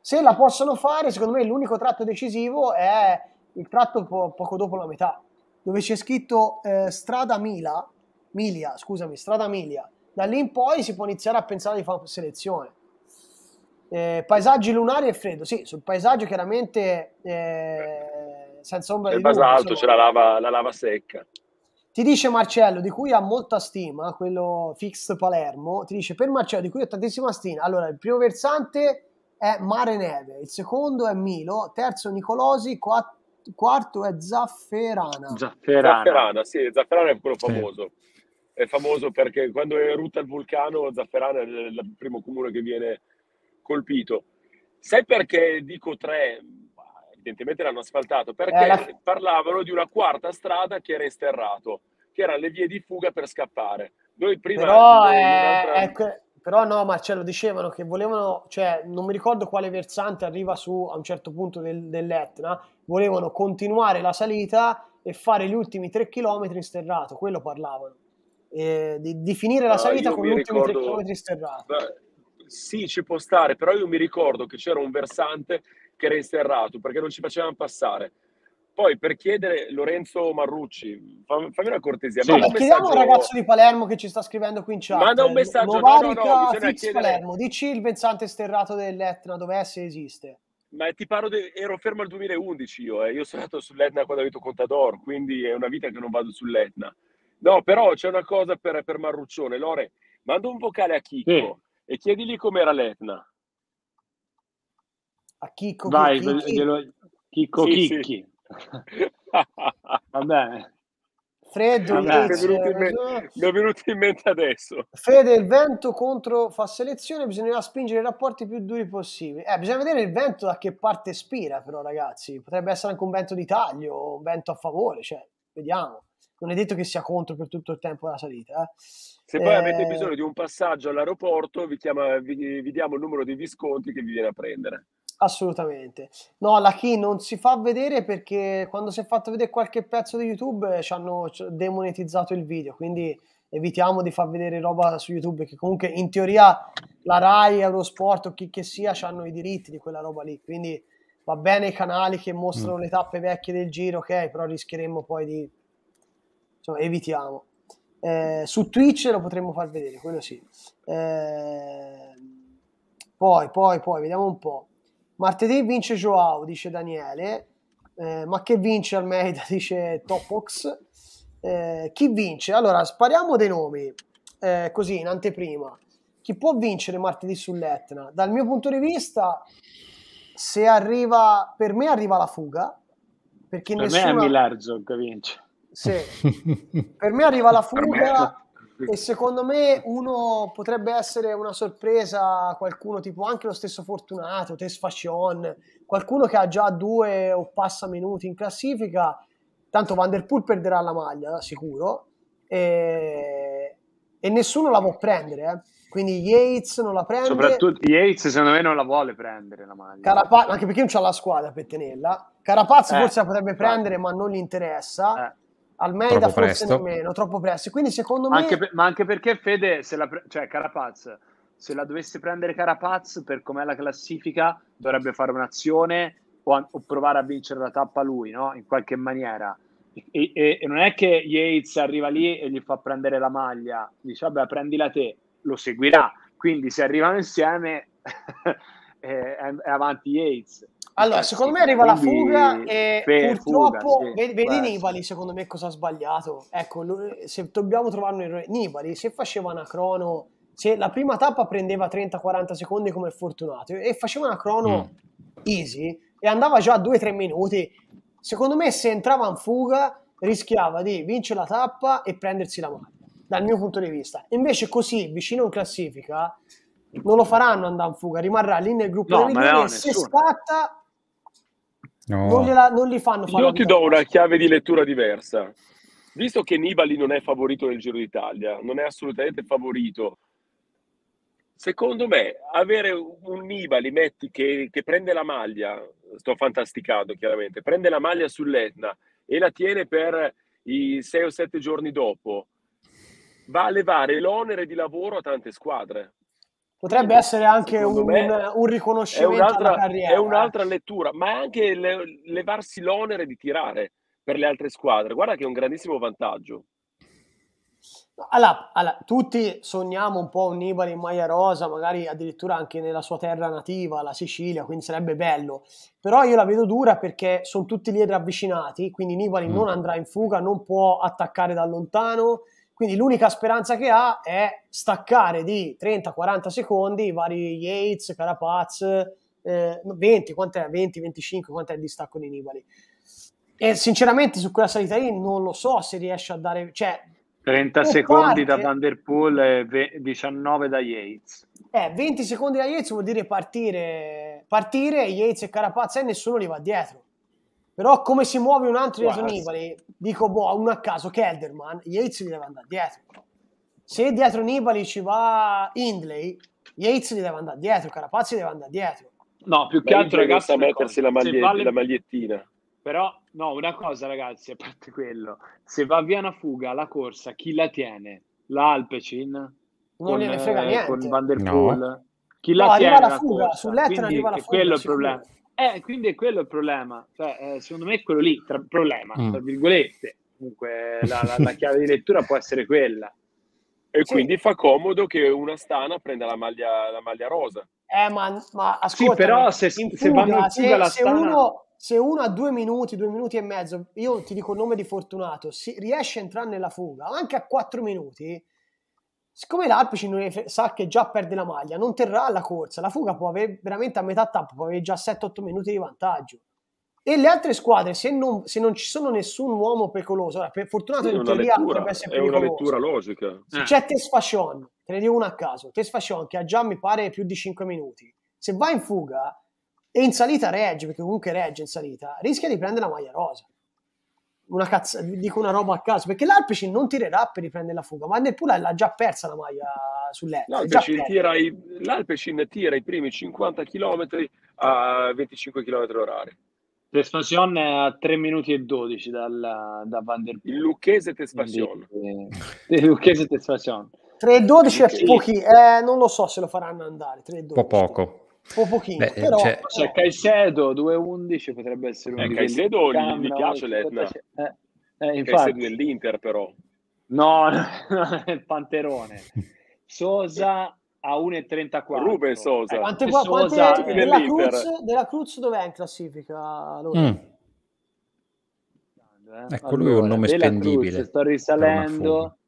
se, la possono fare, secondo me l'unico tratto decisivo è il tratto po- poco dopo la metà, dove c'è scritto eh, strada Mila, Milia, scusami, strada Milia. Da lì in poi si può iniziare a pensare di fare selezione. Eh, paesaggi lunari e freddo, sì, sul paesaggio chiaramente eh, senza ombra di dubbio. basalto, c'è la lava, la lava secca. Ti dice Marcello, di cui ha molta stima, quello Fix Palermo, ti dice per Marcello, di cui ho tantissima stima, allora il primo versante è Mare Neve, il secondo è Milo, terzo Nicolosi, quattro quarto è Zafferana. Zafferana. Zafferana, sì, Zafferana è quello famoso. Sì. È famoso perché quando è erutta il vulcano, Zafferana è il primo comune che viene colpito. Sai perché dico tre? evidentemente l'hanno asfaltato, perché eh, la... parlavano di una quarta strada che era esterrato, che erano le vie di fuga per scappare. Noi prima... Però, noi è... Eh, ecco, però no, Marcello, dicevano che volevano, cioè non mi ricordo quale versante arriva su a un certo punto del, dell'Etna, volevano continuare la salita e fare gli ultimi tre chilometri in sterrato, quello parlavano. Eh, di, di, finire la salita ah, con gli ultimi tre chilometri in sterrato. Beh, sì, ci può stare, però io mi ricordo che c'era un versante che era inserrato perché non ci facevano passare. Poi per chiedere Lorenzo Marrucci, fammi una cortesia. Sì. Messaggio... Chiediamo un ragazzo di Palermo che ci sta scrivendo qui in chat. Manda un messaggio. a no, no, no chiedere... Palermo, dici il pensante sterrato dell'Etna, dov'è se esiste? Ma ti parlo, de... ero fermo al 2011 io, eh. io sono andato sull'Etna quando ho avuto Contador, quindi è una vita che non vado sull'Etna. No, però c'è una cosa per, per Marruccione, Lore, manda un vocale a Chicco sì. e chiedigli com'era l'Etna. A Chicco Vai, Chicchi. Glielo... Chicco sì, Chicchi. Sì. Va bene. Freddo mi, è mi, è venuto in mente adesso. Fede, il vento contro fa selezione, bisognerà spingere i rapporti più duri possibili. Eh, bisogna vedere il vento da che parte spira, però, ragazzi. Potrebbe essere anche un vento di taglio, un vento a favore, cioè, vediamo. Non è detto che sia contro per tutto il tempo della salita. Eh. Se poi eh... avete bisogno di un passaggio all'aeroporto, vi, chiama, vi, vi diamo il numero di Visconti che vi viene a prendere. Assolutamente. No, la Key non si fa vedere perché quando si è fatto vedere qualche pezzo di YouTube eh, ci hanno demonetizzato il video, quindi evitiamo di far vedere roba su YouTube che comunque in teoria la RAI, Eurosport o chi che sia hanno i diritti di quella roba lì, quindi va bene i canali che mostrano mm. le tappe vecchie del giro, ok, però rischieremmo poi di... insomma, evitiamo. Eh, su Twitch lo potremmo far vedere, quello sì. Eh, poi, poi, poi, vediamo un po'. Martedì vince Joao, dice Daniele. Eh, ma che vince Almeida, dice Topox. Eh, chi vince? Allora, spariamo dei nomi, eh, così in anteprima. Chi può vincere martedì sull'Etna? Dal mio punto di vista, se arriva, per me arriva la fuga. Perché per nessuna... me è Milarzog che vince. Sì. per me arriva la fuga e secondo me uno potrebbe essere una sorpresa, qualcuno tipo anche lo stesso Fortunato, Tesfacion, qualcuno che ha già due o passa minuti in classifica, tanto Van Der Poel perderà la maglia, sicuro, e, e nessuno la può prendere, eh. Quindi Yates non la prende. Soprattutto Yates, secondo me, non la vuole prendere la maglia. Carapa- anche perché non c'ha la squadra per tenerla. Carapaz eh, forse la potrebbe prendere, eh. ma non gli interessa. Eh. Almeida troppo forse presto. nemmeno, troppo presto. Quindi secondo me... Anche per, ma anche perché Fede, se la pre- cioè Carapaz, se la dovesse prendere Carapaz per com'è la classifica, dovrebbe fare un'azione o, a- o provare a vincere la tappa lui, no? In qualche maniera. E, e, e, non è che Yates arriva lì e gli fa prendere la maglia, dice vabbè prendila te, lo seguirà. Quindi se arrivano insieme... eh, è avanti Yates. Allora, eh, secondo me arriva la fuga e purtroppo fuga, sì, vedi Nibali, secondo me cosa ha sbagliato. Ecco, se dobbiamo trovare un errore, Nibali se faceva una crono, se la prima tappa prendeva 30-40 secondi come fortunato e faceva una crono mm. easy e andava già a 2-3 minuti, secondo me se entrava in fuga rischiava di vincere la tappa e prendersi la mano, dal mio punto di vista. Invece così, vicino in classifica, non lo faranno andare in fuga, rimarrà lì nel gruppo no, delle no, e se scatta no. non, gliela, non li fanno fare. Io ti do una chiave di lettura diversa. Visto che Nibali non è favorito nel Giro d'Italia, non è assolutamente favorito, secondo me avere un Nibali metti, che, che prende la maglia, sto fantasticando chiaramente, prende la maglia sull'Etna e la tiene per i sei o sette giorni dopo, va a levare l'onere di lavoro a tante squadre Potrebbe eh, essere anche un, me, un, riconoscimento è un'altra, carriera, È un'altra lettura, ma anche le, levarsi l'onere di tirare per le altre squadre. Guarda che è un grandissimo vantaggio. Allora, allora, tutti sogniamo un po' un Nibali in maglia rosa, magari addirittura anche nella sua terra nativa, la Sicilia, quindi sarebbe bello. Però io la vedo dura perché sono tutti lì ravvicinati, quindi Nibali mm. non andrà in fuga, non può attaccare da lontano, quindi l'unica speranza che ha è staccare di 30-40 secondi i vari Yates, Carapaz, eh, 20, quant'è? 20, 25, quant'è il distacco di Nibali? E sinceramente su quella salita lì non lo so se riesce a dare... Cioè, 30 secondi parte, da eh. Vanderpool e ve- 19 da Yates. Eh, 20 secondi da Yates vuol dire partire, partire Yates e Carapaz e nessuno li va dietro. Però come si muove un altro Guarda. dietro Nibali, dico boh, uno a caso, Kelderman, Yates gli deve andare dietro. Se dietro Nibali ci va Hindley, Yates gli deve andare dietro, Carapazzi deve andare dietro. No, più che Beh, altro ragazzi, a mettersi la, maglie- vale... la magliettina. Però no, una cosa ragazzi, a parte quello, se va via una fuga la corsa, chi la tiene? La Alpecin? Non gliene frega eh, niente. Con Van der Poel? No. Chi la no, tiene? Arriva la fuga, sull'Etna arriva la fuga. Quello è il problema. Eh, quindi è quello il problema. Cioè, eh, secondo me è quello lì, tra, problema, mm. tra virgolette. Comunque la, la, la chiave di lettura può essere quella. E sì. quindi fa comodo che una stana prenda la maglia, la maglia rosa. Eh, ma, ma ascolta, sì, però se, fuga, se vanno in fuga se, la se stana... Uno, se uno ha due minuti, due minuti e mezzo, io ti dico il nome di Fortunato, si riesce a entrare nella fuga, anche a quattro minuti, Siccome l'Alpecin sa che già perde la maglia, non terrà la corsa, la fuga può avere veramente a metà tappa, può avere già 7-8 minuti di vantaggio. E le altre squadre, se non, se non ci sono nessun uomo pericoloso, ora, per fortunato sì, in teoria lettura, dovrebbe pericoloso. È una lettura logica. Se eh. c'è Tesfascion, te ne dico uno a caso, Tesfascion che ha già mi pare più di 5 minuti, se va in fuga e in salita regge, perché comunque regge in salita, rischia di prendere la maglia rosa una cazzo, dico una roba a caso, perché l'Alpeci non tirerà per riprendere la fuga, ma nel Pula l'ha già persa la maglia sull'Etna. L'Alpecin tira, i, tira i primi 50 km a 25 km orari. è a 3 minuti e 12 dal, da Van der Poel. Il Lucchese Tesfasion. Eh, il Lucchese Tesfasion. 3 e 12 è pochi, eh, non lo so se lo faranno andare. 3 e 12. po' poco. Popochino, Beh, eh, però... Cioè... cioè Caicedo 2-11 potrebbe essere un eh, Caicedo mi piace l'Etna. Eh, eh, infatti. Caicedo dell'Inter però. No, il panterone. Sosa a 1,34. Ruben Sosa. Eh, quante Sosa quante, della, Cruz, della Cruz dov'è in classifica? Allora. Mm. Eh. Ecco, lui è un nome allora, spendibile. sto risalendo.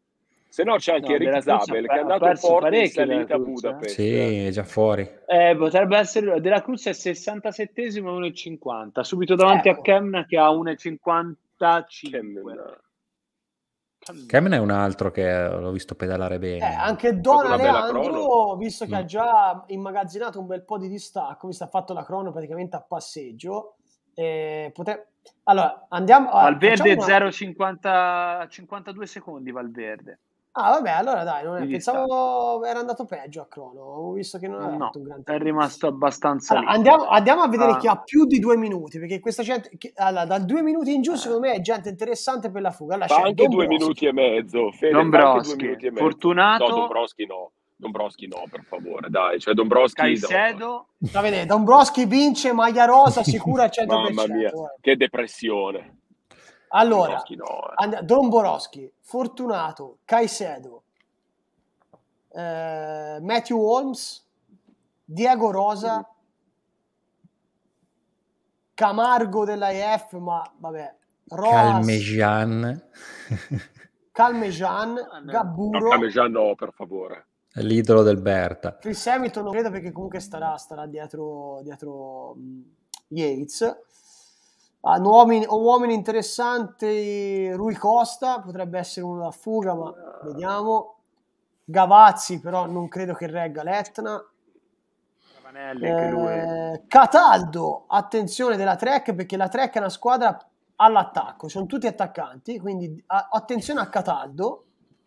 Se no c'è anche no, Rick Zabel che è andato forte in salita a eh. Budapest. Sì, è già fuori. Eh, potrebbe essere... Della Cruz è 67esimo 1,50. Subito davanti eh, a Kemna che ha 1,55. Kemna. è un altro che l'ho visto pedalare bene. Eh, anche Don Aleandro, visto che mm. ha già immagazzinato un bel po' di distacco, visto ha fatto la crono praticamente a passeggio, eh, potre... Allora, andiamo... Ah, al verde una... 0,52 secondi, Valverde. Ah, vabbè, allora dai, non è... pensavo era andato peggio a Crono. Ho visto che non aveva no, fatto un grande. tempo. È rimasto abbastanza. Allora, andiamo, andiamo, a vedere ah. chi ha più di due minuti. Perché questa gente, che, allora, dal due minuti in giù, eh. secondo me è gente interessante per la fuga. Allora, anche due minuti e mezzo. Fede, Dombrowski, due e mezzo. fortunato. No, Dombrowski no. Dombrowski no, per favore, dai, cioè Dombrowski... Caicedo... No. Da vedere, Dombrowski vince, maglia rosa sicura al 100%. Mamma mia, eh. che depressione. Allora, no, eh. and- Don Boroschi, Fortunato, Caicedo, eh, Matthew Holmes, Diego Rosa, mm. Camargo dell'AEF, ma vabbè, Roas, Calmejan, Calmejan, Gabburo. Ah, no, Calmejan no, per favore. L'idolo del Berta. Chris Hamilton non credo perché comunque starà, starà dietro, dietro Yates hanno ah, uomini, uomini interessanti, Rui Costa potrebbe essere uno da fuga, ma vediamo. Gavazzi però non credo che regga l'Etna. Eh, Cataldo, attenzione della Trek perché la Trek è una squadra all'attacco, sono tutti attaccanti, quindi a- attenzione a Cataldo,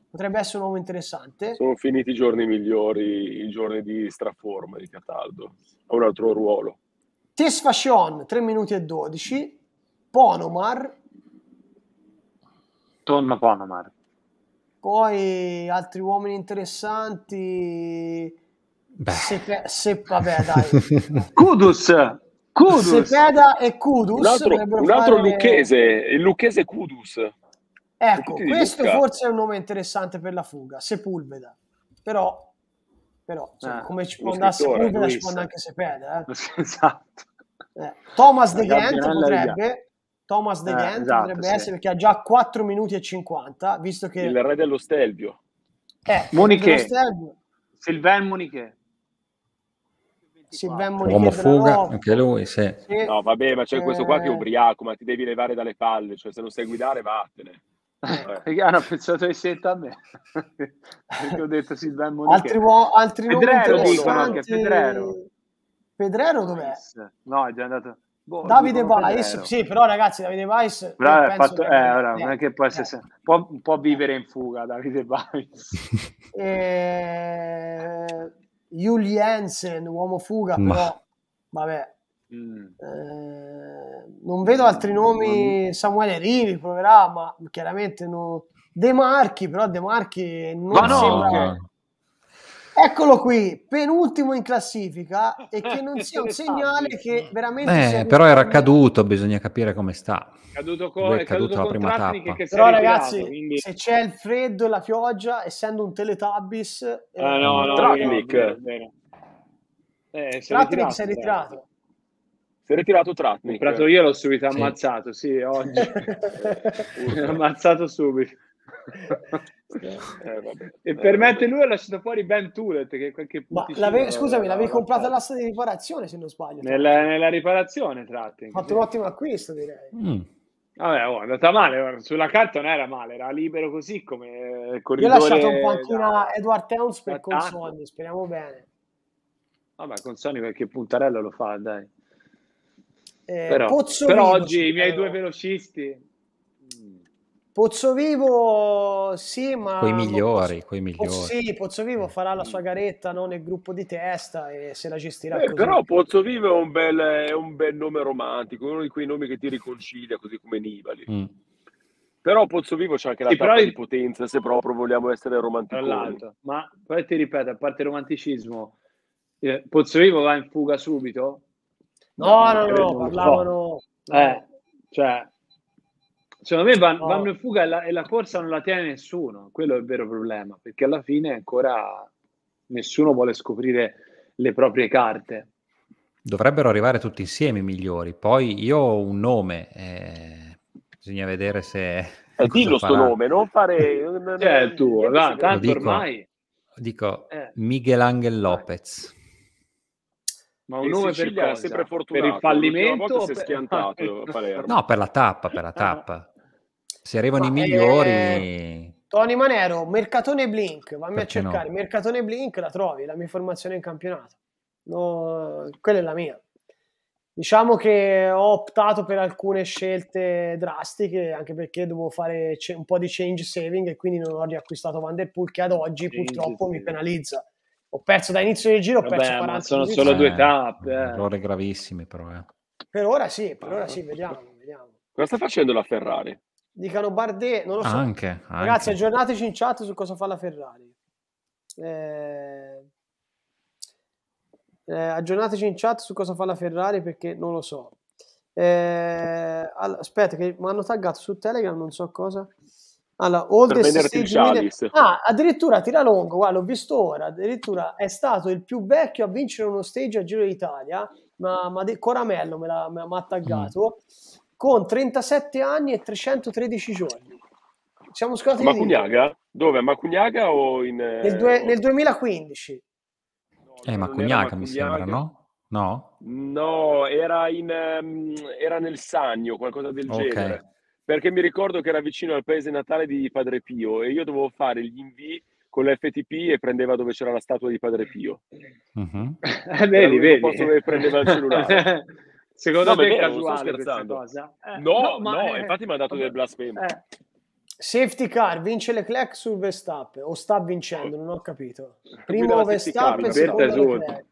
potrebbe essere un uomo interessante. Sono finiti i giorni migliori, i giorni di straforma di Cataldo, ha un altro ruolo. Tesfashion, 3 minuti e 12. Ponomar. Torna Ponomar. Poi altri uomini interessanti. Beh. Sepe, se, vabbè, dai. Kudus. Kudus. Sepeda e Kudus. Un altro, un altro fare... lucchese, il lucchese Kudus. Ecco, questo forse è un nome interessante per la fuga, Sepulveda. Però, però insomma, ah, come ci può andare Sepulveda, ci può andare anche Sepeda. Eh? esatto. Eh, Thomas De Ghent potrebbe, Thomas De Niente eh, esatto, potrebbe sì. essere perché ha già 4 minuti e 50, visto che... Il re dello Stelvio. Eh, Moniche. Stelvio. Moniche. Sylvain Moniche. Uomo fuga, anche lui, sì. sì. No, vabbè, ma c'è eh... questo qua che è eh. ubriaco, ma ti devi levare dalle palle, cioè se non sai guidare vattene. Perché eh, hanno pensato di scelta a me perché ho detto Silvan Monique altri, uo- altri Pedrero dicono anche Pedrero Pedrero dov'è? no è già andato Boh, Davide Weiss, sì, però ragazzi, Davide Weiss Bravo, eh, eh, allora, non è che può, eh. essere, eh. può, può vivere in fuga. Davide Weiss, eh, Julie Hansen, uomo fuga, Ma... però vabbè. Mm. Eh, non vedo altri mm, nomi. Samuele Rivi proverà, ma chiaramente no. De Marchi, però De Marchi non ma no, sembra. Okay. Eccolo qui, penultimo in classifica e che non sia un segnale che veramente... Eh, però era caduto, bisogna capire come sta. Caduto con, Lui è caduto, caduto prima tappa. Che però ragazzi, quindi... se c'è il freddo e la pioggia, essendo un Teletubbies... Eh, ah, no, no, Tratnik. eh, si è ritirato. Si è ritirato. Si è ritirato Tratnik. io l'ho subito ammazzato, sì, sì oggi. ammazzato subito. Eh, e eh, permette lui ha lasciato fuori Ben Tulet che qualche l'ave... Eh, scusami l'avevi comprato all'asta di riparazione se non sbaglio nella, nella riparazione tratti fatto un ottimo acquisto direi mm. Vabbè, oh, è andata male, sulla carta non era male, era libero così come corridore. Io ho lasciato un po' anche una Edward Towns per Consoni, speriamo bene. Vabbè, Consoni qualche puntarello lo fa, dai. Eh, però, però oggi i miei eh. due velocisti, Pozzovivo sì, ma... Coi migliori, coi migliori. Sì, Pozzovivo mm. farà la mm. sua garetta non nel gruppo di testa e se la gestirà eh, così. Però Pozzovivo è un, bel, è un bel nome romantico, uno di quei nomi che ti riconcilia, così come Nibali. Mm. Però Pozzovivo c'è anche la sì, di potenza, se proprio vogliamo essere romantici. Ma poi ti ripeto, a parte il romanticismo, eh, Pozzovivo va in fuga subito? No, no, no, no, eh, no parlavano... Eh, cioè Secondo me van, vanno in fuga e la, e la, corsa non la tiene nessuno, quello è il vero problema, perché alla fine ancora nessuno vuole scoprire le proprie carte. Dovrebbero arrivare tutti insieme i migliori, poi io ho un nome, eh, bisogna vedere se... Eh, dillo sto nome, non fare... cioè, è il tuo, va, tanto dico, ormai... Dico eh. Miguel Angel Lopez. Ma un nome per cosa? sempre fortunato. Per il fallimento? Per... Si è schiantato, no, per la tappa, per la ah. tappa. Se arrivano Ma i migliori... Eh, Tony Manero, Mercatone Blink, vammi Perché a cercare. No? Mercatone Blink la trovi, la mia formazione in campionato. No, quella è la mia. Diciamo che ho optato per alcune scelte drastiche, anche perché dovevo fare un po' di change saving e quindi non ho riacquistato Vanderpool che ad oggi change purtroppo saving. mi penalizza. Ho perso da inizio del giro, ho Vabbè, perso 40 sono solo due eh, tappe. Eh. Errori gravissimi però. Eh. Per ora sì, per ora sì, vediamo, vediamo. Cosa sta facendo la Ferrari? dicano Bardet, non lo so. Anche, anche. Ragazzi, aggiornateci in chat su cosa fa la Ferrari. Eh... Eh, aggiornateci in chat su cosa fa la Ferrari perché non lo so. Eh... All... aspetta, che mi hanno taggato su Telegram, non so cosa. Allora, Oldest Stage Ah, addirittura tira longo, guarda, l'ho visto ora, addirittura è stato il più vecchio a vincere uno stage a Giro d'Italia, ma, ma de... Coramello me l'ha, me l'ha taggato. Mm con 37 anni e 313 giorni. Siamo scordati di Macugnaga? Di... Dove? Macugnaga o in... Eh, nel, due, nel 2015. No, eh, Macugnaga mi sembra, no? No? No, era, in, um, era nel Sagno, qualcosa del okay. genere. Perché mi ricordo che era vicino al paese natale di Padre Pio e io dovevo fare gli invii con l'FTP e prendeva dove c'era la statua di Padre Pio. Mm-hmm. vedi, vedi. Posto dove prendeva il cellulare. Secondo no, me è casuale questa cosa? Eh, no, no, no eh, infatti mi ha dato vabbè, del blasfemo. Eh. Safety car, vince Leclerc sul Verstappen o sta vincendo, non ho capito. Primo Verstappen, secondo Leclerc.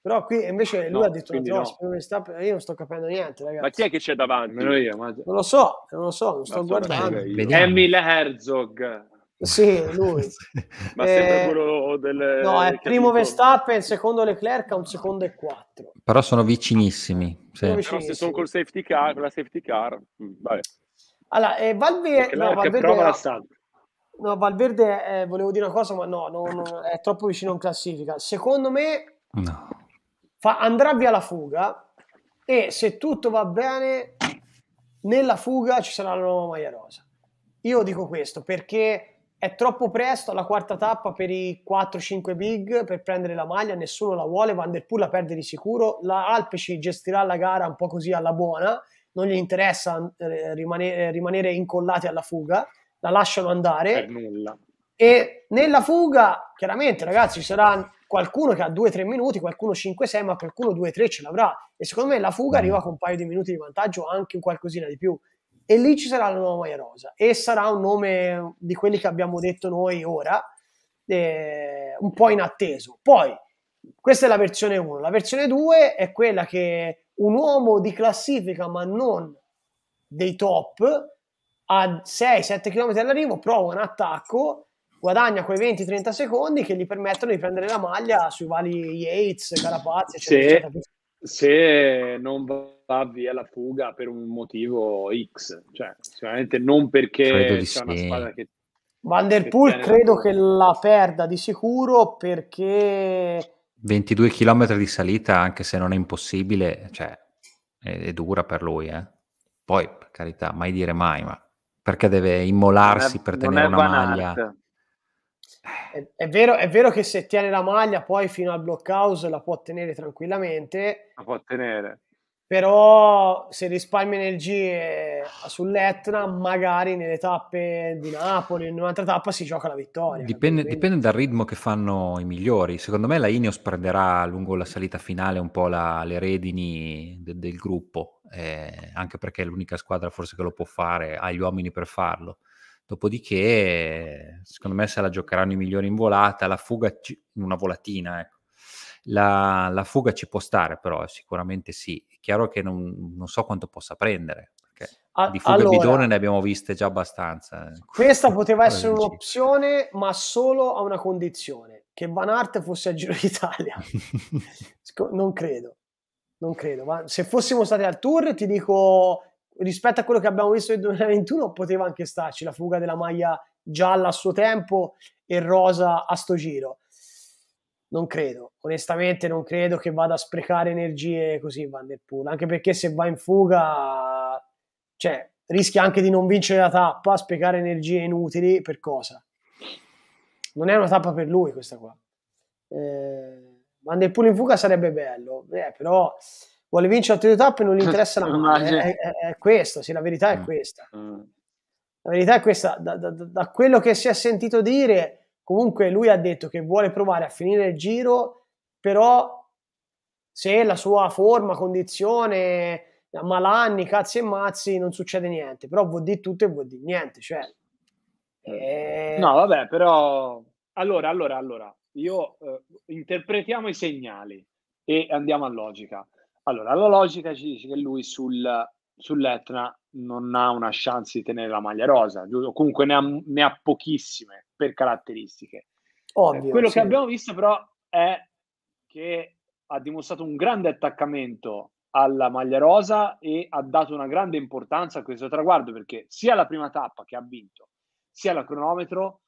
Però qui invece lui no, ha detto una no. Verstappen, io non sto capendo niente, ragazzi. Ma chi è che c'è davanti? Non, lo so, non lo so, non sto ma guardando. Emile Herzog. Sì, lui. Ma eh, sempre quello del... No, è primo Verstappen, secondo Leclerc a un secondo e quattro. Però sono vicinissimi. Sì. Sono vicinissimi. se sono col safety car, la safety car, mm, vabbè. Allora, eh, Valverde... No, Valverde prova la No, Valverde, eh, volevo dire una cosa, ma no, no, no, è troppo vicino in classifica. Secondo me no. fa, andrà via la fuga e se tutto va bene, nella fuga ci sarà la nuova maglia rosa. Io dico questo perché è troppo presto alla quarta tappa per i 4-5 big per prendere la maglia, nessuno la vuole, Van der Poel la perde di sicuro, la Alpeci gestirà la gara un po' così alla buona, non gli interessa eh, rimanere, eh, rimanere incollati alla fuga, la lasciano andare. Per nulla. E nella fuga, chiaramente ragazzi, ci sarà qualcuno che ha 2-3 minuti, qualcuno 5-6, ma qualcuno 2-3 ce l'avrà. E secondo me la fuga mm. arriva con un paio di minuti di vantaggio, anche un qualcosina di più e lì ci sarà la nuova maglia rosa e sarà un nome di quelli che abbiamo detto noi ora, eh, un po' inatteso. Poi, questa è la versione 1, la versione 2 è quella che un uomo di classifica ma non dei top a 6-7 km all'arrivo prova un attacco guadagna quei 20-30 secondi che gli permettono di prendere la maglia sui vari Yates, Carapazzi, eccetera. Se, eccetera. se non va farvi la fuga per un motivo X, cioè sicuramente non perché c'è sì. una squadra che... Vanderpool credo che la perda di sicuro perché... 22 km di salita, anche se non è impossibile, cioè, è, è dura per lui. Eh. Poi, per carità, mai dire mai, ma perché deve immolarsi è, per tenere una maglia? È, è, vero, è vero che se tiene la maglia poi fino al blockhouse la può tenere tranquillamente. La può tenere però se risparmia energie eh, sull'Etna magari nelle tappe di Napoli in un'altra tappa si gioca la vittoria dipende, dipende, dal ritmo che fanno i migliori secondo me la Ineos perderà lungo la salita finale un po' la, le redini de, del gruppo eh, anche perché è l'unica squadra forse che lo può fare ha gli uomini per farlo dopodiché secondo me se la giocheranno i migliori in volata la fuga in una volatina ecco la, la, fuga ci può stare, però sicuramente sì. È chiaro che non, non so quanto possa prendere. A, di fuga allora, bidone ne abbiamo viste già abbastanza. Eh. Questa poteva essere un'opzione, ma solo a una condizione: che Van Art fosse a Giro d'Italia. non credo, non credo. Ma se fossimo stati al tour, ti dico rispetto a quello che abbiamo visto nel 2021, poteva anche starci la fuga della maglia gialla a suo tempo e rosa a sto giro non credo, onestamente non credo che vada a sprecare energie così Van Der Poel, anche perché se va in fuga, cioè, rischia anche di non vincere la tappa, sprecare energie inutili per cosa? Non è una tappa per lui questa qua. Eh, Van Der Poel in fuga sarebbe bello, eh, però vuole vincere altre due tappe e non gli interessa la è, è, è, questo, sì, la verità è mm. questa. Mm. La verità è questa, da, da, da quello che si è sentito dire Comunque lui ha detto che vuole provare a finire il giro, però se la sua forma, condizione, malanni, cazzi e mazzi, non succede niente. Però vuol dire tutto e vuol dire niente. Cioè, eh. eh... No, vabbè, però... Allora, allora, allora, io eh, interpretiamo i segnali e andiamo a logica. Allora, la logica ci dice che lui sul, sull'Etna non ha una chance di tenere la maglia rosa, giusto? comunque ne ha, ne ha pochissime per caratteristiche. Eh, Ovvio, quello sì. che abbiamo visto però è che ha dimostrato un grande attaccamento alla maglia rosa e ha dato una grande importanza a questo traguardo perché sia la prima tappa che ha vinto, sia la cronometro,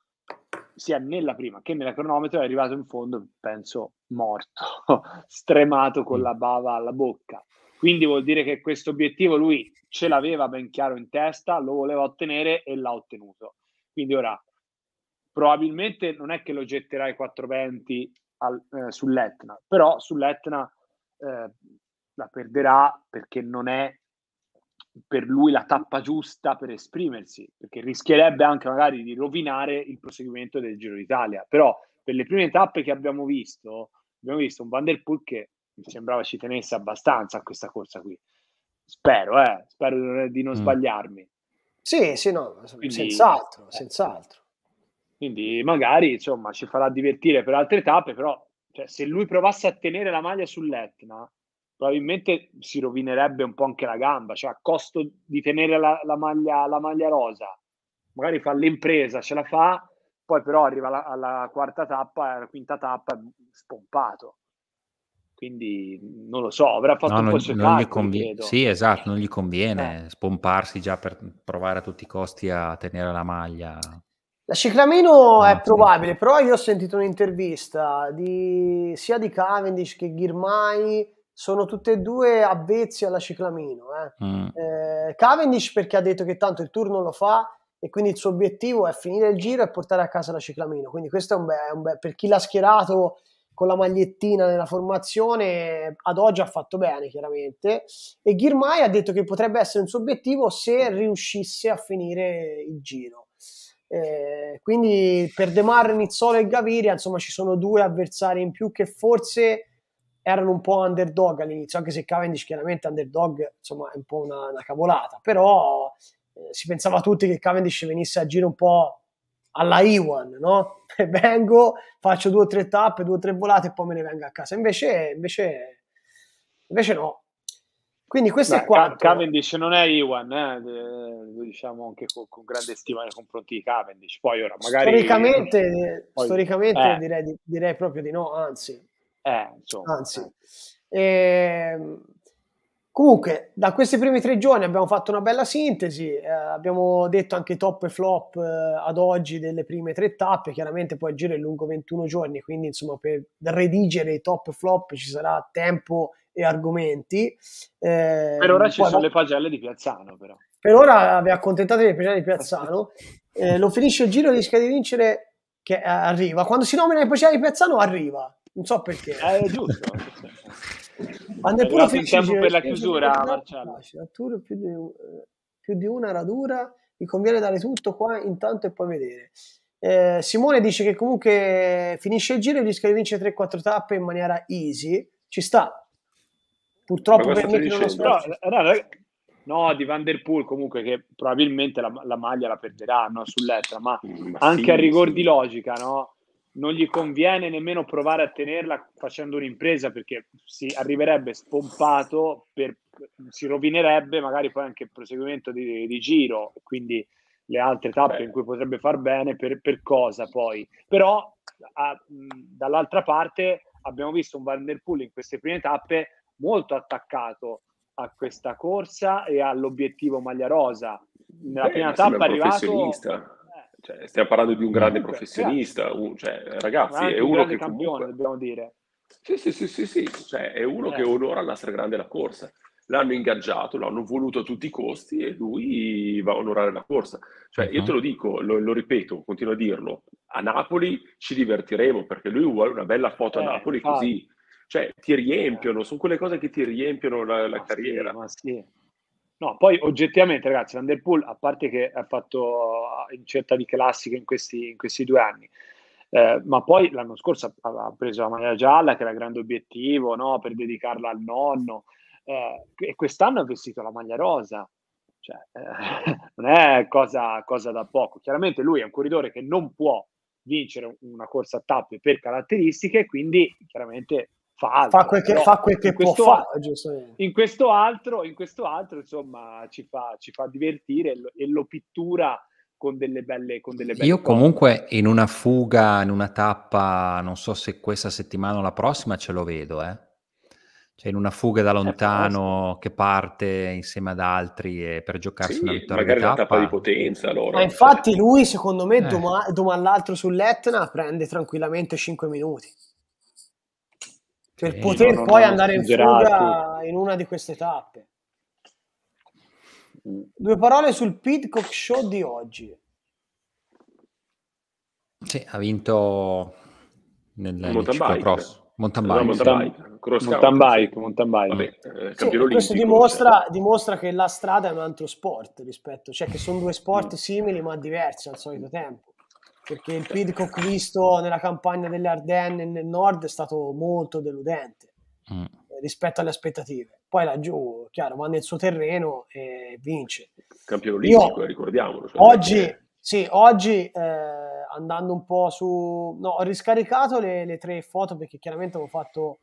sia nella prima che nella cronometro è arrivato in fondo, penso, morto, stremato con la bava alla bocca. Quindi vuol dire che questo obiettivo lui ce l'aveva ben chiaro in testa, lo voleva ottenere e l'ha ottenuto. Quindi ora probabilmente non è che lo getterà getterai 420 al, eh, sull'Etna, però sull'Etna eh, la perderà perché non è per lui la tappa giusta per esprimersi, perché rischierebbe anche magari di rovinare il proseguimento del Giro d'Italia. Però per le prime tappe che abbiamo visto, abbiamo visto un Van Der Poel che mi sembrava ci tenesse abbastanza a questa corsa qui. Spero, eh, spero di non mm. sbagliarmi. Sì, sì, no, quindi, senz'altro, eh, senz'altro. Quindi magari, insomma, ci farà divertire per altre tappe, però cioè, se lui provasse a tenere la maglia sull'Etna, probabilmente si rovinerebbe un po' anche la gamba, cioè a costo di tenere la, la, maglia, la maglia rosa, magari fa l'impresa, ce la fa, poi però arriva alla, alla quarta tappa, alla quinta tappa, spompato quindi non lo so, avrà fatto no, un non, po' il suo calcolo, convi- Sì, esatto, non gli conviene eh. spomparsi già per provare a tutti i costi a tenere la maglia. La Ciclamino ah, è probabile, però io ho sentito un'intervista di, sia di Cavendish che Ghirmai, sono tutte e due avvezzi alla Ciclamino. Eh. Mm. Eh, Cavendish perché ha detto che tanto il turno lo fa e quindi il suo obiettivo è finire il giro e portare a casa la Ciclamino. Quindi questo è un bel, be- per chi l'ha schierato con la magliettina nella formazione, ad oggi ha fatto bene chiaramente e Ghirmai ha detto che potrebbe essere un suo obiettivo se riuscisse a finire il giro. Eh, quindi per De Mar, Nizzolo e Gaviria, insomma, ci sono due avversari in più che forse erano un po' underdog all'inizio, anche se Cavendish chiaramente underdog, insomma, è un po' una, una cavolata, però eh, si pensava tutti che Cavendish venisse a giro un po' alla Iwan, no? E vengo, faccio due o tre tappe, due o tre volate e poi me ne vengo a casa. Invece, invece, invece no. Quindi questo Beh, è quanto. Cavendish non è Iwan, eh? diciamo anche con, con, grande stima nei confronti di Cavendish. Poi ora magari... Storicamente, poi... storicamente eh. direi, direi, proprio di no, anzi. Eh, insomma. Anzi. Eh. E ehm, Comunque, da questi primi tre giorni abbiamo fatto una bella sintesi, eh, abbiamo detto anche top e flop eh, ad oggi delle prime tre tappe, chiaramente poi agire lungo 21 giorni, quindi insomma per redigere i top e flop ci sarà tempo e argomenti. Eh, per ora ci sono va... le pagelle di Piazzano però. Per ora vi accontentate delle pagelle di Piazzano, non eh, finisce il giro, rischia di vincere che eh, arriva, quando si nomina le pagelle di Piazzano arriva, non so perché. Eh, è giusto. Ma neppure più tempo per la chiusura, Marcello. Più, più di, una radura, mi conviene dare tutto qua intanto e poi vedere. Eh, Simone dice che comunque finisce il giro e rischia di vincere 3-4 tappe in maniera easy. Ci sta. Purtroppo per me non lo so. No, no, di Van Der Poel comunque che probabilmente la, la maglia la perderà no, sull'Etra, ma, ma anche sì, a rigor sì. di logica, no? non gli conviene nemmeno provare a tenerla facendo un'impresa perché si arriverebbe spompato, per, si rovinerebbe magari poi anche il proseguimento di, di giro, quindi le altre tappe Beh. in cui potrebbe far bene, per, per cosa poi. Però a, dall'altra parte abbiamo visto un Van Der Poel in queste prime tappe molto attaccato a questa corsa e all'obiettivo maglia rosa. Nella Beh, prima tappa è arrivato cioè, stiamo parlando di un grande professionista, un, cioè, ragazzi, è uno che campione, comunque... dobbiamo dire. Sì, sì, sì, sì, sì. Cioè, è uno eh. che onora la nostra grande la corsa. L'hanno ingaggiato, l'hanno voluto a tutti i costi e lui va a onorare la corsa. Cioè, uh-huh. io te mhm. lo dico, lo, lo, ripeto, continuo a dirlo, a Napoli ci divertiremo perché lui vuole una bella foto eh, a Napoli infatti. così. Cioè, ti riempiono, eh. sono quelle cose che ti riempiono la, la ma carriera. Sì, ma sì. No, poi oggettivamente, ragazzi, Van Der Poel, a parte che ha fatto eh, in certa di classica in questi, in questi due anni, eh, ma poi l'anno scorso ha preso la maglia gialla, che era grande obiettivo, no? per dedicarla al nonno, eh, e quest'anno ha vestito la maglia rosa. Cioè, eh, non è cosa, cosa da poco. Chiaramente lui è un corridore che non può vincere una corsa a tappe per caratteristiche, quindi chiaramente fa, altro, fa quel che, fa quel che può fare, in questo altro, in questo altro insomma, ci fa, ci fa divertire e lo, e lo pittura con delle belle, con delle belle Io cose. comunque in una fuga, in una tappa, non so se questa settimana o la prossima ce lo vedo, eh. Cioè in una fuga da eh, lontano che parte insieme ad altri e per giocarsi sì, una vittoria magari una tappa di potenza allora. Ma infatti lui secondo me eh. domani doma all'altro sull'Etna prende tranquillamente 5 minuti per eh, poter no, poi no, andare in fuga in una di queste tappe. Mm. Due parole sul Pitcock Show di oggi. Sì, ha vinto nel mountain cross. Mountain bike, mountain bike, cross mountain esatto, bike, mountain bike. Vabbè, eh, sì, questo dimostra, cioè. dimostra, che la strada è un altro sport rispetto, cioè che sono due sport simili ma diversi al solito tempo perché il PID che ho visto nella campagna delle Ardenne nel nord è stato molto deludente mm. Eh, rispetto alle aspettative. Poi laggiù, chiaro, va nel suo terreno e vince. Campione olimpico, Io, eh, ricordiamolo. Cioè oggi, sì, oggi eh, andando un po' su... No, ho riscaricato le, le tre foto perché chiaramente avevo fatto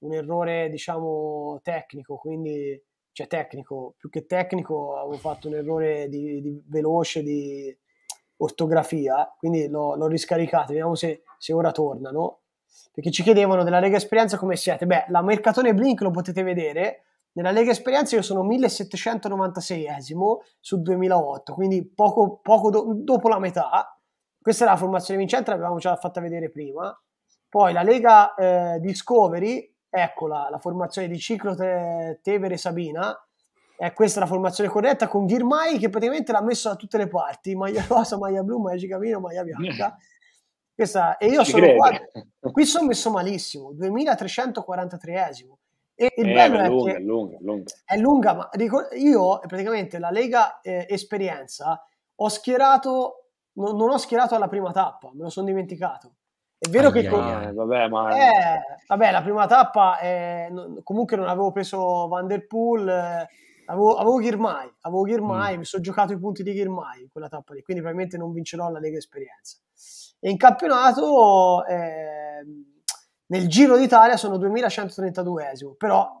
un errore, diciamo, tecnico, quindi... Cioè tecnico, più che tecnico avevo fatto un errore di, di veloce, di ortografia, quindi l'ho, l'ho riscaricato, vediamo se, se, ora tornano, perché ci chiedevano della Lega Esperienza come siete. Beh, la Mercatone Blink lo potete vedere, nella Lega Esperienza io sono 1796esimo su 2008, quindi poco, poco do, dopo la metà. Questa è la formazione vincente, l'avevamo già fatta vedere prima. Poi la Lega eh, Discovery, eccola, la formazione di Ciclo Tevere Sabina, eh, è questa la formazione corretta con Ghirmai che praticamente l'ha messo da tutte le parti, maglia rosa, maglia blu, maglia cicamino, maglia bianca. Questa, e io sono qua, qui sono messo malissimo, 2343esimo. E il eh, bello è, è, lunga, che è lunga, lunga. È lunga, ma io praticamente la Lega eh, Esperienza ho schierato, non, non ho schierato alla prima tappa, me lo sono dimenticato. È vero ah, che con... vabbè, ma... eh, vabbè, la prima tappa eh, comunque non avevo preso Van der Poel, eh, Avevo, avevo Ghirmai, avevo Ghirmai, mm. mi sono giocato i punti di Ghirmai in quella tappa lì, quindi probabilmente non vincerò la Lega Esperienza. E in campionato, eh, nel Giro d'Italia sono 2132esimo, però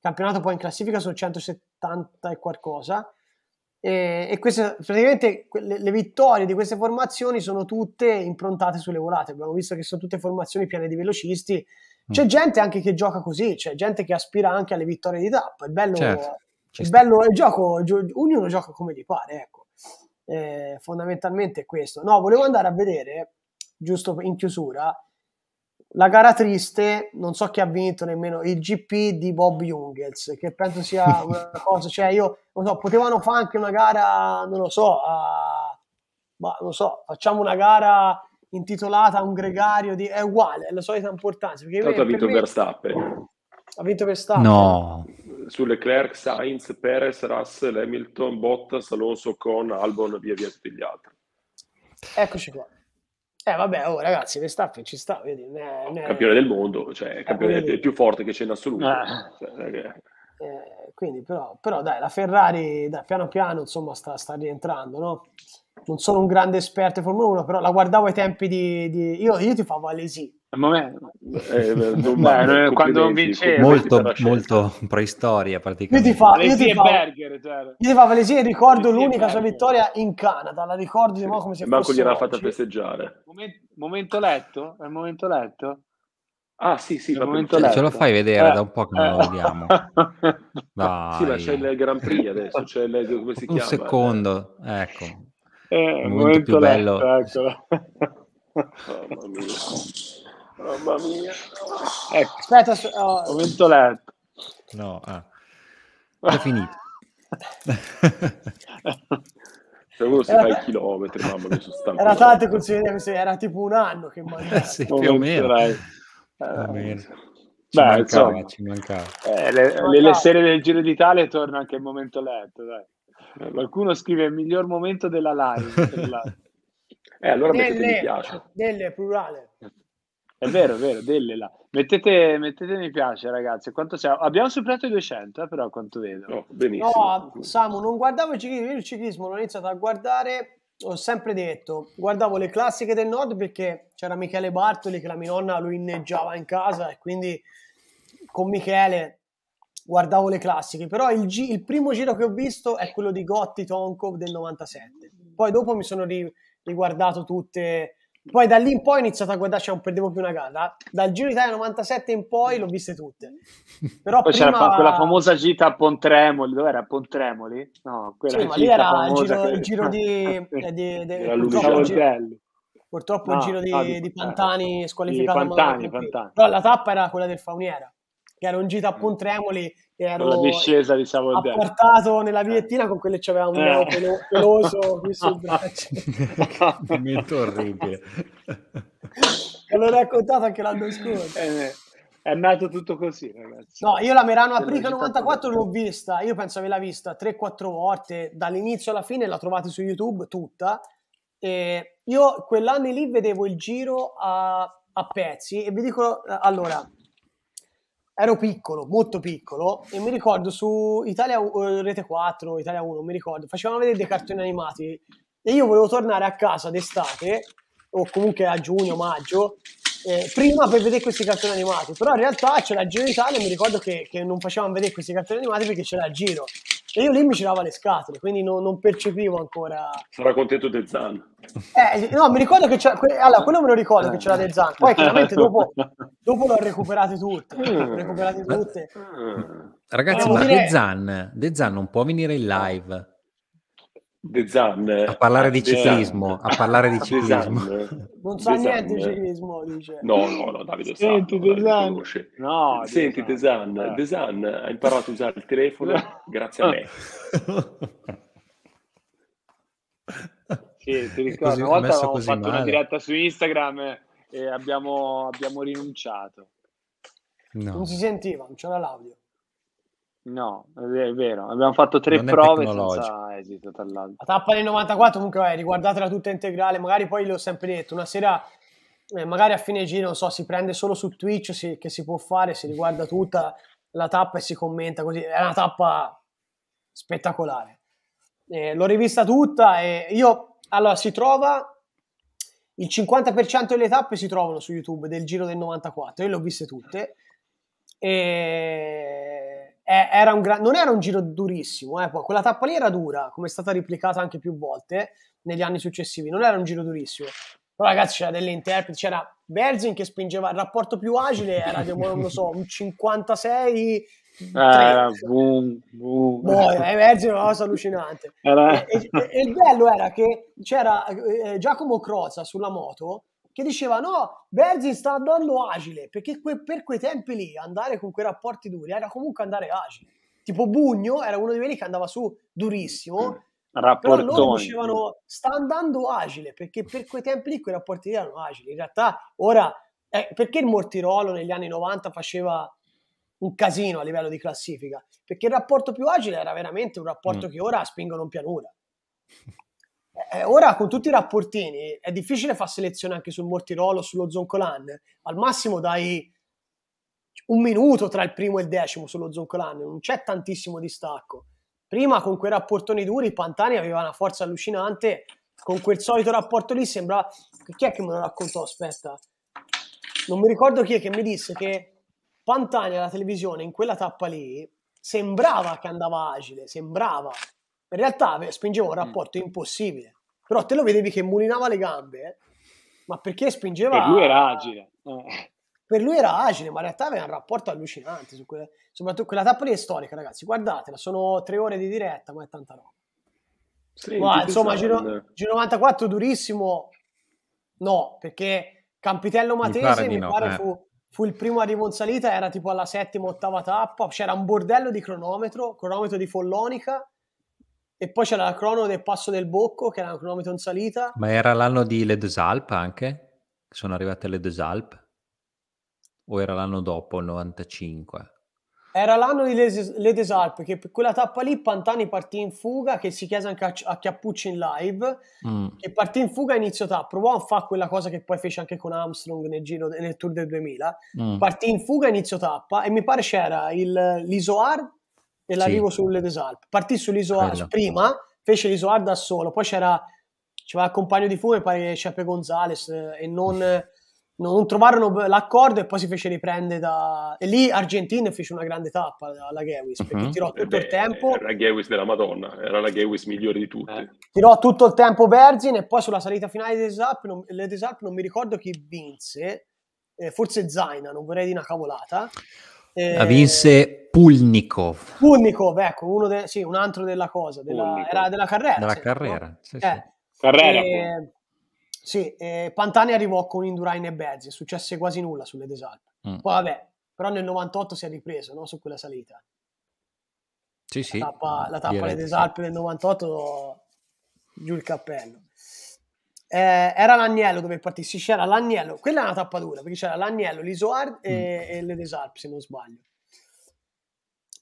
campionato poi in classifica sono 170 e qualcosa. E, e queste, praticamente le, le, vittorie di queste formazioni sono tutte improntate sulle volate. Abbiamo visto che sono tutte formazioni piene di velocisti. C'è mm. gente anche che gioca così, c'è gente che aspira anche alle vittorie di tappa. È bello certo. Ci il sta. bello del gioco, ognuno gioca come gli pare, ecco. Eh, fondamentalmente è questo. No, volevo andare a vedere, giusto in chiusura, la gara triste, non so chi ha vinto nemmeno, il GP di Bob Jungels, che penso sia una cosa, cioè io, non so, potevano fare anche una gara, non lo so, a, ma non so, facciamo una gara intitolata a un gregario di... è uguale, è la solita importanza. Perché Tanto ha vinto me, Verstappen. Ha vinto Verstappen. No su Leclerc, Sainz, Perez, Russell, Hamilton, Bottas, Alonso, con Albon, via via tutti gli altri. Eccoci qua. Eh vabbè, oh, ragazzi, Verstappen ci sta, vedi, ne, ne... campione del mondo, cioè eh, campione eh, più forte che c'è in assoluto. Ah. Cioè, eh, quindi però, però, dai, la Ferrari dai, piano piano insomma sta, sta, rientrando, no? Non sono un grande esperto di Formula 1, però la guardavo ai tempi di... di... Io, io ti favo Alesi, ma eh, eh vincevo molto, molto preistoria praticamente. Io ti fa, io ti fa, Berger, cioè. io ti fa Valesia, ricordo Valesia l'unica Berger. sua vittoria in Canada, la ricordo di nuovo come se Marco fosse gliel'ha fatta festeggiare. Momento, momento letto? È il momento letto? Ah sì, sì, momento letto. ce lo fai vedere eh. da un po' che non lo vediamo. Dai. Sì, ma c'è il Grand Prix adesso, c'è il, come si un chiama? secondo, eh. ecco. Eh, il momento, momento più letto, bello. Eccolo. Oh, Mamma mia. Ecco. Aspetta, so, oh. ho letto. No, ah. è finito. se uno si era... fa i chilometri, mamma mia, sono Era tanto consigliere, era tipo un anno che eh, mancava. sì, più o meno. Più o eh, Ci Beh, mancava, insomma, ci mancava. Eh, le, Le, le, serie del Giro d'Italia torna anche il momento letto, dai. Qualcuno scrive il miglior momento della live. della... Eh, allora delle, mi piace. Delle, plurale. È vero, è vero, dellela. Mettete, mettete mi piace, ragazzi. Quanto siamo? Abbiamo superato i 200, eh, però, a quanto vedo. No, benissimo. No, Samu, non guardavo il ciclismo, il ciclismo l'ho iniziato a guardare, ho sempre detto, guardavo le classiche del nord perché c'era Michele Bartoli che la mia nonna lo inneggiava in casa e quindi con Michele guardavo le classiche, però il, gi- il primo giro che ho visto è quello di Gotti Tonkov del 97. Poi dopo mi sono ri- riguardato tutte poi da lì in poi ho iniziato a guardarci, non perdevo più una gara. Dal Giro d'Italia 97 in poi l'ho viste tutte. Però poi prima... c'era quella famosa gita a Pontremoli, dove era Pontremoli? No, quella sì, ma lì era il giro, il giro di... di, eh, di, di era purtroppo, il giro, no, il giro di, no, di, di Pantani squalificato. Pantani, Pantani. Però la tappa era quella del Fauniera, che era un gita a mm. Pontremoli ero la discesa di Savoia portato nella eh. viettina con quello che c'aveva un eh. pelo, peloso qui sul braccio un mento orribile l'ho raccontato anche l'anno scorso eh, è nato tutto così ragazzi no io la Merano Aprica 94 l'ho vista io penso averla vista 3-4 volte dall'inizio alla fine la trovate su YouTube tutta e io quell'anno lì vedevo il giro a, a pezzi e vi dico allora ero piccolo, molto piccolo, e mi ricordo su Italia eh, Rete 4, Italia 1, mi ricordo, facevano vedere dei cartoni animati e io volevo tornare a casa d'estate, o comunque a giugno, maggio, eh, prima per vedere questi cartoni animati, però in realtà c'era il Giro d'Italia e mi ricordo che, che non facevano vedere questi cartoni animati perché c'era il Giro e io lì mi girava le scatole, quindi non, non percepivo ancora. Sarà contento del Zan. Eh, no, mi ricordo che c'era. Allora, quello me lo ricordo che c'era del Zan. Poi eh. chiaramente dopo, dopo l'ho recuperato tutte. Eh. recuperate tutte. Eh. Ragazzi, ma, ma dire... De Zan, De Zan non può venire in live. De Zan. A parlare di ciclismo, a parlare di ciclismo. Non sa niente di ciclismo, dice. No, no, no, Davide Senti, De eh, Zan. No, Senti, De Zan, De Zan eh. ha imparato a usare il telefono grazie a me. Sì, ti ricordo, così, una volta avevamo fatto male. una diretta su Instagram e abbiamo, abbiamo rinunciato. No. Non si sentiva, non c'era l'audio. No, è vero, abbiamo fatto tre non prove senza esito tra l'altro. La tappa del 94 comunque vai, riguardatela tutta integrale, magari poi l'ho sempre detto, una sera eh, magari a fine giro, non so, si prende solo su Twitch si, che si può fare, si riguarda tutta la tappa e si commenta così, è una tappa spettacolare. Eh, l'ho rivista tutta e io, allora si trova, il 50% delle tappe si trovano su YouTube del giro del 94, io le ho viste tutte. E eh, era gra- non era un giro durissimo, eh, quella tappa lì era dura, come è stata replicata anche più volte negli anni successivi, non era un giro durissimo. Però ragazzi c'era delle interpreti, c'era Berzin che spingeva il rapporto più agile, era di, non lo so, un 56 era eh, boom, boom. No, boh, emerge eh, una cosa allucinante. Era... E, e, e, il bello era che c'era eh, Giacomo Croza sulla moto che diceva no, Berzi sta andando agile, perché que- per quei tempi lì andare con quei rapporti duri era comunque andare agile. Tipo Bugno era uno di quelli che andava su durissimo, mm. Rapportoni. però loro dicevano sta andando agile, perché per quei tempi lì quei rapporti lì erano agili. In realtà ora, eh, perché il Mortirolo negli anni 90 faceva un casino a livello di classifica? Perché il rapporto più agile era veramente un rapporto mm. che ora spingono in pianura. Eh, eh, ora con tutti i rapportini è difficile fare selezione anche sul Mortirolo o sullo Zoncolan. Al massimo dai un minuto tra il primo e il decimo sullo Zoncolan, non c'è tantissimo distacco. Prima con quei rapportoni duri Pantani aveva una forza allucinante, con quel solito rapporto lì sembrava... Chi è che me lo raccontò? Aspetta. Non mi ricordo chi è che mi disse che Pantani alla televisione in quella tappa lì sembrava che andava agile, sembrava, in realtà spingeva un mm. rapporto impossibile. Però te lo vedevi che mulinava le gambe, eh. ma perché spingeva... Per lui era agile. Eh. Per lui era agile, ma in realtà aveva un rapporto allucinante. Su quelle... Soprattutto quella tappa lì è storica, ragazzi. Guardatela, sono tre ore di diretta, ma è tanta roba. Sì, ma, insomma, G94 durissimo, no, perché Campitello Matese mi pare, mi pare no, eh. fu... fu il primo arrivo in salita, era tipo alla settima, ottava tappa, c'era un bordello di cronometro, cronometro di follonica, e poi c'era la crono del passo del Bocco, che era un cronometro in salita. Ma era l'anno di Le Deux anche? Sono arrivate le Deux Alpes? O era l'anno dopo, il 95? Era l'anno di Le, le Deux che per quella tappa lì Pantani partì in fuga, che si chiese anche a, a Chiappucci in live, mm. e partì in fuga a inizio tappa. Provò a fare quella cosa che poi fece anche con Armstrong nel, giro, nel Tour del 2000. Mm. Partì in fuga a inizio tappa e mi pare c'era il, l'Isoard dell'arrivo sì. sulle Desalp. Partì sull'isola prima, fece l'isola da solo, poi c'era c'era il compagno di fumo e poi Cepe Gonzales eh, e non, non, trovarono l'accordo e poi si fece riprendere da... E lì Argentina fece una grande tappa alla Gewis perché uh-huh. tirò eh tutto Beh, il tempo... Era la Gewis della Madonna, era la Gewis migliore di tutti. Eh. Tirò tutto il tempo Berzin e poi sulla salita finale delle Desalp non, non mi ricordo chi vinse, eh, forse Zaina, non vorrei di una cavolata. Eh, la vinse Pulnikov. Pulnikov, ecco, uno de- sì, un altro della cosa, della, era della carrera. Della sì, carrera, no? sì, eh, carrera eh, sì. Eh, Pantani arrivò con Indurain e Bezzi, successe quasi nulla sulle Desalp. Mm. Poi vabbè, però nel 98 si è ripreso no? su quella salita. Sì, sì. La tappa, la tappa alle Desalp del 98, giù il cappello eh, era l'agnello dove partissi, c'era l'agnello, quella è una tappa dura perché c'era l'agnello, l'Isoard e, mm. e le Desalp se non sbaglio.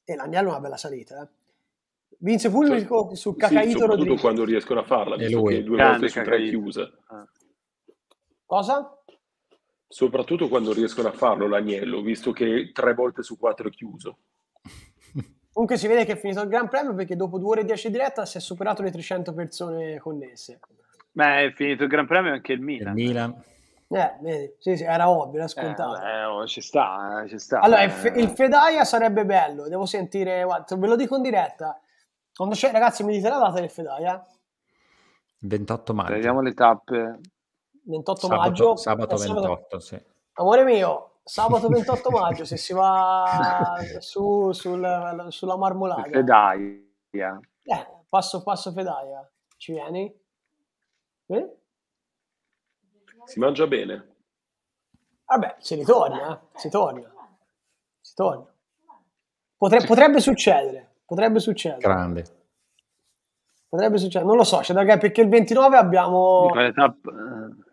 E l'agnello è una bella salita, eh. Vince Fulvico cioè, su Cacaito sì, quando riescono a farla, visto che due Grande volte su tre è chiusa. Ah. Cosa? Soprattutto quando riescono a farlo l'agnello, visto che tre volte su quattro è chiuso. Comunque si vede che è finito il Gran Premio perché dopo due ore e dieci diretta si è superato le 300 persone connesse. Beh, è finito il Gran Premio anche il Milan. Il Milan. Eh, vedi, sì, sì, era ovvio, era eh, scontato. Eh, oh, ci sta, eh, ci sta. Allora, il, fe- il Fedaia sarebbe bello, devo sentire, guarda, ve lo dico in diretta. Quando c'è, ragazzi, mi dite la data del Fedaia? 28 maggio. Vediamo le tappe. 28 sabato, maggio. Sabato 28, eh, sì. Amore mio, sabato 28 maggio se si va su, sul, sulla marmolata. Fedaia. Eh, passo passo Fedaia. Ci vieni? Eh? Si mangia bene. Vabbè, si ritorna, eh, eh, si torna. Si torna. Potre, potrebbe succedere, potrebbe succedere. Grande. Potrebbe succedere, non lo so, cioè, ragazzi, perché il 29 abbiamo... Eh,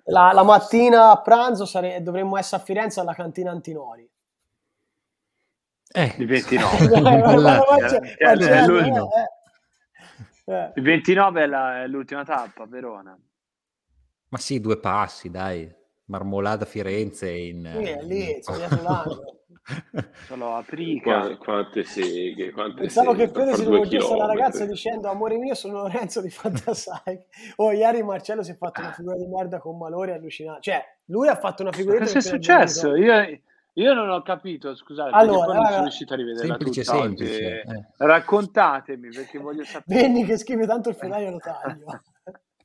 la, la mattina a pranzo sare, dovremmo essere a Firenze alla cantina Antinori. Eh, il 29. Il 29 è l'ultima tappa, Verona. Ma sì, due passi, dai. Marmolada Firenze in... Eh, lì, sono Sono a Prica. quante seghe, quante Pensavo seghe, che Fede si rivolgesse alla ragazza dicendo amore mio sono Lorenzo di Fantasai. Oh, ieri Marcello si è fatto una figura di merda con Malore allucinante. Cioè, lui ha fatto una figura di merda. Cosa è successo? Io, io, non ho capito, scusate, allora, non sono riuscito a rivederla semplice, tutta semplice. Eh. Raccontatemi perché voglio sapere. Venni che scrive tanto il finale lo taglio.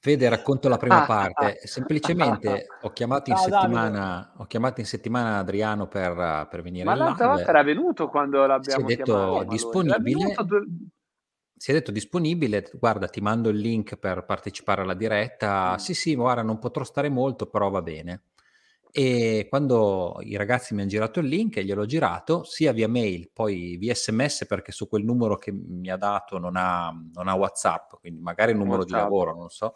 Fede, racconto la prima ah, parte. Ah, Semplicemente ah, ho, chiamato ho, chiamato in settimana, Adriano per, per venire Ma l'altra volta era venuto quando l'abbiamo si è detto chiamato. Disponibile, due... Si è detto disponibile, guarda ti mando il link per partecipare alla diretta. Mm. Sì, sì, ora non potrò stare molto, però va bene e quando i ragazzi mi hanno girato il link e gliel'ho girato sia via mail, poi via sms perché su quel numero che mi ha dato non ha, non ha whatsapp, quindi magari un numero WhatsApp. di lavoro, non so.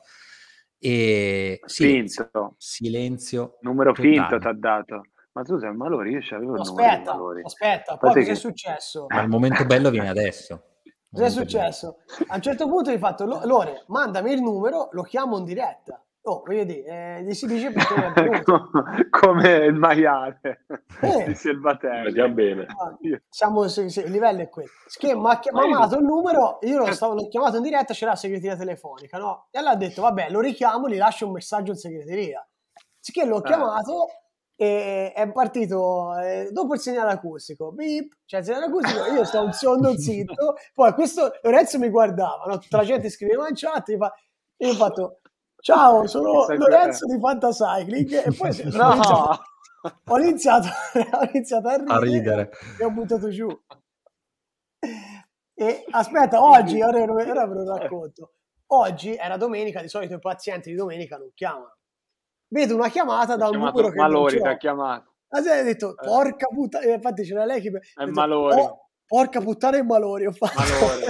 E silenzio. silenzio numero totale. finto ti ha dato. Ma tu sei un malore, io ci avevo il Aspetta, aspetta, poi cosa che... è successo? Ma il momento bello viene adesso. Cos'è successo? A un certo punto hai fatto, Lore, mandami il numero, lo chiamo in diretta. Oh, voglio dire, eh, si dice perché ecco, come il maiale eh. di Silvatelli. bene. Ah, siamo, il livello è quello. Schema, ha chiamato il numero, io lo eh. stavo, l'ho chiamato in diretta, c'era la segreteria telefonica, no? E allora ha detto, vabbè, lo richiamo, gli lascio un messaggio in segreteria. Sicché l'ho eh. chiamato e è partito eh, dopo il segnale acustico, beep, cioè il segnale acustico, io stavo un secondo zitto, poi questo Lorenzo mi guardava, no? tutta la gente scriveva in chat, e io ho fatto Ciao, sono Lorenzo di Fantacycling e poi no. ho, iniziato, ho iniziato a ridere, a ridere e ho buttato giù. E aspetta, oggi, ora, ora ve lo racconto, oggi era domenica, di solito i pazienti di domenica non chiamano. Vedo una chiamata da un numero che Malori ti ha chiamato. Ma ah, sì, ha detto, eh. porca puttana, infatti c'era lei che... È detto, Malori. Oh, porca puttana è Malori, ho fatto. Malori.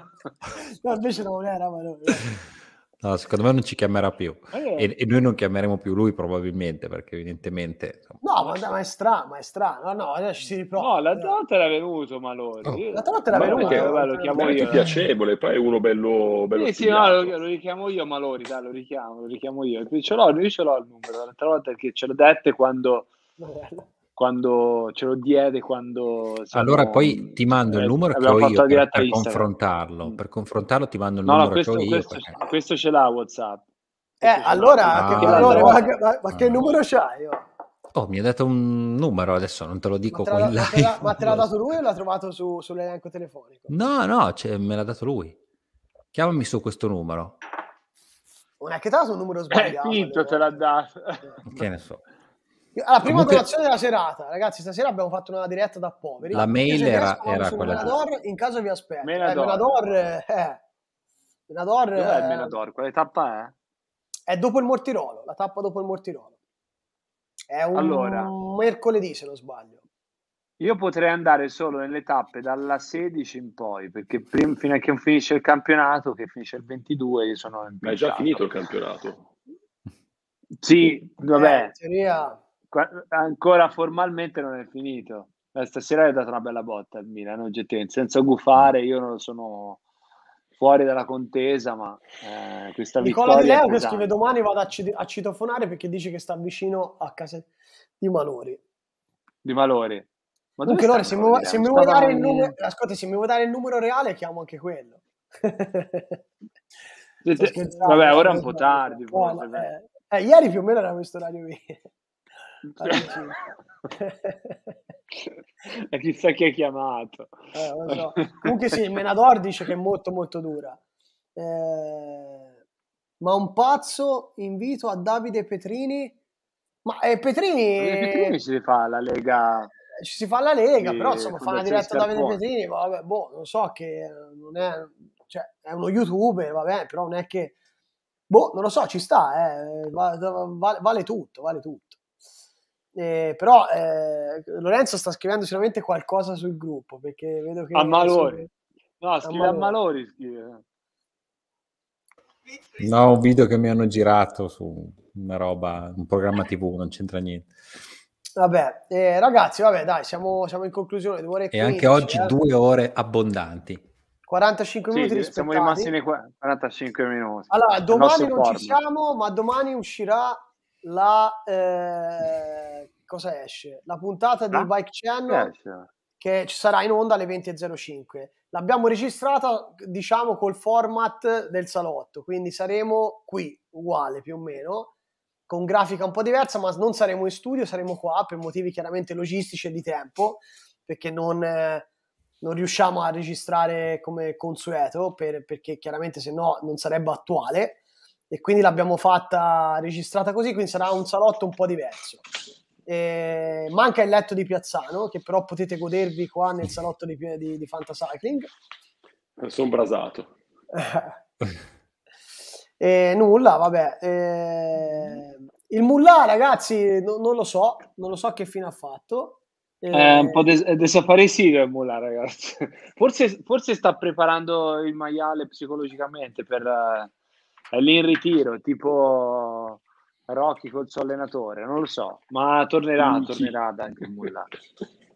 no, invece non era Malori. Eh. No, secondo me non ci chiamerà più eh. e, e, noi non chiameremo più lui probabilmente perché evidentemente... No, ma, ma è strano, ma è strano. No, no, ci si riprova. No, l'Atalanta eh. era venuto Malone. Oh. L'Atalanta era venuto. Perché, vabbè, lo chiamo io. Eh. piacevole, poi è uno bello... bello sì, sì, no, lo, lo, richiamo io Malori, dai, lo richiamo, lo richiamo io. Io ce l'ho, io ce l'ho il numero, l'altra volta che ce l'ho dette quando quando ce lo diede quando siamo, allora poi ti mando eh, il numero che ho io per, per confrontarlo mm. per confrontarlo ti mando il no, numero no, questo, che ho io questo, perché... questo ce l'ha whatsapp eh, allora, ah, che, allora ma, ma, ma, che ah. numero c'hai oh? oh, mi ha dato un numero, adesso non te lo dico ma te, ma te l'ha dato lui o l'ha trovato su, sull'elenco telefonico? No, no, cioè, me l'ha dato lui. Chiamami su questo numero. Non è che eh, te l'ha dato un numero sbagliato. Eh, Pinto te l'ha dato. Che ne so. Allora, prima Comunque... colazione della serata, ragazzi, stasera abbiamo fatto una diretta da poveri. La mail era, era quella. Menador, in caso vi aspetto. Eh, Menador. Eh, Menador, eh. Menador, eh... Menador? Quale tappa è? È dopo il Mortirolo, la tappa dopo il Mortirolo. È un allora, mercoledì, se non sbaglio. Io potrei andare solo nelle tappe dalla 16 in poi, perché prima, fino a che non finisce il campionato, che finisce il 22, io sono in Ma è già finito il campionato. sì, vabbè. Eh, in teoria ancora formalmente non è finito. Stasera hai dato una bella botta al Milan, oggettivamente, senza gufare, mm. io non sono fuori dalla contesa, ma eh, questa Nicola vittoria... Nicola Di Leo che scrive domani vado a, cit- a, citofonare perché dice che sta vicino a casa di Malori. Di Malori. Ma Dunque, Lore, se, mi, se mi vuoi dare il numero... Ascolta, se mi vuoi dare il numero reale, chiamo anche quello. Vabbè, ora è un po' tardi. No, eh, eh, ieri più o meno era questo radio qui. e chissà chi ha chiamato. Eh, so. Comunque sì, il Menador dice che è molto molto dura. Eh, ma un pazzo invito a Davide Petrini. Ma eh, Petrini... Petrini si fa la Lega... Ci si fa la Lega, eh, però insomma fa la diretta a Davide Petrini, vabbè, boh, non so che non è... Cioè, è uno youtuber, vabbè, però non è che... Boh, non lo so, ci sta, eh. vale, vale tutto, vale tutto. Eh, però eh, Lorenzo sta scrivendo sicuramente qualcosa sul gruppo perché vedo che. A Malori. No, scrive a Malori. Scrive. No, un video che mi hanno girato su una roba, un programma TV, non c'entra niente. Vabbè, eh, ragazzi, vabbè, dai, siamo, siamo in conclusione. Due ore e, 15, anche oggi eh? due ore abbondanti. 45 sì, minuti rispettati. Siamo rimasti nei 45 minuti. Allora, domani non ci siamo, ma domani uscirà la eh, cosa esce? La puntata di ah, Bike Channel che ci sarà in onda alle 20.05. L'abbiamo registrata, diciamo, col format del salotto, quindi saremo qui, uguale più o meno, con grafica un po' diversa, ma non saremo in studio, saremo qua per motivi chiaramente logistici e di tempo, perché non, eh, non riusciamo a registrare come consueto, per, perché chiaramente se no non sarebbe attuale e quindi l'abbiamo fatta registrata così, quindi sarà un salotto un po' diverso. E manca il letto di Piazzano, che però potete godervi qua nel salotto di, di, di Fantacycling. Sono brasato. e nulla, vabbè. E... Il Mullah, ragazzi, no, non lo so, non lo so che fine ha fatto. È un po' de, de il Mullah, ragazzi. Forse, forse sta preparando il maiale psicologicamente per è lì in ritiro, tipo Rocky col suo allenatore, non lo so, ma tornerà, Amici. tornerà da anche Mulla.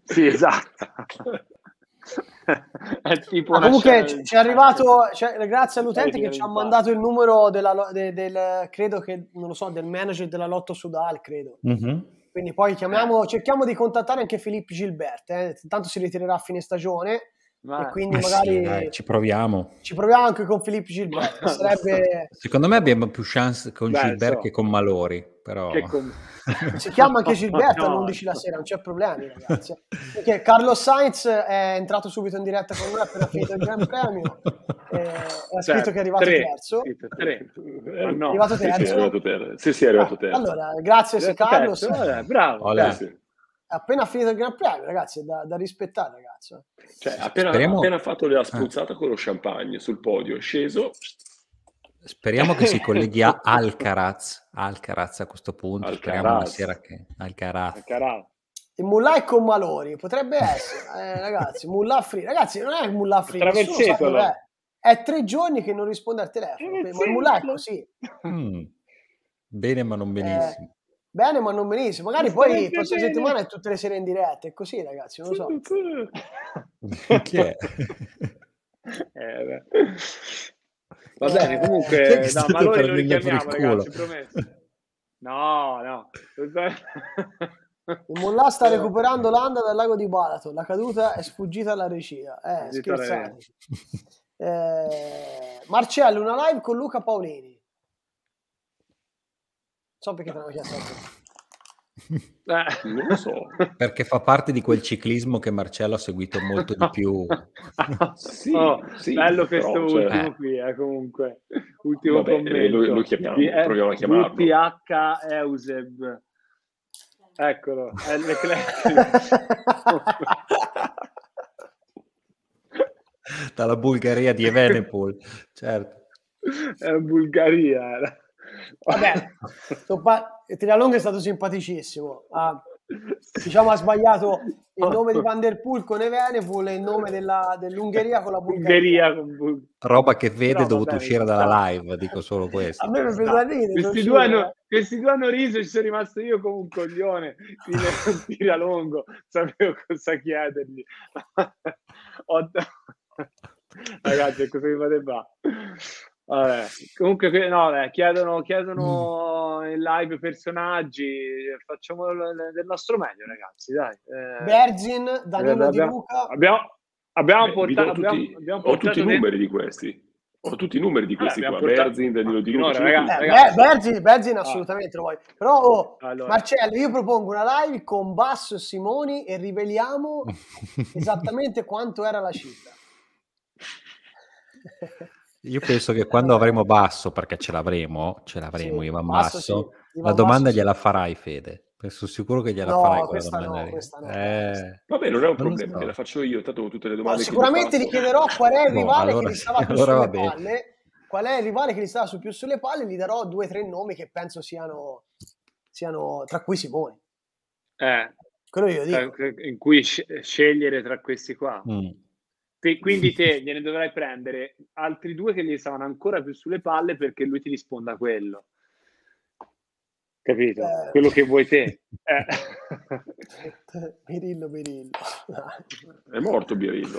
sì, esatto. ah, comunque ci di... è arrivato cioè, grazie all'utente che eh, ci ha mandato il numero della, de, del credo che non lo so del manager della Lotto Sudal credo mm-hmm. quindi poi chiamiamo, cerchiamo di contattare anche Filippo Gilbert eh. tanto si ritirerà a fine stagione ma... E quindi eh magari sì, dai, ci proviamo. Ci proviamo anche con Filippo Gilbert. Sarebbe... Secondo me abbiamo più chance con Beh, Gilbert so. che con Malori. Però... Con... Si chiama anche Gilbert no. alle 11 la sera, non c'è problemi ragazzi. Perché Carlo Sainz è entrato subito in diretta con me appena finito il Gran Premio. ha cioè, scritto che è arrivato tre, terzo. Tre. Eh, no. È arrivato terzo. Sì, sì, è arrivato ah, terzo. Ah, allora, grazie Carlo. Terzo. Allora, eh, bravo appena finito il Gran Premio, ragazzi, è da, da rispettare, ragazzi. Cioè, appena, Speriamo... appena fatto la spruzzata ah. con lo champagne sul podio, è sceso. Speriamo che si colleghi a Alcaraz, Alcaraz a questo punto. Alcaraz. Speriamo una sera che Alcaraz. Alcaraz. Il Mullah è con Malori, potrebbe essere, eh, ragazzi, Mullah free. Ragazzi, non è Mullah free, nessuno è. è. tre giorni che non risponde al telefono, ma Mullah è così. Mm. Bene ma non eh, benissimo. Eh, Bene, ma non benissimo. Magari poi prossima settimana è tutte le sere in diretta. È così, ragazzi. Non lo so. Chi è? eh, Va eh, bene, comunque, no, ma noi lo richiamiamo, ragazzi, No, no. Il Mollà sta eh, recuperando l'anda dal lago di Balato. La caduta è sfuggita alla regia. Eh, scherzate. Eh, Marcello, una live con Luca Paolini. So perché te l'avevo chiesto. Eh, non lo so. Perché fa parte di quel ciclismo che Marcello ha seguito molto di più. sì, oh, sì, bello questo però, cioè ultimo cioè... qui, eh, comunque. Ultimo Vabbè, eh, commento. Lo, lo chiamiamo, di, proviamo a chiamarlo. PH Euseb. Eccolo, è Dalla Bulgaria di Evenepol, certo. È Bulgaria. Vabbè, Toppa... Trinalonga è stato simpaticissimo. Ha, diciamo, ha sbagliato il nome di Van der Poel con Eveneful e il nome della, dell'Ungheria con la Bulgaria. Roba che vede Però, dovuto vabbè, uscire dalla live, dico solo questo. A me mi fa ridere. Questi due, hanno, questi due hanno riso ci sono rimasto io come un coglione di Trinalongo. Sapevo cosa chiedergli. Ragazzi, cosa ecco mi fate va? Vabbè, comunque, no, beh, chiedono, chiedono mm. in live personaggi, facciamo del nostro meglio, ragazzi. Dai. Eh, Bergin, Danilo abbiamo, Di Luca. Abbiamo, abbiamo portato, tutti, abbiamo, portato ho tutti i numeri di questi. Ho tutti i numeri di questi eh, qua, portato... Berzin, Danilo Di Luca. No, Eh, Berzin, Berzin assolutamente ah. lo voglio. Però oh, allora. Marcello, io propongo una live con Basso e Simoni e riveliamo esattamente quanto era la cifra. Io penso che quando avremo Basso, perché ce l'avremo, ce l'avremo sì, Ivan Basso, basso sì. Ivan la domanda basso, gliela farai Fede. Sono sicuro che gliela no, farai quella domanda. No, questa no, eh... Vabbè, non è un problema, so. la faccio io, tanto tutte le domande. Ma sicuramente gli chiederò qual è il rivale no, allora, che gli stava più sulle palle. Qual è il rivale che gli stava su più sulle palle? Gli darò due o tre nomi che penso siano, siano tra cui Simone. Eh, Quello io dico. Eh, in cui scegliere tra questi qua. Mm. Te, quindi te gliene dovrai prendere altri due che gli stavano ancora più sulle palle perché lui ti risponda a quello. Capito? Eh. Quello che vuoi te. Eh. Birillo, Birillo. È morto Birillo.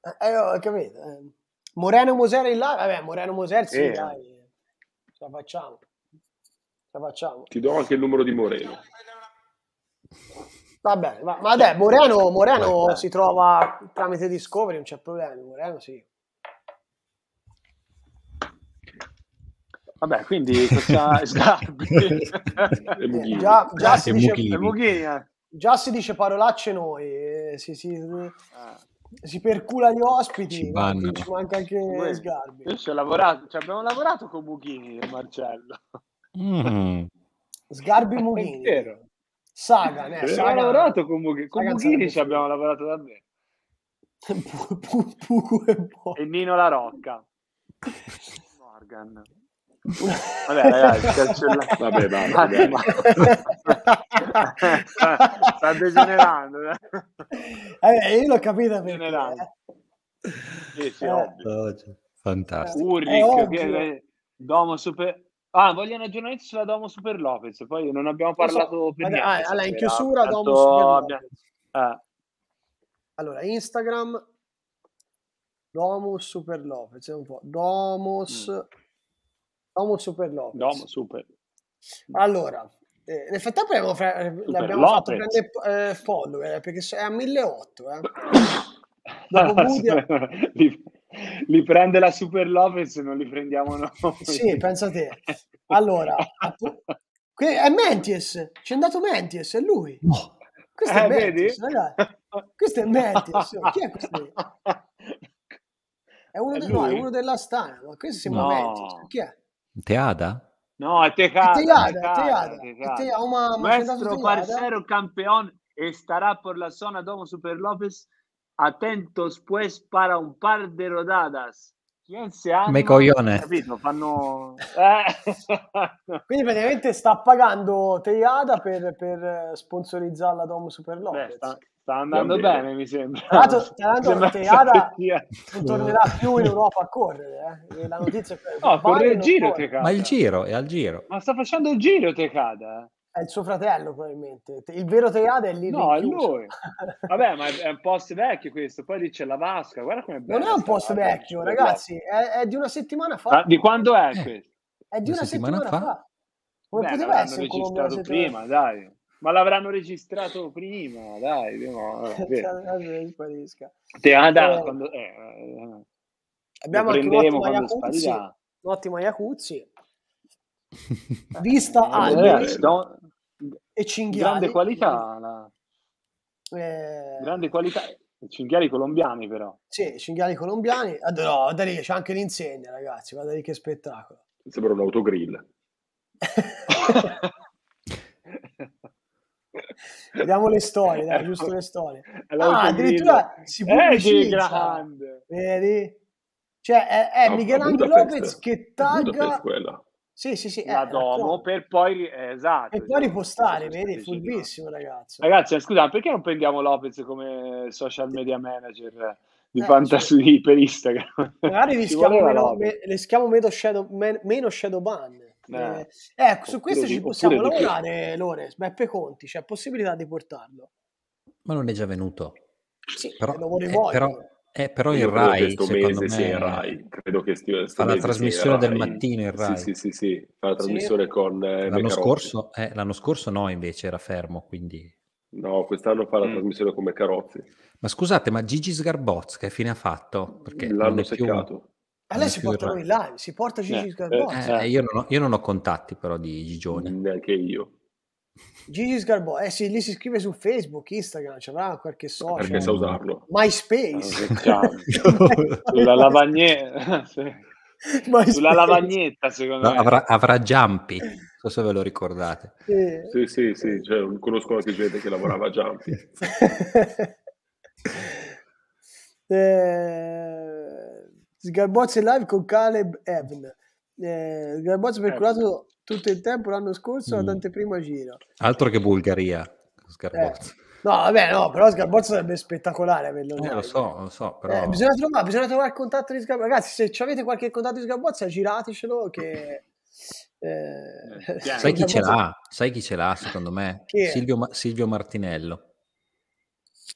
Eh, eh ho capito. Eh. Moreno Moser in là, vabbè, Moreno Moser sì, eh. dai. Ce la facciamo. Ce la facciamo. Ti do anche il numero di Moreno. Va va, ma vabbè, Moreno, Moreno si trova tramite Discovery, non c'è problema, Moreno sì. Vabbè, quindi cosa esatto. Sgarbi? Eh, già, già, eh, si dice, già si dice parolacce noi, eh, si, si, si, percula gli ospiti, ci, ci manca anche Beh, Sgarbi. Io ci ho lavorato, cioè abbiamo lavorato con Mughini e Marcello. Mm. Sgarbi Mughini. vero. Sagan, eh, eh Sagan. Abbiamo lavorato con, Mugh- con Mughini, ci abbiamo lavorato da me. e Nino La Rocca. Morgan. Vabbè, ragazzi, cancellate. Vabbè, va, vabbè, va. sta, sta degenerando. Eh, io l'ho capito perché. Eh. Sì, sì, eh. Oh, cioè, fantastico. Urlic, eh, Domo Super... Ah, vogliono aggiornamenti sulla Domo Super Lopez, poi non abbiamo esatto. parlato so, per niente. Ah, allora, in eh, chiusura Domo Domus Super Lopez. Ah. Allora, Instagram Domus Super Lopez, un po'. Domus mm. Domus Super Lopez. Domus Super. Allora, eh, nel frattempo abbiamo, fra- l'abbiamo eh, fatto prendere eh, follower perché è a 1008, eh. Dopo Budia... li prende la Super Lopez e non li prendiamo noi. Sì, pensa te. Allora, appu- è Menties, c'è andato Menties, è lui. No. Questo eh, è Menties, vedi? ragazzi. Questo è Menties. Chi è questo? È uno, è de- no, è uno della Stana, ma questo sembra no. Menties. Chi è? Teada? No, è Tejada. È Tejada, è Tejada. Nuestro parcero campeón estará por la zona domo Super Lopez Atentos pues para un par de rodadas. Quien coglione. capito? Fanno... Eh. Quindi praticamente sta pagando Teiada per, per sponsorizzare la Dom Super Lopez. Beh, sta, sta, andando Beh, bene, mi sembra. Tra l'altro, Teiada non tornerà più in Europa a correre. Eh. la notizia è no, corre il giro Teiada. Ma il giro, è al giro. Ma sta facendo il giro Teiada. È il suo fratello, probabilmente. Il vero Teade è lì. No, è lui. Vabbè, ma è un post vecchio questo. Poi lì c'è la vasca. Guarda com'è bello. Non è un post vecchio, ragazzi. È, è, di una settimana fa. Ah, di quando è eh, questo? È di una, settimana, settimana, fa. fa. Come Beh, poteva essere registrato prima, dai. Ma l'avranno registrato prima, dai. Cioè, no, Teada, ah, eh, quando... Eh, eh, eh Abbiamo anche un ottimo Iacuzzi. Un ottimo Iacuzzi. Vista alberi. Don e cinghiali. Grande qualità. La... Eh... Grande qualità. Cinghiali colombiani però. Sì, cinghiali colombiani. Adoro, ah, no, guarda lì, c'è anche l'insegna ragazzi, guarda lì che spettacolo. Sembra un autogrill. Vediamo le storie, dai, giusto le storie. Ah, addirittura si pubblica. Eh, Vedi? Cioè, è, è no, Miguel Angel Lopez che tagga sì, sì, sì. La eh, domo la per poi... Eh, esatto. E poi esatto, ripostare, vedi? È fulbissimo, ragazzo. Ragazzi, scusa, perché non prendiamo Lopez come social media manager di eh, fantasy cioè, per Instagram? Magari rischiamo meno, me, rischiamo meno shadow, men, meno shadow ban. Eh, eh ecco, su questo ci possiamo lavorare, Lores. Beppe Conti, c'è cioè, possibilità di portarlo. Ma non è già venuto. Sì, però, lo volevo. Eh, però eh, però il Rai, questo mese me... sì, il Rai, credo che stia, fa la trasmissione del mattino il Rai. Sì, sì, sì, sì. fa la trasmissione sì. con eh, l'anno scorso, eh, l'anno scorso no, invece era fermo, quindi No, quest'anno fa la mm. trasmissione come Carozzi. Ma scusate, ma Gigi Sgarbozzi che fine ha fatto? Perché L'hanno seccato. Eh, più... lei si porta in live, si porta Gigi eh, eh Sgarbozz. Eh, eh, io, non ho, io non ho contatti però di Gigione. Neanche io. Gigi Sgarbo, eh sì, lì si scrive su Facebook, Instagram, ci avrà qualche social. Perché sa usarlo. MySpace. Sulla eh, lavagnetta. MySpace. Sulla lavagnetta, secondo no, me. Avrà, avrà Giampi, non so se ve lo ricordate. Sì, sì, sì, sì cioè, conosco anche gente che lavorava a Giampi. eh, Sgarbozzi live con Caleb Evan. Eh, Sgarbozzi per eh tutto il tempo l'anno scorso mm. ad anteprima giro. Altro che Bulgaria, Sgarbozza. Eh. No, vabbè, no, però Sgarbozza sarebbe spettacolare averlo eh, lo so, lo so, però... Eh, bisogna, trovare, bisogna, trovare, il contatto di Sgarbozza. Ragazzi, se avete qualche contatto di Sgarbozza, giratecelo che... Eh, eh sai chi ce l'ha? Sai chi ce l'ha secondo me? Silvio, Ma- Silvio, Martinello.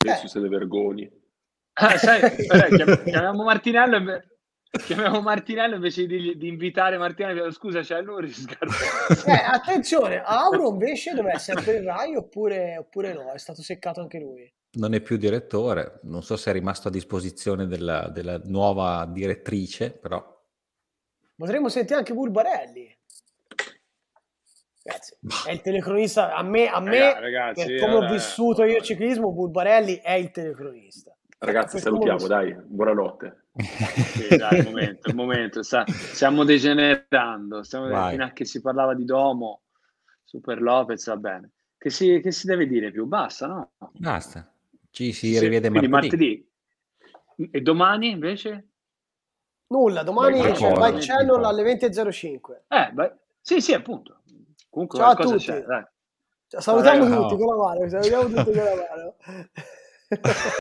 Adesso eh. se ne vergogni. Ah, sai, chiam- chiamiamo Martinello e Chiamiamo Martinello invece di, di invitare Martinello, scusa c'è Luris. eh, attenzione, Auro invece dovrebbe essere per il Rai oppure, oppure, no, è stato seccato anche lui. Non è più direttore, non so se è rimasto a disposizione della, della nuova direttrice, però... Potremmo sentire anche Bulbarelli. Grazie. è il telecronista, a me, a me ragazzi, per come ho vissuto io il ciclismo, Bulbarelli è il telecronista. Ragazzi, salutiamo, dai, buonanotte. Sì, dai, il momento, momento, sta, stiamo degenerando, stiamo, Vai. fino a che si parlava di Domo, Super Lopez, va bene. Che si, che si deve dire più? Basta, no? Basta, ci si sì, rivede martedì. martedì. E domani invece? Nulla, domani c'è il Channel alle 20.05. Eh, beh, sì, sì, appunto. Comunque Ciao a tutti. C'è, dai. Salutiamo, allora, tutti, no. salutiamo tutti con la mano.